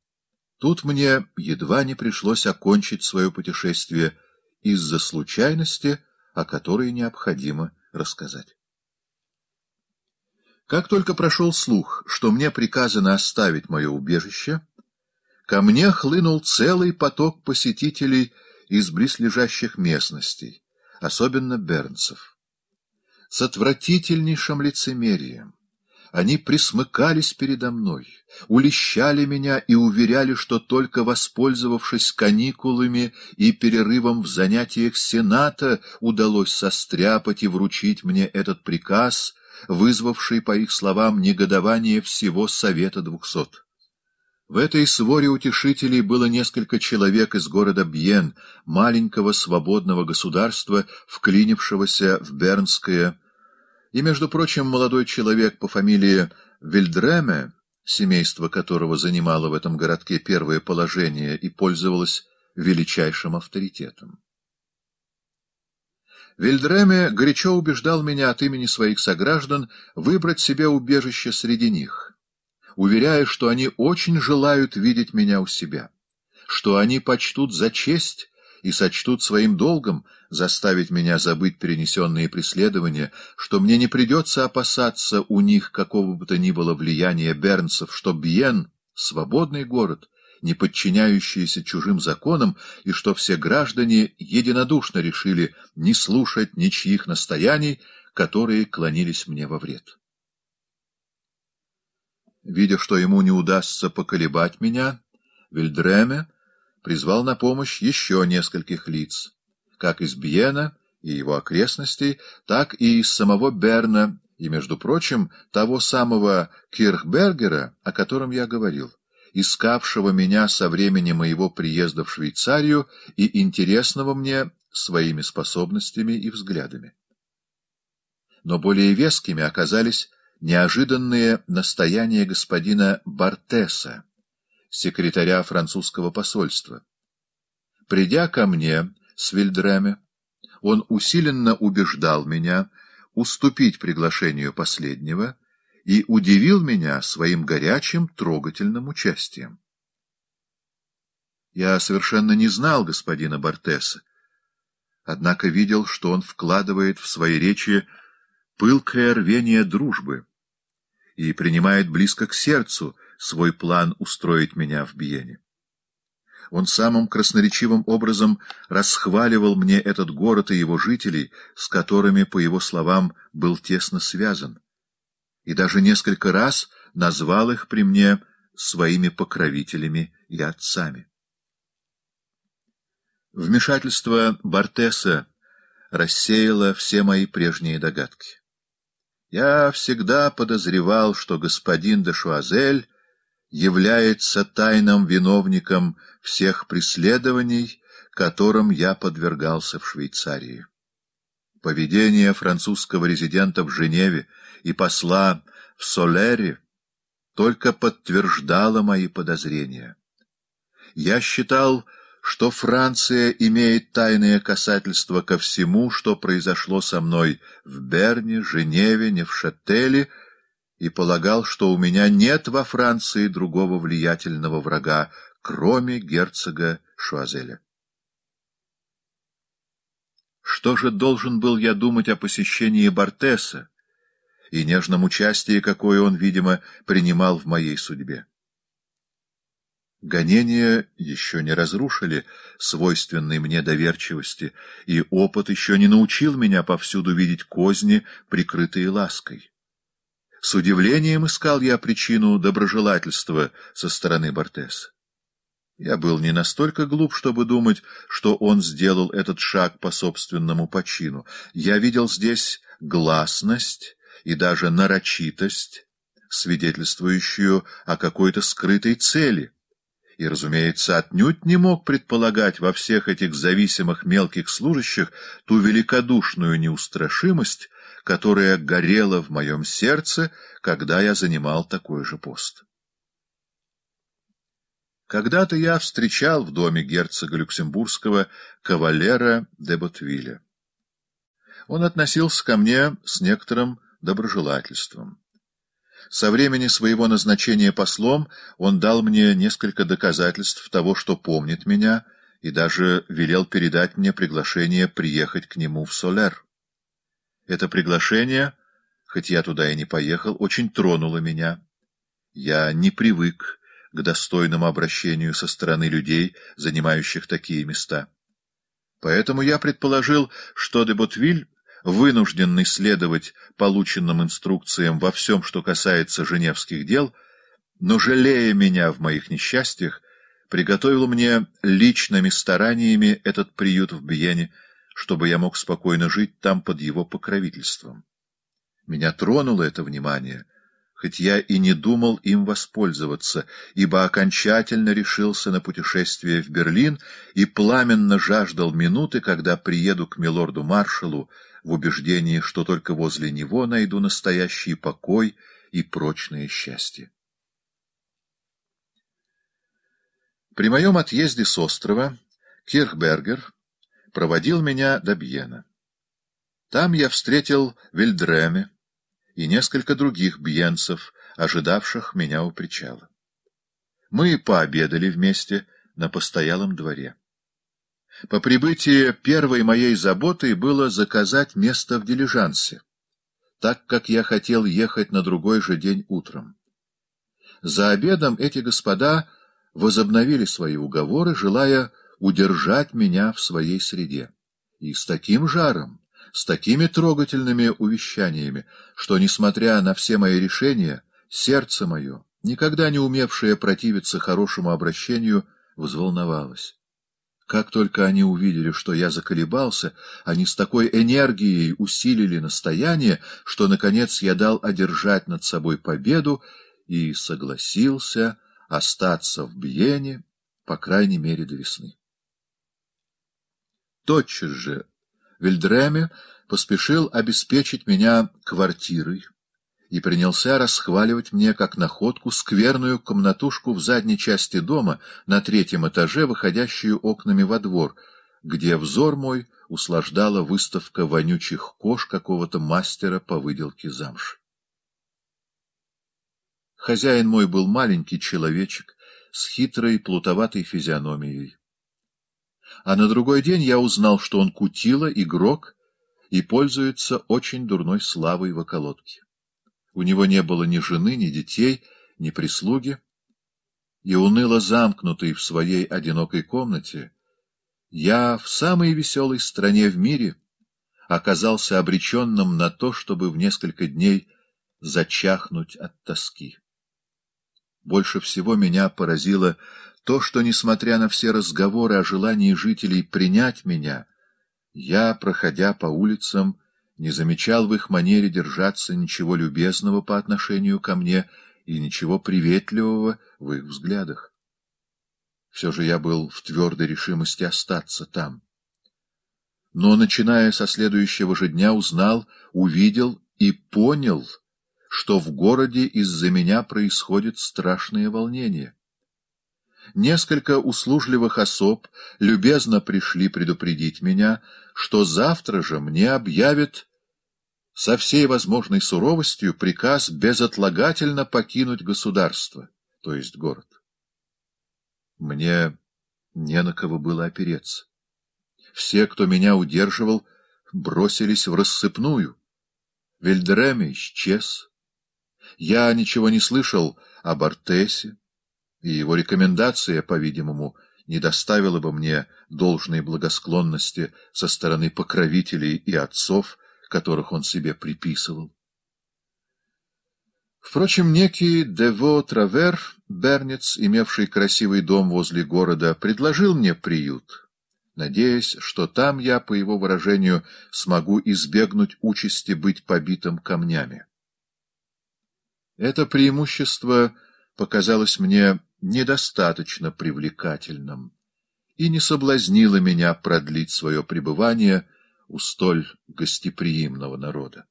Тут мне едва не пришлось окончить свое путешествие из-за случайности, о которой необходимо рассказать. Как только прошел слух, что мне приказано оставить мое убежище, ко мне хлынул целый поток посетителей из близлежащих местностей, особенно бернцев. С отвратительнейшим лицемерием они присмыкались передо мной, улещали меня и уверяли, что только воспользовавшись каникулами и перерывом в занятиях Сената удалось состряпать и вручить мне этот приказ — вызвавший, по их словам, негодование всего Совета двухсот. В этой своре утешителей было несколько человек из города Бьен, маленького свободного государства, вклинившегося в Бернское. И, между прочим, молодой человек по фамилии Вильдреме, семейство которого занимало в этом городке первое положение и пользовалось величайшим авторитетом. Вильдреме горячо убеждал меня от имени своих сограждан выбрать себе убежище среди них, уверяя, что они очень желают видеть меня у себя, что они почтут за честь и сочтут своим долгом заставить меня забыть перенесенные преследования, что мне не придется опасаться у них какого бы то ни было влияния бернцев, что Бьен — свободный город — не подчиняющиеся чужим законам, и что все граждане единодушно решили не слушать ничьих настояний, которые клонились мне во вред. Видя, что ему не удастся поколебать меня, Вильдреме призвал на помощь еще нескольких лиц, как из Бьена и его окрестностей, так и из самого Берна и, между прочим, того самого Кирхбергера, о котором я говорил искавшего меня со времени моего приезда в Швейцарию и интересного мне своими способностями и взглядами. Но более вескими оказались неожиданные настояния господина Бартеса, секретаря французского посольства. Придя ко мне с Вильдреме, он усиленно убеждал меня уступить приглашению последнего — и удивил меня своим горячим, трогательным участием. Я совершенно не знал господина Бортеса, однако видел, что он вкладывает в свои речи пылкое рвение дружбы и принимает близко к сердцу свой план устроить меня в Биене. Он самым красноречивым образом расхваливал мне этот город и его жителей, с которыми, по его словам, был тесно связан и даже несколько раз назвал их при мне своими покровителями и отцами. Вмешательство Бартеса рассеяло все мои прежние догадки. Я всегда подозревал, что господин де Шуазель является тайным виновником всех преследований, которым я подвергался в Швейцарии. Поведение французского резидента в Женеве и посла в Солери только подтверждала мои подозрения. Я считал, что Франция имеет тайное касательство ко всему, что произошло со мной в Берне, Женеве, Невшателе, и полагал, что у меня нет во Франции другого влиятельного врага, кроме герцога Шуазеля. Что же должен был я думать о посещении Бартеса? и нежном участии, какое он, видимо, принимал в моей судьбе. Гонения еще не разрушили свойственной мне доверчивости, и опыт еще не научил меня повсюду видеть козни, прикрытые лаской. С удивлением искал я причину доброжелательства со стороны Бортеса. Я был не настолько глуп, чтобы думать, что он сделал этот шаг по собственному почину. Я видел здесь гласность и даже нарочитость, свидетельствующую о какой-то скрытой цели, и, разумеется, отнюдь не мог предполагать во всех этих зависимых мелких служащих ту великодушную неустрашимость, которая горела в моем сердце, когда я занимал такой же пост. Когда-то я встречал в доме герцога Люксембургского кавалера де Ботвилля. Он относился ко мне с некоторым доброжелательством. Со времени своего назначения послом он дал мне несколько доказательств того, что помнит меня, и даже велел передать мне приглашение приехать к нему в Солер. Это приглашение, хоть я туда и не поехал, очень тронуло меня. Я не привык к достойному обращению со стороны людей, занимающих такие места. Поэтому я предположил, что де Ботвиль, вынужденный следовать полученным инструкциям во всем, что касается женевских дел, но, жалея меня в моих несчастьях, приготовил мне личными стараниями этот приют в Биене, чтобы я мог спокойно жить там под его покровительством. Меня тронуло это внимание, хоть я и не думал им воспользоваться, ибо окончательно решился на путешествие в Берлин и пламенно жаждал минуты, когда приеду к милорду-маршалу, в убеждении, что только возле него найду настоящий покой и прочное счастье. При моем отъезде с острова Кирхбергер проводил меня до Бьена. Там я встретил Вильдреме и несколько других бьенцев, ожидавших меня у причала. Мы пообедали вместе на постоялом дворе. По прибытии первой моей заботой было заказать место в дилижансе, так как я хотел ехать на другой же день утром. За обедом эти господа возобновили свои уговоры, желая удержать меня в своей среде. И с таким жаром, с такими трогательными увещаниями, что, несмотря на все мои решения, сердце мое, никогда не умевшее противиться хорошему обращению, взволновалось. Как только они увидели, что я заколебался, они с такой энергией усилили настояние, что, наконец, я дал одержать над собой победу и согласился остаться в Бьене, по крайней мере, до весны. Тотчас же Вильдреме поспешил обеспечить меня квартирой и принялся расхваливать мне как находку скверную комнатушку в задней части дома на третьем этаже, выходящую окнами во двор, где взор мой услаждала выставка вонючих кож какого-то мастера по выделке замши. Хозяин мой был маленький человечек с хитрой плутоватой физиономией. А на другой день я узнал, что он кутила, игрок, и пользуется очень дурной славой в околотке. У него не было ни жены, ни детей, ни прислуги, и уныло замкнутый в своей одинокой комнате, я в самой веселой стране в мире оказался обреченным на то, чтобы в несколько дней зачахнуть от тоски. Больше всего меня поразило то, что, несмотря на все разговоры о желании жителей принять меня, я, проходя по улицам, не замечал в их манере держаться ничего любезного по отношению ко мне и ничего приветливого в их взглядах. Все же я был в твердой решимости остаться там. Но, начиная со следующего же дня, узнал, увидел и понял, что в городе из-за меня происходит страшное волнение несколько услужливых особ любезно пришли предупредить меня, что завтра же мне объявят со всей возможной суровостью приказ безотлагательно покинуть государство, то есть город. Мне не на кого было опереться. Все, кто меня удерживал, бросились в рассыпную. Вильдреме исчез. Я ничего не слышал об Артесе и его рекомендация, по-видимому, не доставила бы мне должной благосклонности со стороны покровителей и отцов, которых он себе приписывал. Впрочем, некий Дево Травер, Бернец, имевший красивый дом возле города, предложил мне приют, надеясь, что там я, по его выражению, смогу избегнуть участи быть побитым камнями. Это преимущество показалось мне недостаточно привлекательным и не соблазнило меня продлить свое пребывание у столь гостеприимного народа.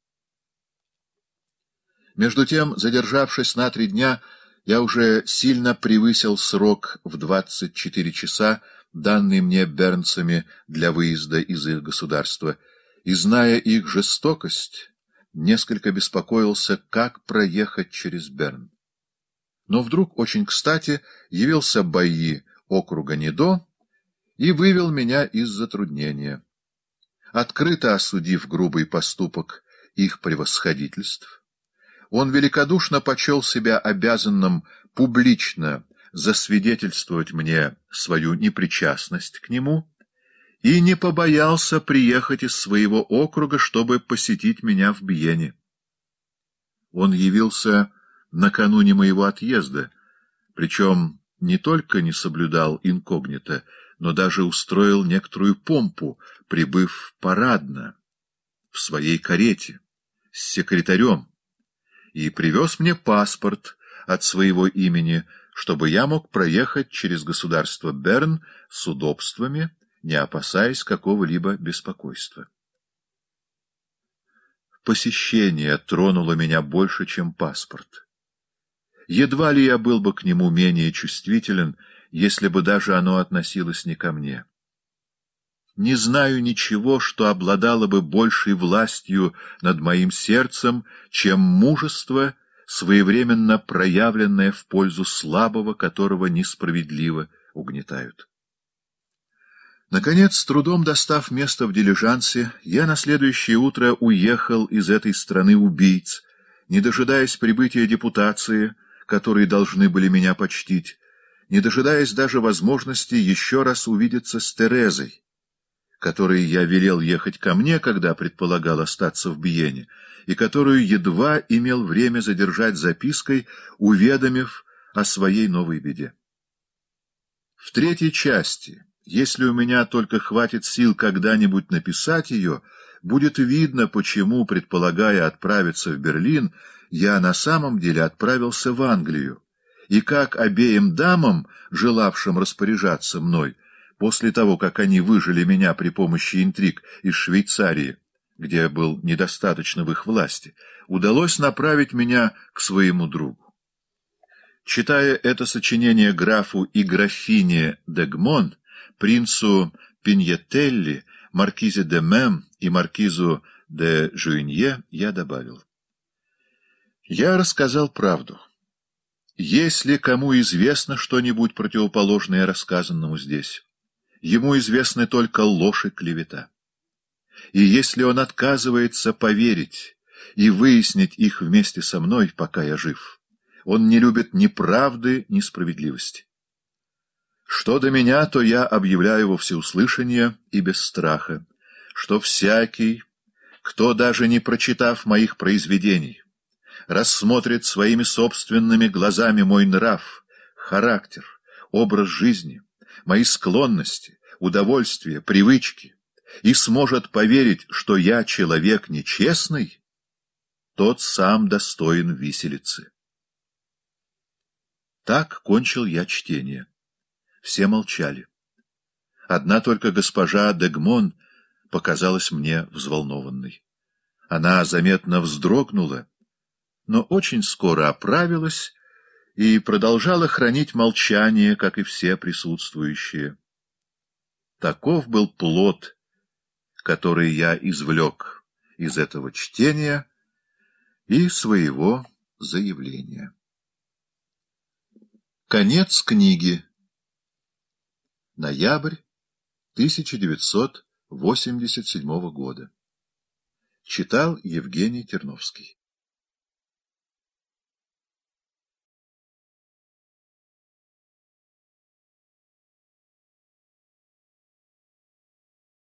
Между тем, задержавшись на три дня, я уже сильно превысил срок в 24 часа, данный мне бернцами для выезда из их государства, и, зная их жестокость, несколько беспокоился, как проехать через Берн. Но вдруг очень кстати явился Байи округа Недо и вывел меня из затруднения. Открыто осудив грубый поступок их превосходительств, он великодушно почел себя обязанным публично засвидетельствовать мне свою непричастность к нему и не побоялся приехать из своего округа, чтобы посетить меня в Биене. Он явился накануне моего отъезда, причем не только не соблюдал инкогнито, но даже устроил некоторую помпу, прибыв парадно, в своей карете, с секретарем, и привез мне паспорт от своего имени, чтобы я мог проехать через государство Берн с удобствами, не опасаясь какого-либо беспокойства. Посещение тронуло меня больше, чем паспорт. Едва ли я был бы к нему менее чувствителен, если бы даже оно относилось не ко мне. Не знаю ничего, что обладало бы большей властью над моим сердцем, чем мужество, своевременно проявленное в пользу слабого, которого несправедливо угнетают. Наконец, с трудом достав место в дилижансе, я на следующее утро уехал из этой страны убийц, не дожидаясь прибытия депутации, которые должны были меня почтить, не дожидаясь даже возможности еще раз увидеться с Терезой, которой я велел ехать ко мне, когда предполагал остаться в Биене, и которую едва имел время задержать запиской, уведомив о своей новой беде. В третьей части, если у меня только хватит сил когда-нибудь написать ее, будет видно, почему, предполагая отправиться в Берлин, я на самом деле отправился в Англию, и как обеим дамам, желавшим распоряжаться мной, после того, как они выжили меня при помощи интриг из Швейцарии, где я был недостаточно в их власти, удалось направить меня к своему другу. Читая это сочинение графу и графине Дегмон, принцу Пиньетелли, маркизе де Мем и маркизу де Жуинье, я добавил. Я рассказал правду. Если кому известно что-нибудь противоположное рассказанному здесь, ему известны только ложь и клевета. И если он отказывается поверить и выяснить их вместе со мной, пока я жив, он не любит ни правды, ни справедливости. Что до меня, то я объявляю во всеуслышание и без страха, что всякий, кто даже не прочитав моих произведений, рассмотрит своими собственными глазами мой нрав, характер, образ жизни, мои склонности, удовольствия, привычки, и сможет поверить, что я человек нечестный, тот сам достоин виселицы. Так кончил я чтение. Все молчали. Одна только госпожа Дегмон показалась мне взволнованной. Она заметно вздрогнула, но очень скоро оправилась и продолжала хранить молчание, как и все присутствующие. Таков был плод, который я извлек из этого чтения и своего заявления. Конец книги. Ноябрь 1987 года. Читал Евгений Терновский.